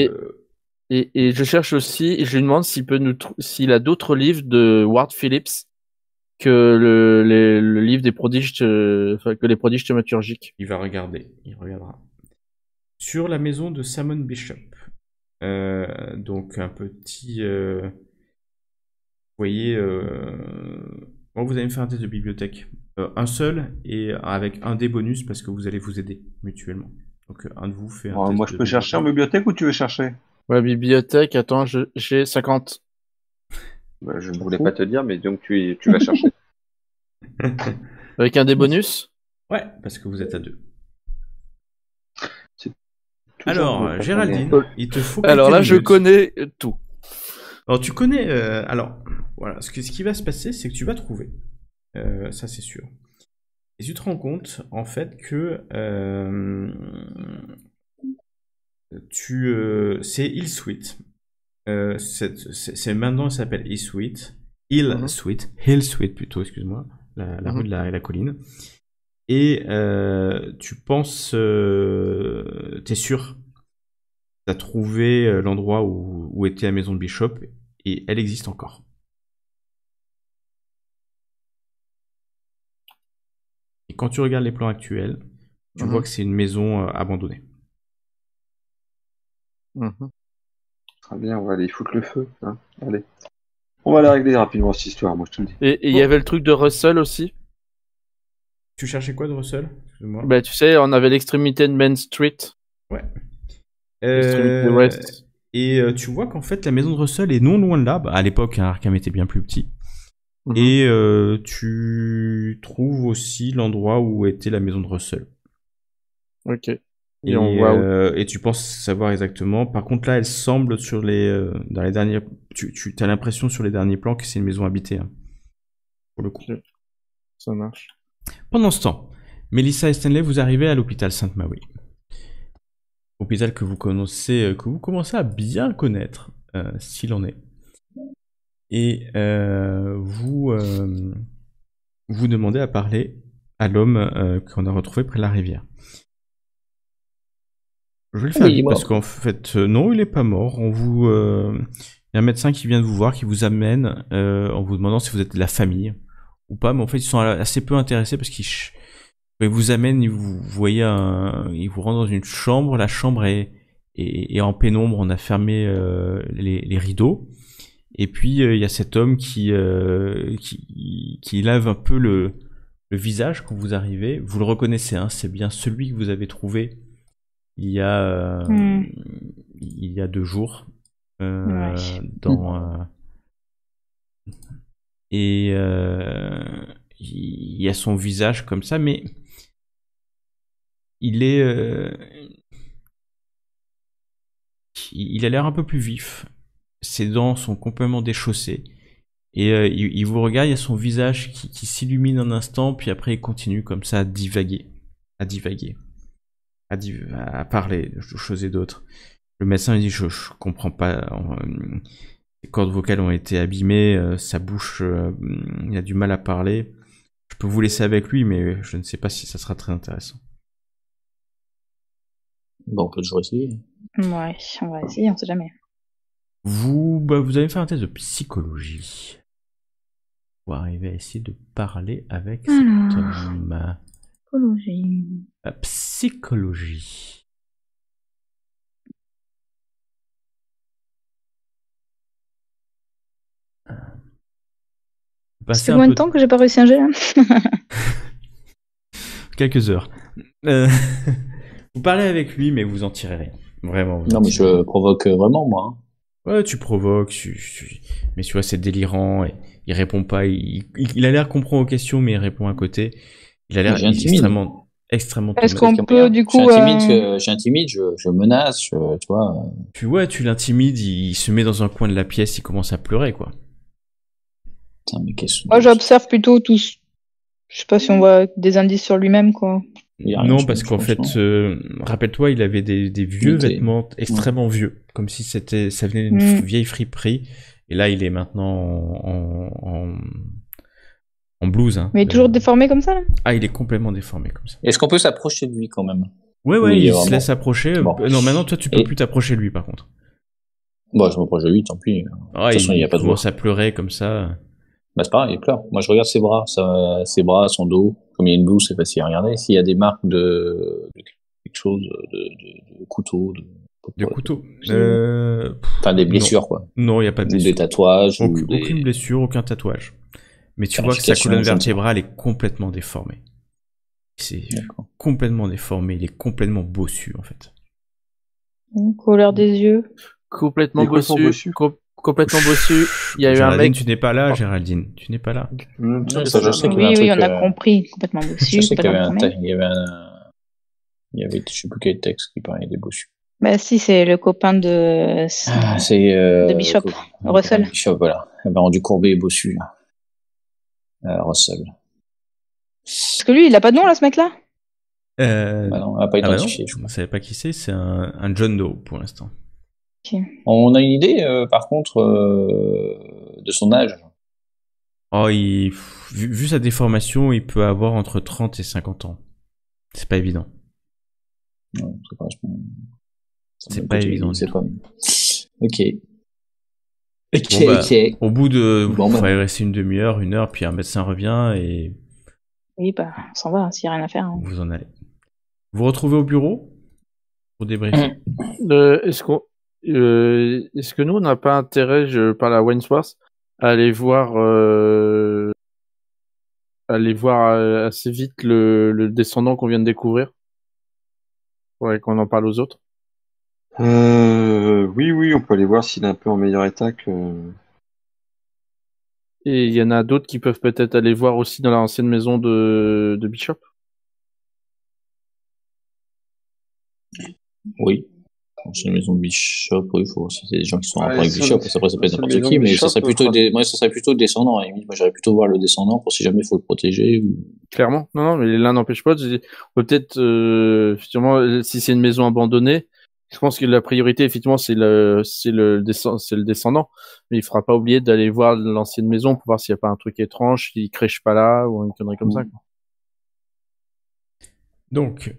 et, et, je cherche aussi, je lui demande s'il peut nous s'il a d'autres livres de Ward Phillips que le, les, le livre des prodiges, thématurgiques. Euh, que les prodiges thaumaturgiques. Il va regarder, il regardera. Sur la maison de Simon Bishop, donc un petit, vous voyez Bon, vous allez me faire un test de bibliothèque. Euh, un seul et avec un des bonus parce que vous allez vous aider mutuellement. Donc euh, un de vous fait un. moi, je peux chercher en bibliothèque ou tu veux chercher Ouais, bibliothèque, attends, j'ai 50. Bah, je ne voulais pas te dire, mais donc tu, vas chercher. avec un des bonus Ouais, parce que vous êtes à deux. Alors, Géraldine, il te faut. Alors là, je connais tout. Alors tu connais, euh, alors voilà, ce, qui va se passer, c'est que tu vas trouver, euh, ça c'est sûr. Et tu te rends compte en fait que euh, tu, c'est il suite. c'est maintenant, il s'appelle il suite, il hill mhm. plutôt, excuse-moi, la, mhm. rue de la, la colline. Et tu penses, t'es sûr t'as trouvé euh, l'endroit où, était la maison de Bishop et elle existe encore. Et quand tu regardes les plans actuels, tu voit vois mhm. que c'est une maison euh, abandonnée. Mhm. Très bien, on va aller foutre le feu. Hein. Allez. On va la régler rapidement cette histoire, moi je te le dis. Et il y avait le truc de Russell aussi Tu cherchais quoi de Russell bah, tu sais, on avait l'extrémité de Main Street. Ouais. Euh, et euh, tu vois qu'en fait, la maison de Russell est non loin de là. Bah, à l'époque, hein, Arkham était bien plus petit. Mhm. Et euh, tu trouves aussi l'endroit où était la maison de Russell. Ok. Et, tu penses savoir exactement. Par contre, là, elle semble sur les dans les derniers. Tu, tu as l'impression sur les derniers plans que c'est une maison habitée. Hein. pour le coup. Ça marche. Pendant ce temps, Melissa et Stanley, vous arrivez à l'hôpital Sainte-Marie hôpital que vous connaissez, euh, que vous commencez à bien connaître, euh, s'il en est. Et euh, vous vous demandez à parler à l'homme qu'on a retrouvé près de la rivière. Je vais le ah faire parce qu'en fait, non, il n'est pas mort. On vous, il y a un médecin qui vient de vous voir, qui vous amène en vous demandant si vous êtes de la famille ou pas, mais en fait, ils sont assez peu intéressés parce qu'ils il vous amène, il vous voyez, vous rend dans une chambre. La chambre est, en pénombre. On a fermé euh, les, rideaux. Et puis euh, il y a cet homme qui, euh, lave un peu le, visage quand vous arrivez. Vous le reconnaissez, hein, c'est bien celui que vous avez trouvé il y a hmm. il y a deux jours et il y a son visage comme ça, mais il est. Euh, il a l'air un peu plus vif. Ses dents sont complètement déchaussées. Et euh, il, vous regarde, il y a son visage qui, s'illumine un instant, puis après il continue comme ça à divaguer. À divaguer. À, parler de choses et d'autres. Le médecin dit Je, je comprends pas. ses cordes vocales ont été abîmées, euh, sa bouche, il a du mal à parler. Je peux vous laisser avec lui, mais je ne sais pas si ça sera très intéressant. Bon, on peut toujours essayer. Ouais, on va essayer, on sait jamais. Vous, bah, vous allez faire un test de psychologie. pour arriver à essayer de parler avec cette cet homme. Psychologie. La ah, psychologie. C'est euh, combien de temps que j'ai pas réussi à hein. gérer Quelques heures. Euh... Vous parlez avec lui, mais vous en tirez rien. Vraiment. non, mais je provoque euh, vraiment, moi. Hein. Ouais, tu provoques, mais tu vois, c'est délirant. Et il répond pas. Il, a l'air prend aux questions, mais il répond à côté. Il a l'air extrêmement, extrêmement. Est-ce qu'on peut du coup J'intimide, euh, je, menace, tu vois. Euh. Tu vois, tu l'intimides. Il, se met dans un coin de la pièce, il commence à pleurer, quoi. Putain, mais quest Moi, j'observe plutôt tous. Je sais pas si on voit des indices sur lui-même, quoi. Non, parce qu'en fait, euh, rappelle-toi, il avait des, vieux vêtements extrêmement vieux, comme si c'était, ça venait d'une mm. vieille friperie. Et là, il est maintenant en, en, en blouse. Hein, Mais toujours euh, déformé comme ça Ah, il est complètement déformé comme ça. Est-ce qu'on peut s'approcher de lui quand même Ouais, oui, il se laisse approcher. Euh, non, maintenant, toi, tu peux plus t'approcher de lui par contre. Bon, je m'approche de lui, tant pis. de toute façon, il n'y a pas de commence à pleurer comme ça. Bah, c'est grave il pleure. Moi, je regarde ses bras, ses bras, son dos comme il y a une boue, c'est facile à regarder. S'il y a des marques de, quelque chose, de, de couteau, de, de couteau. Euh, enfin, des blessures, quoi. Non, il n'y a pas de blessures. Des tatouages. Aucune blessure, aucun tatouage. Mais tu vois que sa colonne vertébrale est complètement déformée. C'est complètement déformé. Il est complètement bossu, en fait. Couleur des yeux. Complètement bossu complètement bossu. Il y a eu un mec. Tu n'es pas là, oh. Géraldine. Tu n'es pas là. oui, oui, on a euh, compris. Complètement bossu. Je sais qu'il y, avait un. Il y avait, je sais plus quel texte qui parlait des bossus. Bah si, c'est le copain de. Ah, c'est. Euh, de Bishop. Russell. voilà. il eh ben, rendu courbé et bossu. Euh, Russell. Parce que lui, il n'a pas de nom là, ce mec-là. Euh... Bah non, on n'a pas ah bah identifié. je ne savais pas qui c'est. C'est un John Doe pour l'instant. On a une idée, euh, par contre, euh, de son âge. Oh, vu, sa déformation, il peut avoir entre 30 et 50 ans. C'est pas évident. c'est pas, évident. Ok. Au bout de. Bon, bah. il rester une demi-heure, une heure, puis un médecin revient et. Oui, bah, on s'en va, hein, s'il n'y a rien à faire. Hein. Vous en allez. Vous retrouvez au bureau pour débriefer. Euh, est-ce qu'on euh, est-ce que nous, on n'a pas intérêt, je parle à Wainsworth, à aller voir, euh, aller voir euh, assez vite le, descendant qu'on vient de découvrir Ouais, qu'on en parle aux autres euh, Oui, oui, on peut aller voir s'il est un peu en meilleur état que. Et il y en a d'autres qui peuvent peut-être aller voir aussi dans l'ancienne maison de, de Bishop. Oui c'est une maison Bishop, oui, faut... c'est des gens qui sont en rapport avec Bishop, ça peut s'appeler n'importe qui, mais ça serait plutôt, des... ça serait plutôt descendant, à Moi, j'aurais plutôt voir le descendant pour si jamais il faut le protéger. Clairement, non, non, mais l'un n'empêche pas. Peut-être, euh, effectivement, euh, si c'est une maison abandonnée, je pense que la priorité, effectivement, c'est le, le, c'est le descendant, mais il ne faudra pas oublier d'aller voir l'ancienne maison pour voir s'il n'y a pas un truc étrange, qui crèche pas là, ou une connerie comme ça. Mm. Donc,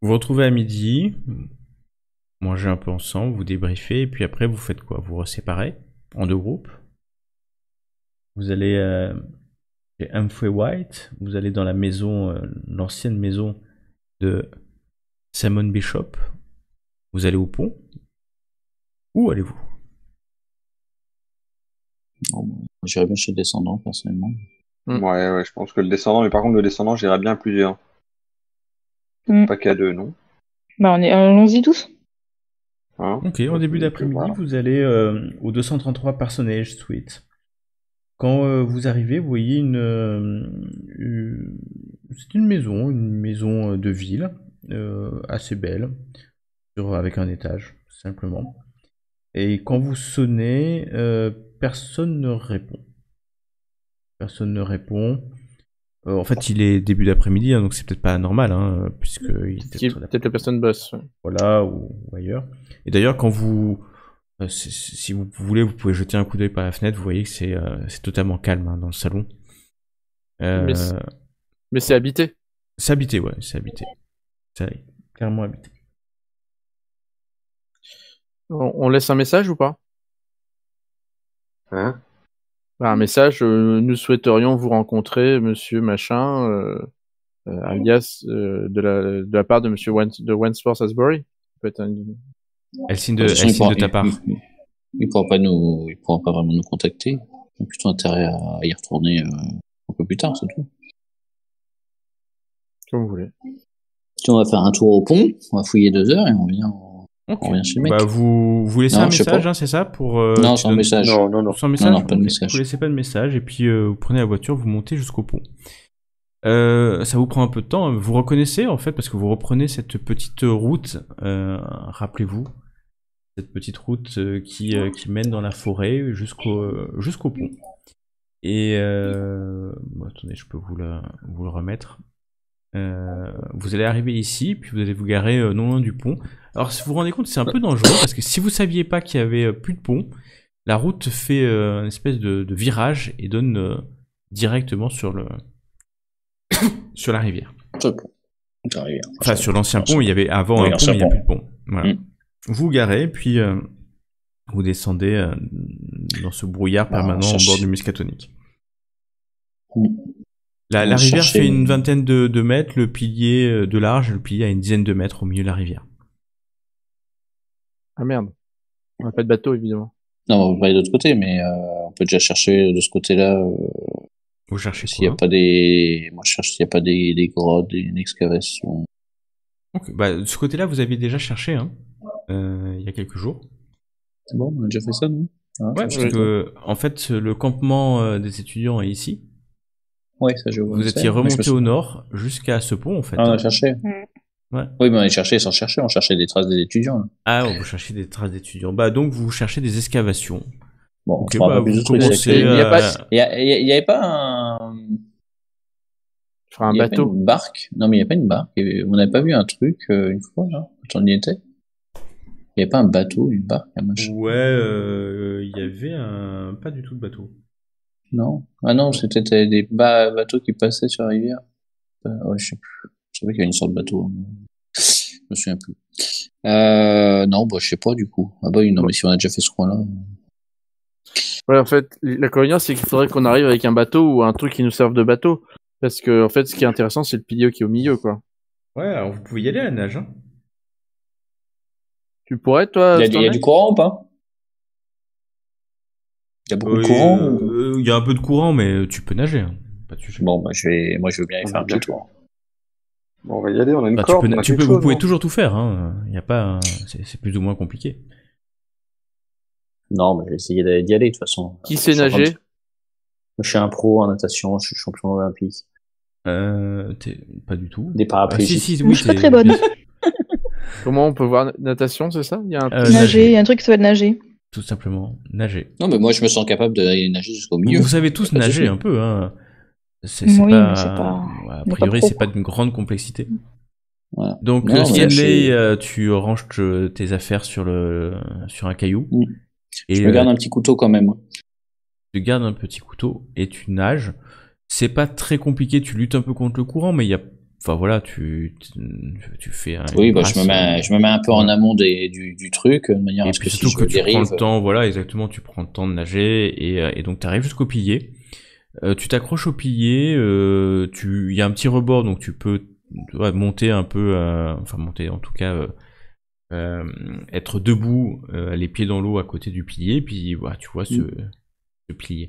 vous retrouvez à midi, manger un peu ensemble, vous débriefez, et puis après vous faites quoi Vous vous séparez en deux groupes. Vous allez euh, chez Humphrey White, vous allez dans la maison, euh, l'ancienne maison de Simon Bishop, vous allez au pont. Où allez-vous J'irai bien chez le descendant, personnellement. Hmm. Ouais, ouais, je pense que le descendant, mais par contre, le descendant, j'irai bien plusieurs. Hmm. Pas qu'à deux, non bah, on est, allons-y tous. Hein ok, en début d'après-midi, vous allez euh, au 233 personnage Suite. Quand euh, vous arrivez, vous voyez euh, une, c'est une maison, une maison de ville, assez belle, avec un étage, simplement. Et quand vous sonnez, personne ne répond. Personne ne répond. Euh, en fait, il est début d'après-midi, hein, donc c'est peut-être pas normal, hein, puisque peut-être la personne bosse. Voilà ou, ailleurs. Et d'ailleurs, quand vous, euh, si vous voulez, vous pouvez jeter un coup d'œil par la fenêtre. Vous voyez que c'est euh, totalement calme hein, dans le salon. Mais c'est habité. C'est habité, ouais, c'est habité. C'est clairement habité. On, on laisse un message ou pas Hein un mmh. message, euh, nous souhaiterions vous rencontrer, monsieur machin, euh, euh, alias de la, de, la, part de monsieur Wens, de Wensworth Asbury. Elle signe de, de ta part. Il, ne pourra pas nous, il pourra pas vraiment nous contacter. On a plutôt intérêt à y retourner un peu plus tard, c'est tout. Comme vous voulez. on va faire un tour au pont, on va fouiller deux heures et on vient bah, vous, vous laissez un message, hein, c'est ça pour, euh, Non, sans message. Non, non, Sans message, pas de message. Vous laissez pas de message et puis euh, vous prenez la voiture, vous montez jusqu'au pont. Euh, ça vous prend un peu de temps. Hein. Vous reconnaissez en fait parce que vous reprenez cette petite route. Rappelez-vous cette petite route qui, mène dans la forêt jusqu'au jusqu'au pont. Et attendez, je peux vous la vous le remettre. Euh, vous allez arriver ici, puis vous allez vous garer euh, non loin du pont. Alors si vous vous rendez compte, c'est un peu dangereux parce que si vous saviez pas qu'il y avait euh, plus de pont, la route fait une espèce de, virage et donne directement sur le sur la rivière. Sur Enfin sur l'ancien pont, il y avait avant un pont, mais il n'y a plus de pont. Voilà. Mm. Vous garez, puis vous descendez dans ce brouillard bah, permanent au bord du Muscatonique. Mm. La, rivière fait une vingtaine de, mètres, le pilier euh, de large, le pilier à une dizaine de mètres au milieu de la rivière. Ah merde. On n'a pas de bateau, évidemment. Non, on va aller de l'autre côté, mais euh, on peut déjà chercher de ce côté-là. Euh. Vous cherchez S'il n'y a pas des. Moi, je cherche s'il n'y a pas des, des grottes, une excavation. Bah, de ce côté-là, vous avez déjà cherché, hein, il y a quelques jours. C'est bon, on a déjà fait ça, non ouais, ah, parce que, en fait, le campement des étudiants est ici. Vous étiez remonté au nord jusqu'à ce pont en fait. Ah, on a hein. cherché. Oui, mais on a cherché sans chercher, on cherchait des traces des étudiants. Ah, vous cherchez des traces d'étudiants. Bah donc vous cherchez des excavations. Bon, okay, bah, vous Il n'y avait, pas un. un bateau. Une barque. Non, mais il n'y a pas une barque. On n'avait pas vu un truc euh, une fois, là, quand on y était. Il n'y avait pas un bateau, une barque, un machin. Ouais, euh, il y avait un. Pas du tout de bateau. Non. Ah non, c'était des bateaux qui passaient sur la rivière. Euh, ouais, je sais plus. Je savais qu'il y avait une sorte de bateau. Hein, je me souviens plus. Euh, non, bah, je sais pas du coup. Ah bah non, mais si on a déjà fait ce coin-là. Ouais, en fait, la convenience, c'est qu'il faudrait qu'on arrive avec un bateau ou un truc qui nous serve de bateau. Parce que, en fait, ce qui est intéressant, c'est le pilier qui est au milieu, quoi. Ouais, alors vous pouvez y aller à la nage. Hein. Tu pourrais, toi Il y y a du courant ou pas il y a beaucoup de courant euh, euh, Il y a un peu de courant, mais tu peux nager. Hein. Bon, bah, je vais... moi je veux bien y faire un petit tour. Bon, on va y aller, on a une bah, corde, tu peux, Vous pouvez hein. toujours tout faire, hein. a pas, c'est plus ou moins compliqué. Non, mais j'ai essayé d'y aller de toute façon. Qui sait nager Je suis un pro en natation, je suis champion olympique. Euh, pas du tout. Des parapluies. Ah, oui, je suis pas très bonne. Comment on peut voir natation, c'est ça il y a un... Euh, nager, il y a un truc qui s'appelle nager. Tout simplement, nager. Non, mais moi, je me sens capable de nager jusqu'au milieu. Vous savez tous nager un peu, hein. C'est pas, A priori, c'est pas d'une grande complexité. Donc, euh, Stanley, euh, tu ranges tes affaires sur, le, sur un caillou. Mm. Et je me garde euh, un petit couteau quand même. Hein. Tu gardes un petit couteau et tu nages. C'est pas très compliqué, tu luttes un peu contre le courant, mais il y a Enfin voilà, tu, tu fais. Oui, bah, je, me mets, euh, je me mets un peu en amont du, truc, euh, de manière à ce que tu prends le euh, temps, voilà, exactement, tu prends le temps de nager et, donc tu arrives jusqu'au pilier. tu t'accroches au pilier, tu, il y a un petit rebord donc tu peux monter un peu, enfin monter en tout cas, être debout, les pieds dans l'eau à côté du pilier, puis voilà, tu vois ce, mm. plier.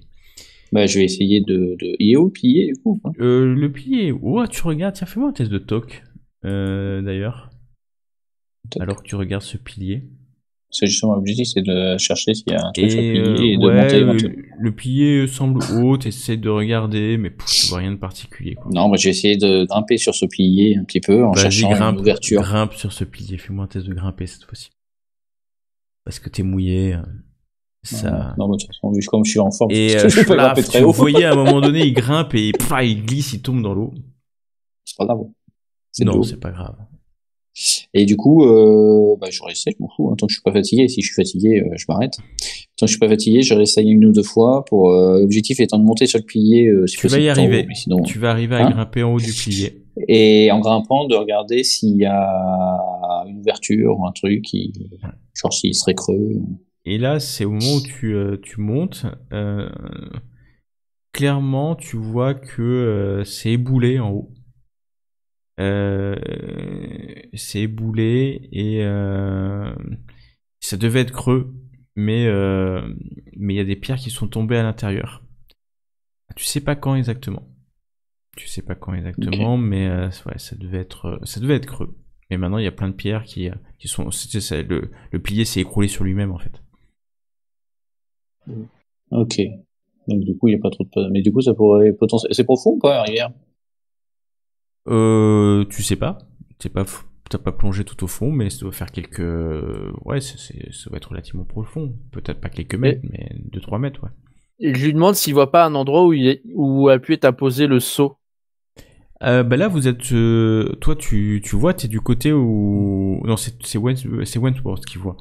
Bah, je vais essayer de, de... Il est où pilier du coup euh, Le pilier Ouais oh, tu regardes. Tiens, fais-moi un test de toc. Euh, d'ailleurs. Alors que tu regardes ce pilier. C'est justement l'objectif, c'est de chercher s'il y a un truc le et de monter Le, pilier semble haut, t'essaies de regarder, mais pouf, je vois rien de particulier. Quoi. Non, mais j'ai essayé de grimper sur ce pilier un petit peu en cherchant une ouverture. Grimpe sur ce pilier, fais-moi un test de grimper cette fois-ci. Parce que t'es mouillé. Hein. Non, mais de toute façon, comme je suis en forme, et je, euh, je très Vous voyez, à un moment donné, il grimpe et pff, il glisse, il tombe dans l'eau. C'est pas grave. Non, c'est pas grave. Et du coup, euh, bah, je réessaye, hein. je tant que je suis pas fatigué, si je suis fatigué, euh, je m'arrête. Tant que je suis pas fatigué, je réessaye une ou deux fois. Pour euh, l'objectif étant de monter sur le pilier. Euh, si tu vas y arriver. sinon... Tu vas arriver à hein. grimper en haut du pilier. Et en grimpant, de regarder s'il y a une ouverture ou un truc, qui... genre s'il serait creux. Et là, c'est au moment où euh, tu, montes, euh, clairement, tu vois que euh, c'est éboulé en haut. c'est éboulé et ça devait être creux, mais mais il y a des pierres qui sont tombées à l'intérieur. Tu sais pas quand exactement. Tu sais pas quand exactement, mais ouais, ça devait être ça devait être creux. Mais maintenant, il y a plein de pierres qui, sont. le pilier s'est écroulé sur lui-même, en fait. Mm. Ok. Donc du coup, il n'y a pas trop de... Mais du coup, ça pourrait potentiellement... C'est profond ou pas, arrière euh, Tu sais pas. Tu pas... T'as pas plongé tout au fond, mais ça doit faire quelques... Euh, ouais, ça va être relativement profond. Peut-être pas quelques mètres, mais 2-3 mètres, ouais. je lui demande s'il voit pas un endroit où, il où a pu être apposé le seau. Euh, bah là, vous êtes. Euh, toi, tu, tu vois, t'es du côté où. Non, c'est Wentworth qui voit.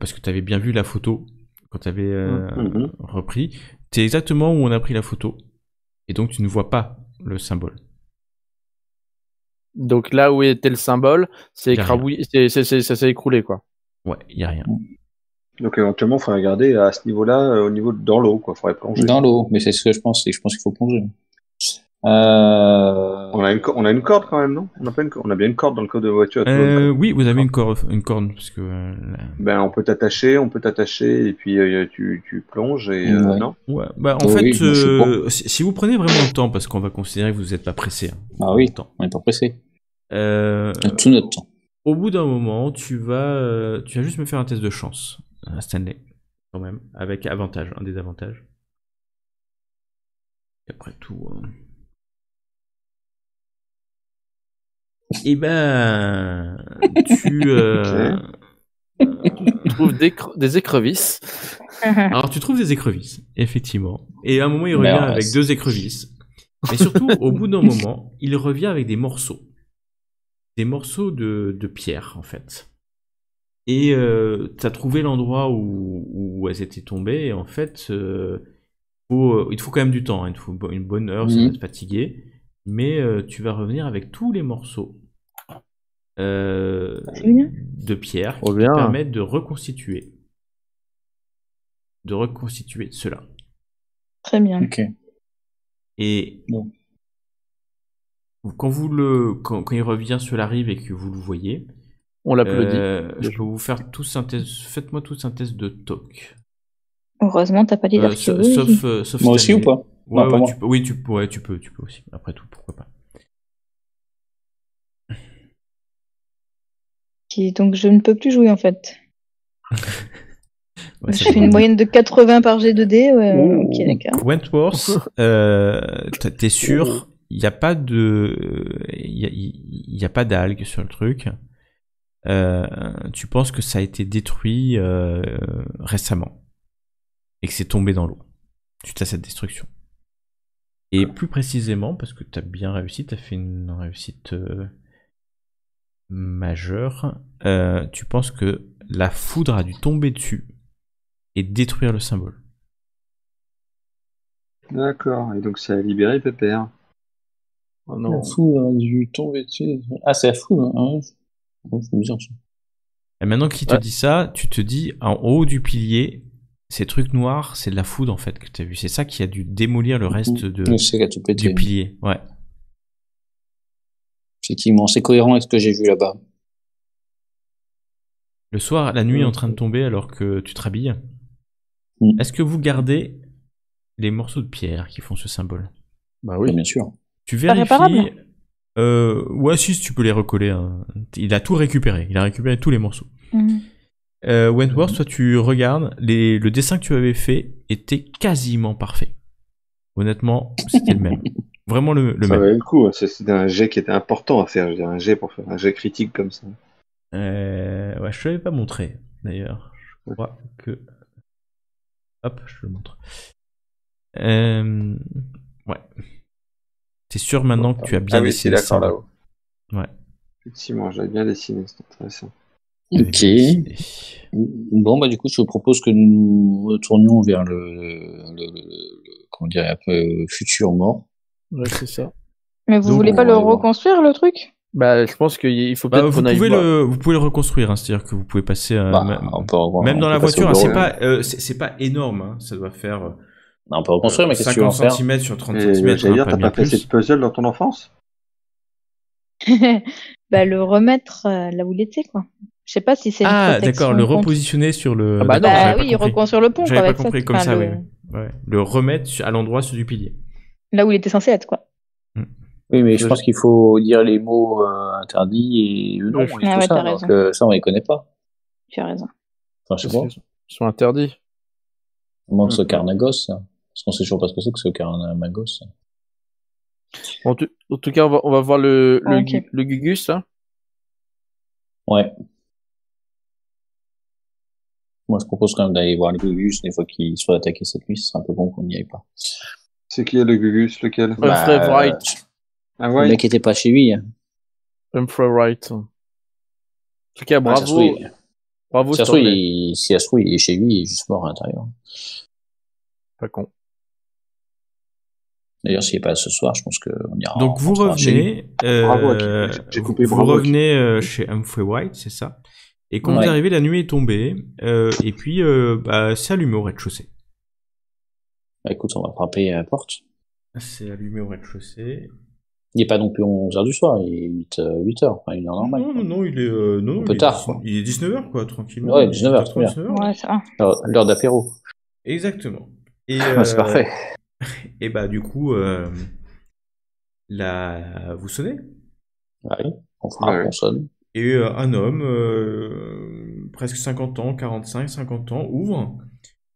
parce que t'avais bien vu la photo quand tu avais euh, mmh. Mmh. repris, tu es exactement où on a pris la photo. Et donc, tu ne vois pas le symbole. Donc là où était le symbole, c'est ça s'est écroulé, quoi. Ouais, il n'y a rien. Mmh. Donc éventuellement, il faudrait regarder à ce niveau-là, euh, au niveau de, dans l'eau, quoi. faudrait plonger. Dans l'eau, mais c'est ce que je pense, je pense qu'il faut plonger. Euh, on, a une corde quand même, non on a, bien une corde dans le code de voiture. Euh, oui, vous avez une corde, une corde parce que. Euh, ben, on peut t'attacher, on peut t'attacher et puis tu, plonges et non. Ouais. Bah, en oh fait, si vous prenez vraiment le temps, parce qu'on va considérer que vous n'êtes pas pressé. Hein. ah oui, temps. on n'est pas pressé. Tout notre temps. Au bout d'un moment, tu vas, tu vas juste me faire un test de chance, Stanley, quand même, avec avantage, un des après tout. Hein. Et eh ben, euh, tu, trouves des, écrevisses. Alors, tu trouves des écrevisses, effectivement. Et à un moment, il revient avec deux écrevisses. Mais surtout, au bout d'un moment, il revient avec des morceaux. Des morceaux de, pierre, en fait. Et euh, tu as trouvé l'endroit où, elles étaient tombées. Et en fait, euh, il te faut quand même du temps. Hein. il te faut une bonne heure, ça mhm. va te fatiguer. Mais euh, tu vas revenir avec tous les morceaux euh, de pierre qui permet de reconstituer de reconstituer cela. Très bien. Et bon. quand vous le quand, il revient sur la rive et que vous le voyez, on l'applaudit. Euh, je peux vous faire tout synthèse. Faites-moi toute synthèse de toc. Heureusement, t'as pas dit euh, euh Moi aussi ou pas, Oui, tu, tu peux, tu peux aussi. Après tout, pourquoi pas. Donc je ne peux plus jouer en fait. je fais une moyenne de 80 par G2D. Wentworth, euh, t'es sûr Il n'y a pas de. Il a, a, pas d'algues sur le truc. Euh, tu penses que ça a été détruit euh, récemment et que c'est tombé dans l'eau suite à cette destruction. Et plus précisément, parce que tu as bien réussi, t'as fait une réussite majeur, euh, tu penses que la foudre a dû tomber dessus et détruire le symbole. D'accord, et donc ça a libéré Pépère. Oh non. La foudre a dû tomber dessus. Ah, c'est la foudre, hein Et maintenant qu'il te dit ça, tu te dis en haut du pilier, ces trucs noirs, c'est de la foudre en fait que tu as vu. C'est ça qui a dû démolir le reste de, du pilier. Ouais. Effectivement, c'est cohérent avec ce que j'ai vu là-bas. Le soir, la nuit est en train de euh, tomber alors que tu te rhabilles. Mm. Est-ce que vous gardez les morceaux de pierre qui font ce symbole Bah oui, ah, bien sûr. Tu vérifies. Euh, ouais, si, tu peux les recoller. Hein. Il a tout récupéré. Il a récupéré tous les morceaux. Mm. Euh, Wentworth, mm. toi, tu regardes. Le dessin que tu avais fait était quasiment parfait. Honnêtement, c'était le même. Vraiment le, le ça valait le coup. Hein. C'était un jet qui était important à faire. Je veux dire, un jet pour faire un jet critique comme ça. Euh, ouais, je ne l'avais pas montré d'ailleurs. Je crois que. Hop, je le montre. Euh, ouais. C'est sûr maintenant que tu as bien ah dessiné. la là-haut. Ouais. Effectivement, j'avais bien dessiné, c'est intéressant. Ok. Bon, bah, du coup, je vous propose que nous retournions vers le, le, le, le comment dire, un peu futur mort. Ouais, c'est ça. Mais vous voulez pas le reconstruire le truc bah, je pense qu'il faut bah, peut-être bah, vous, pouvez le, vous pouvez le reconstruire, hein, c'est-à-dire que vous pouvez passer euh, bah, même dans la hein, voiture, c'est pas euh, c'est pas énorme, hein, ça doit faire. Euh, non, on reconstruire, mais qu'est-ce que tu 50 cm sur 30 cm. d'ailleurs t'as pas fait ce puzzle dans ton enfance Bah le remettre là où il était, quoi. Je sais pas si c'est. Ah d'accord, le repositionner sur le. Ah bah, ah oui, reconstruire le pont. J'avais pas compris comme ça, oui. Le remettre à l'endroit sur du pilier là où il était censé être, quoi. Mm. Oui, mais je pense qu'il faut dire les mots euh, interdits et non, ah ça, Parce que ça, on les connaît pas. Tu as raison. Enfin, je sais pas. Ils sont interdits. Manque ce carnagos, mm. gosse hein. parce qu'on sait toujours pas ce que c'est que ce carnagos. En, en, tout cas, on va, voir le, ah, le, Gugus. Hein. Ouais. Moi, je propose quand même d'aller voir le Gugus, une fois qu'il soit attaqué cette nuit, C'est un peu bon qu'on n'y aille pas. C'est qui le Gugus Lequel Humphrey bah, Wright. Ah ouais. Le mec pas chez lui. Hein. Humphrey Wright. En tout bravo. bravo. Si ça, si il est chez lui, il est juste mort à l'intérieur. Pas con. D'ailleurs, s'il n'est pas ce soir, je pense qu'on ira. Donc vous revenez, euh, bravo, coupé, vous revenez euh, chez Humphrey White, c'est ça. Et quand vous arrivez, la nuit est tombée. Euh, et puis, bah, c'est allumé au rez-de-chaussée. Bah, écoute, on va frapper à la porte. C'est allumé au rez-de-chaussée. Il n'est pas non plus 11h du soir, il est 8, euh, h une heure normale. Non, non, non, il est, euh, il Est, 19h, quoi, tranquillement. Ouais, 19h, L'heure d'apéro. Exactement. Et, c'est euh, parfait. Et bah, du coup, vous sonnez Oui, on frappe, on sonne. Et un homme, presque 50 ans, 45, 50 ans, ouvre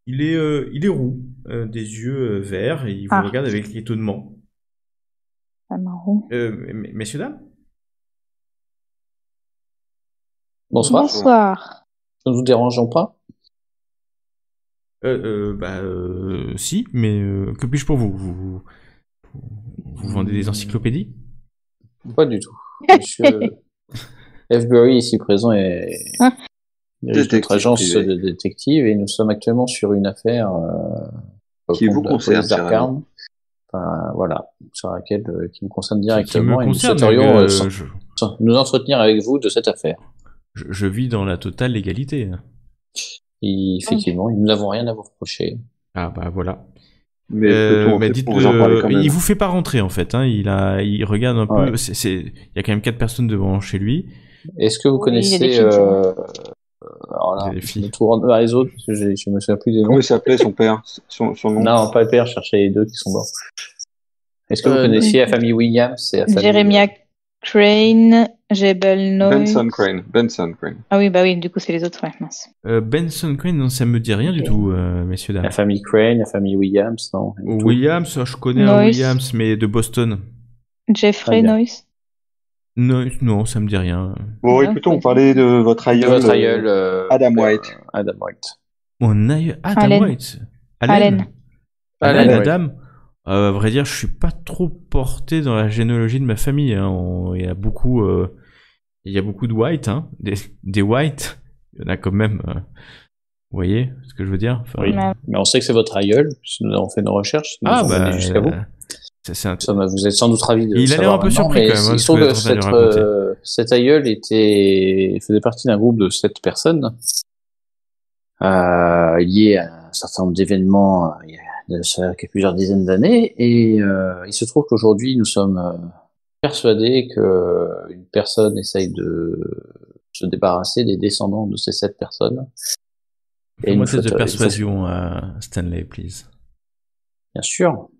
il est, euh, il est roux, euh, des yeux euh, verts, et il vous ah. regarde avec étonnement. C'est ah, marron. messieurs, dames Bonsoir. Bonsoir. Ne vous dérangeons pas. bah, si, mais que puis-je pour vous vous, vendez des encyclopédies Pas du tout. Monsieur F. ici présent, est hein notre agence de détective et nous sommes actuellement sur une affaire euh, euh, qui vous concerne, d'Arkham. voilà, sur laquelle qui me concerne directement me et nous souhaiterions euh, nous entretenir avec vous de cette affaire. Je, vis dans la totale légalité. Hein. effectivement, nous n'avons rien à vous reprocher. Ah bah voilà. Mais, euh, dites, il vous fait pas rentrer en fait. Hein, il a, il regarde un peu. C'est, il y a quand même quatre personnes devant chez lui. Est-ce que vous connaissez euh, alors là, je vers les autres parce je, me souviens plus des noms. Comment il s'appelait son père son, nom. Non, pas le père, je cherchais les deux qui sont morts. Est-ce que vous euh, connaissiez la famille Williams et euh, Crane, Jebel Noy. Benson Crane. Benson Crane. Ah oui, bah oui, du coup, c'est les autres, Benson Crane, non, ça me dit rien du tout, messieurs, dames. La famille Crane, la famille Williams, non. Williams, je connais un Williams, mais de Boston. Jeffrey ah, Noyce. Non, non, ça me dit rien. Bon, écoutez, plutôt, on parlait de votre aïeul, votre aïeul euh, euh, Adam euh, White. Adam White. Mon aïeul Adam White Allen. Allen. Adam. à vrai dire, je suis pas trop porté dans la généalogie de ma famille. Hein. Il y a beaucoup, il y a beaucoup de White, hein. des... des, White. Il y en a quand même. Vous voyez ce que je veux dire oui. Mais on sait que c'est votre aïeul. On fait nos recherches. ah, bah, jusqu'à vous. Vous êtes sans doute ravi de Il a un peu surpris quand même. Hein, euh, il se trouve que cette, cet aïeul était, faisait partie d'un groupe de sept personnes euh, lié à un certain nombre d'événements euh, il y a plusieurs dizaines d'années. Et euh, il se trouve qu'aujourd'hui, nous sommes persuadés qu'une personne essaye de se débarrasser des descendants de ces sept personnes. Et moi, c'est de persuasion, Stanley, please. Bien sûr.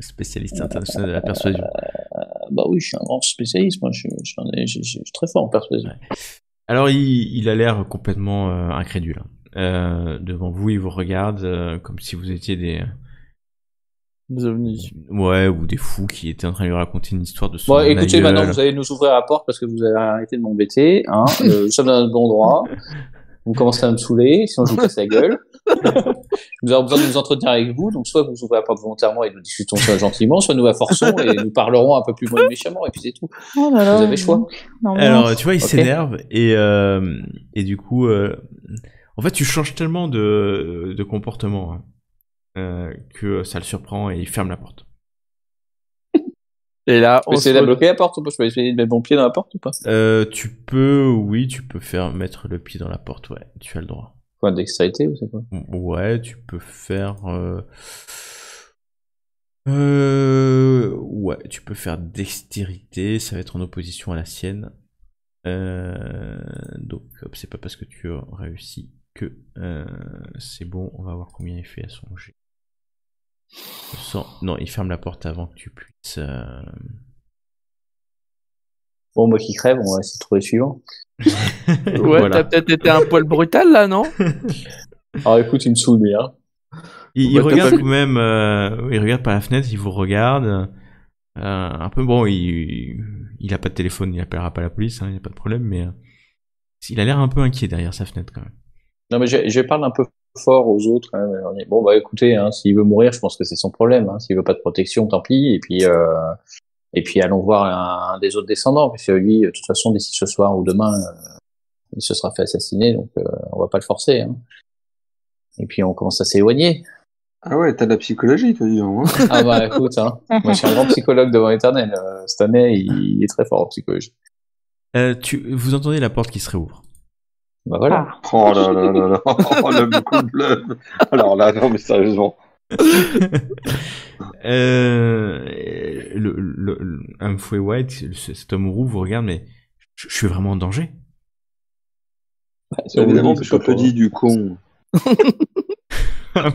spécialiste international de la persuasion. Euh, bah oui, je suis un grand spécialiste, moi je, suis très fort en persuasion. Alors il, a l'air complètement euh, incrédule. Hein. Euh, devant vous, il vous regarde comme si vous étiez des... Des Ouais, ou des fous qui étaient en train de lui raconter une histoire de son Bon, écoutez, maintenant vous allez nous ouvrir la porte parce que vous avez arrêté de m'embêter. Hein nous sommes dans un bon endroit Vous commencez à me saouler, sinon je vous casse la gueule nous avons besoin de nous entretenir avec vous. Donc, soit vous ouvrez la porte volontairement et nous discutons soit gentiment, soit nous la forçons et nous parlerons un peu plus méchamment. Et puis, c'est tout. Oh vous avez choix. Alors, tu vois, il s'énerve et, euh, et du coup, euh, en fait, tu changes tellement de, de comportement hein, euh, que ça le surprend et il ferme la porte. Et là, on essaie de bloquer la porte ou pas Je peux essayer de mettre mon pied dans la porte ou pas Tu peux, oui, tu peux faire mettre le pied dans la porte, ouais, tu as le droit dextérité ou c'est quoi Ouais, tu peux faire. Euh, euh, ouais, tu peux faire dextérité, ça va être en opposition à la sienne. Euh, donc, c'est pas parce que tu réussis réussi que c'est bon. On va voir combien il fait à son G. Non, il ferme la porte avant que tu puisses. Bon, moi qui crève, on va essayer de trouver le suivant. ouais, t'as peut-être été un poil brutal là, non Alors ah, écoute, il me saoule, hein. Il, regarde quand même, euh, il regarde par la fenêtre, il vous regarde. Euh, un peu bon, il, il a pas de téléphone, il appellera pas la police, hein, il n'y a pas de problème, mais euh, il a l'air un peu inquiet derrière sa fenêtre quand même. Non, mais je, parle un peu fort aux autres. Hein, bon, bah écoutez, s'il veut mourir, je pense que c'est son problème. S'il veut pas de protection, tant pis. Et puis, et puis allons voir un, des autres descendants, parce que lui, de toute façon, d'ici ce soir ou demain, euh, il se sera fait assassiner, donc euh, on va pas le forcer. Hein. Et puis on commence à s'éloigner. Ah ouais, t'as de la psychologie, toi, dis hein. ah bah écoute, hein. moi je suis un grand psychologue devant l'éternel. Euh, cette année, il est très fort en psychologie. vous entendez la porte qui se réouvre. Bah voilà. Oh là là là là, le beaucoup de Alors là, non mais sérieusement. euh, le, le, le, Humphrey White, cet homme rouge vous regarde, mais je, suis vraiment en danger. Bah, évidemment, parce je te dis du con. le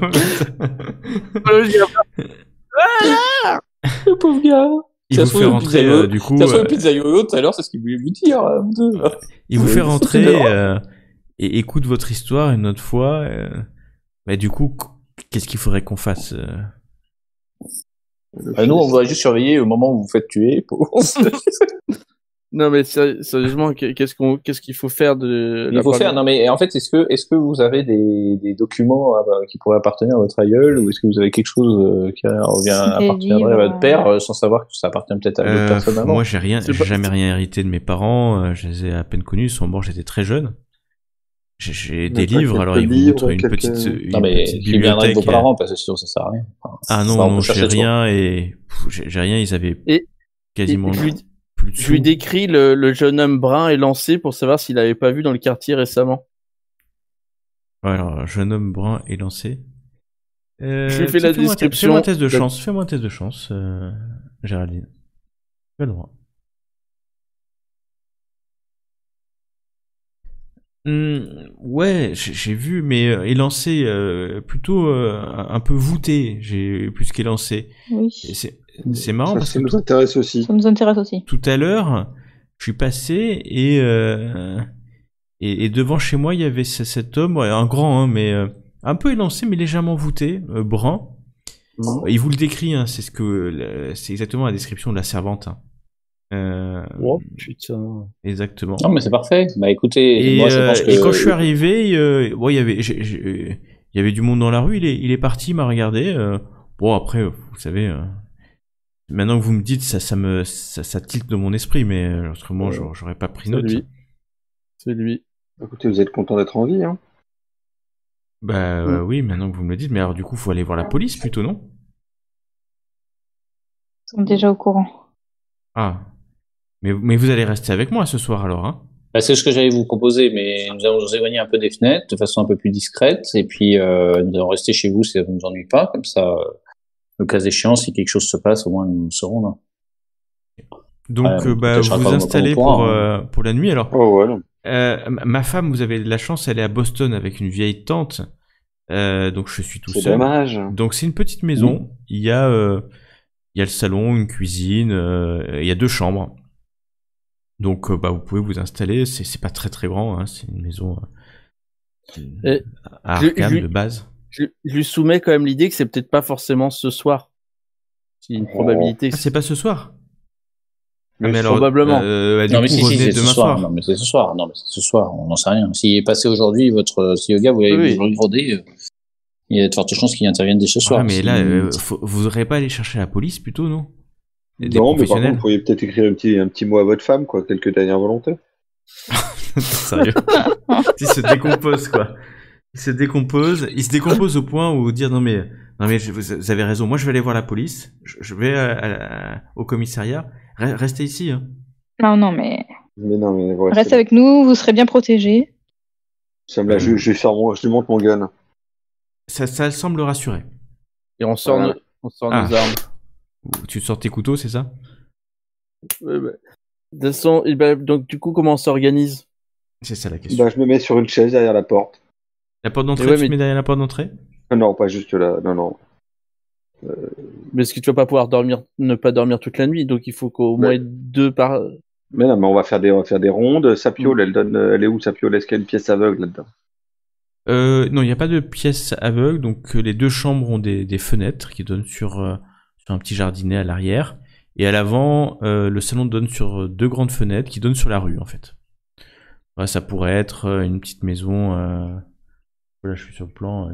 pauvre gars. Il vous fait rentrer euh, du coup. Ça euh... pizza yo-yo tout à l'heure, c'est ce qu'il voulait vous dire. Euh, il vous fait rentrer euh, et écoute votre histoire une autre fois. Euh, mais du coup, Qu'est-ce qu'il faudrait qu'on fasse euh bah, Nous, on va juste surveiller au moment où vous, vous faites tuer. non mais sérieusement, qu'est-ce qu'est-ce qu'il faut faire de Il faut faire. Non mais en fait, est-ce que, est que vous avez des, documents euh, bah, qui pourraient appartenir à votre aïeul, ou est-ce que vous avez quelque chose euh, qui appartiendrait à votre père, sans savoir que ça appartient peut-être à votre personne Moi, j'ai rien, jamais rien hérité de mes parents. je les ai à peine connus. Ils sont j'étais très jeune. J'ai des livres, alors ils vous montrent une petite, une non, mais petite bibliothèque. de pas la parce que sinon ça sert à rien. ah non, non, j'ai rien et j'ai rien. Ils avaient quasiment. je, lui, décris le, jeune homme brun et lancé pour savoir s'il n'avait pas vu dans le quartier récemment. Alors, jeune homme brun et lancé. Euh, je fais la description. Fais-moi un test de chance. Fais-moi un test de chance, euh, Géraldine. Tu le droit. Hum, ouais, j'ai vu, mais euh, élancé, euh, plutôt euh, un peu voûté, j'ai plus qu'élancé. Oui. C'est marrant ça, parce que nous intéresse aussi. Ça nous intéresse aussi. Tout à l'heure, je suis passé et, et, devant chez moi, il y avait cet homme, un grand, hein, mais un peu élancé, mais légèrement voûté, brun. Mmh. Il vous le décrit, hein, c'est ce que c'est exactement la description de la servante. Hein. Euh, oh, putain. Exactement. Non, mais c'est parfait. Bah écoutez, et, euh, quand je suis arrivé, euh, il y avait, y avait du monde dans la rue. Il est, parti, il m'a regardé. bon, après, vous savez, maintenant que vous me dites, ça, ça me, de mon esprit, mais autrement, j'aurais pas pris note. C'est lui. C'est lui. Écoutez, vous êtes content d'être en vie, hein Bah mm. oui, maintenant que vous me le dites, mais alors du coup, faut aller voir la police plutôt, non Ils sont déjà au courant. Ah, mais, vous allez rester avec moi ce soir alors, hein. bah, C'est ce que j'allais vous proposer, mais nous allons nous éloigner un peu des fenêtres de façon un peu plus discrète, et puis euh, nous allons rester chez vous si ça ne nous ennuie pas, comme ça, le euh, cas échéant, si quelque chose se passe, au moins nous serons là. Donc, euh, bah, vous vous hein. pour, la nuit alors oh, voilà. ma femme, vous avez la chance, elle est à Boston avec une vieille tante. donc je suis tout seul. C'est dommage. Donc c'est une petite maison. Mm. Il, y a, il y a le salon, une cuisine, il y a deux chambres. Donc euh, bah, vous pouvez vous installer, c'est pas très très grand, hein. c'est une maison euh, euh, à de base. Je, lui soumets quand même l'idée que c'est peut-être pas forcément ce soir. C'est une probabilité. Ah, c'est pas ce soir ah, mais, probablement. Euh, non, mais si, c'est ce soir. Non, mais c'est ce soir. Non, mais c'est ce soir. On n'en sait rien. S'il est passé aujourd'hui, votre si yoga, vous l'avez oui. il y a de fortes chances qu'il intervienne dès ce soir. Ah, mais là, vous n'aurez pas aller chercher la police plutôt, non non, mais par contre, vous pourriez peut-être écrire un petit, un petit mot à votre femme, quoi, quelques dernières volontés. Sérieux Il se décompose, quoi. Il se décompose, il se décompose au point où dire non mais non mais vous avez raison, moi je vais aller voir la police, je, vais euh, au commissariat, restez ici. Hein. Non non mais, mais, avec nous, vous serez bien protégé Ça me la je, je, je, lui montre mon gun. Ça, ça semble rassurer. Et on sort, on sort nos ah. armes. Tu sors tes couteaux, c'est ça De toute bah, eh ben, donc du coup, comment on s'organise C'est ça la eh ben, question. je me mets sur une chaise derrière la porte. La porte d'entrée, tu te mets derrière la porte d'entrée ah Non, pas juste là, non, non. Euh, mais est-ce que tu vas pas pouvoir dormir, ne pas dormir toute la nuit, donc il faut qu'au moins deux par... Mais non, mais on va faire des, faire des rondes. Sapiole, mm. elle, donne, elle est où Sapiole Est-ce qu'il y a une pièce aveugle là-dedans euh, Non, il n'y a pas de pièce aveugle, donc euh, les deux chambres ont des fenêtres qui donnent sur... Euh, un petit jardinet à l'arrière. Et à l'avant, euh, le salon donne sur euh, deux grandes fenêtres qui donnent sur la rue, en fait. Bah, ça pourrait être euh, une petite maison. je suis sur le plan.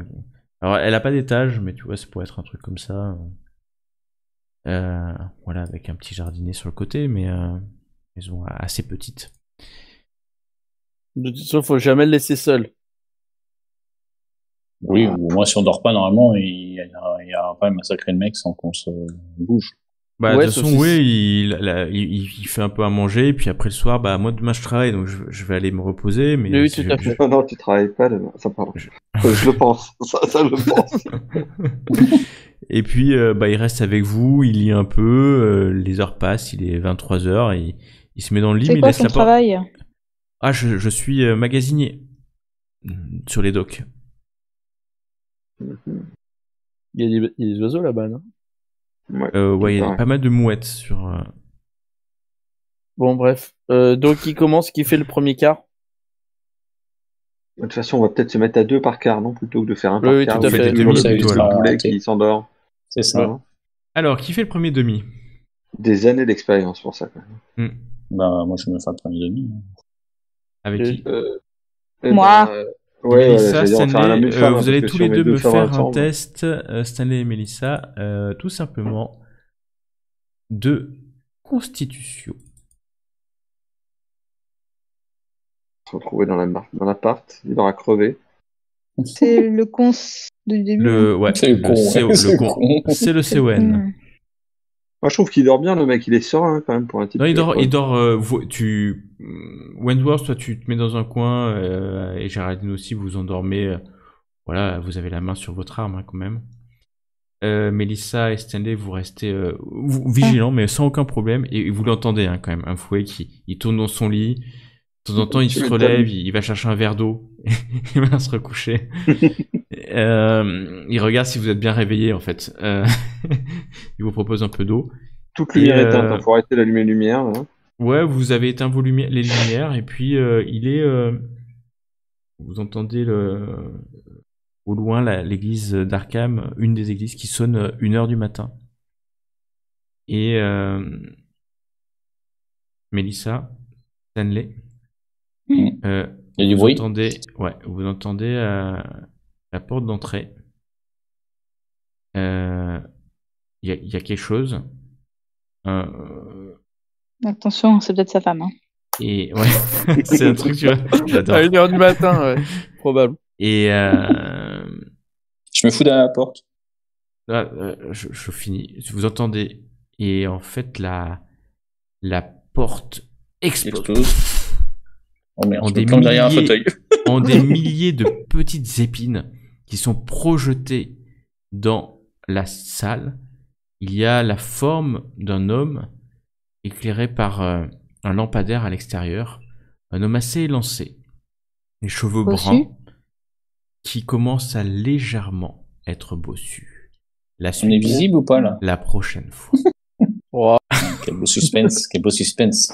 Alors, elle n'a pas d'étage, mais tu vois, ça pourrait être un truc comme ça. voilà, avec un petit jardinet sur le côté, mais maison assez petite. De faut jamais le laisser seul. Oui, ou au si on dort pas normalement, il n'y a pas un massacrer de mec sans qu'on se bouge. Bah, de toute façon, oui, il, il, fait un peu à manger, et puis après le soir, bah, moi demain je travaille, donc je, vais aller me reposer. Mais oui, Non, tu travailles pas demain, ça parle. Euh, je, le pense, ça, le pense. et puis, euh, bah, il reste avec vous, il lit un peu, euh, les heures passent, il est 23h, il, il se met dans le lit, mais quoi, il laisse travail Ah, je, suis magasinier sur les docks. Il y, a des, oiseaux là-bas, non euh, Ouais, il y a pas mal de mouettes sur. Euh, bon, bref. Euh, donc, qui commence, qui fait le premier quart De toute façon, on va peut-être se mettre à deux par quart, non Plutôt que de faire un par Oui, tout à fait. C'est ça. Alors, qui fait le premier demi Des années d'expérience pour ça. quand même. Bah, moi, je me faire le premier demi. Avec qui eh Moi. Ben, vous allez tous les deux me faire un, test, euh, Stanley et Melissa, euh, tout simplement de constitution. Se retrouver dans la dans l'appart, il aura crever. C'est le cons de début. Le hein. ouais, c'est le, con, le, con. C'est le CON. Moi, je trouve qu'il dort bien, le mec. Il est serein, quand même, pour un type. Non, il dort. Il dort euh, tu... Mm, Wentworth, toi, tu te mets dans un coin, euh, et Géraldine aussi, vous endormez. Euh, voilà, vous avez la main sur votre arme, hein, quand même. Melissa et Stanley, vous restez vigilants, mais sans aucun problème. Et, vous l'entendez, hein, quand même. Un fouet qui il tourne dans son lit. De temps en temps, il se relève, il, va chercher un verre d'eau. il va se recoucher. Euh, il regarde si vous êtes bien réveillé en fait. Euh, il vous propose un peu d'eau. Toute lumière euh, éteinte, il faut arrêter d'allumer les lumières. Hein. Ouais. vous avez éteint vos les lumières et puis euh, il est. vous entendez le, au loin l'église d'Arkham, une des églises qui sonne 1h du matin. Et Mélissa, Stanley. Mmh. il y a du vous bruit. Entendez, ouais, vous entendez la porte d'entrée. Il euh, y, a quelque chose. Euh, Attention, c'est peut-être sa femme. Hein. Et ouais, c'est un truc, tu vois. À une heure du matin, ouais. probable. Et. Euh, je me fous derrière la porte. Ah, je, je, finis. Vous entendez. Et en fait, la, la porte explose. explose. Oh en, fauteuil. en des milliers de petites épines sont projetés dans la salle, il y a la forme d'un homme éclairé par euh, un lampadaire à l'extérieur, un homme assez élancé, les cheveux bruns, qui commence à légèrement être bossu. La On est visible ou pas là La prochaine fois. quel beau suspense, quel beau suspense.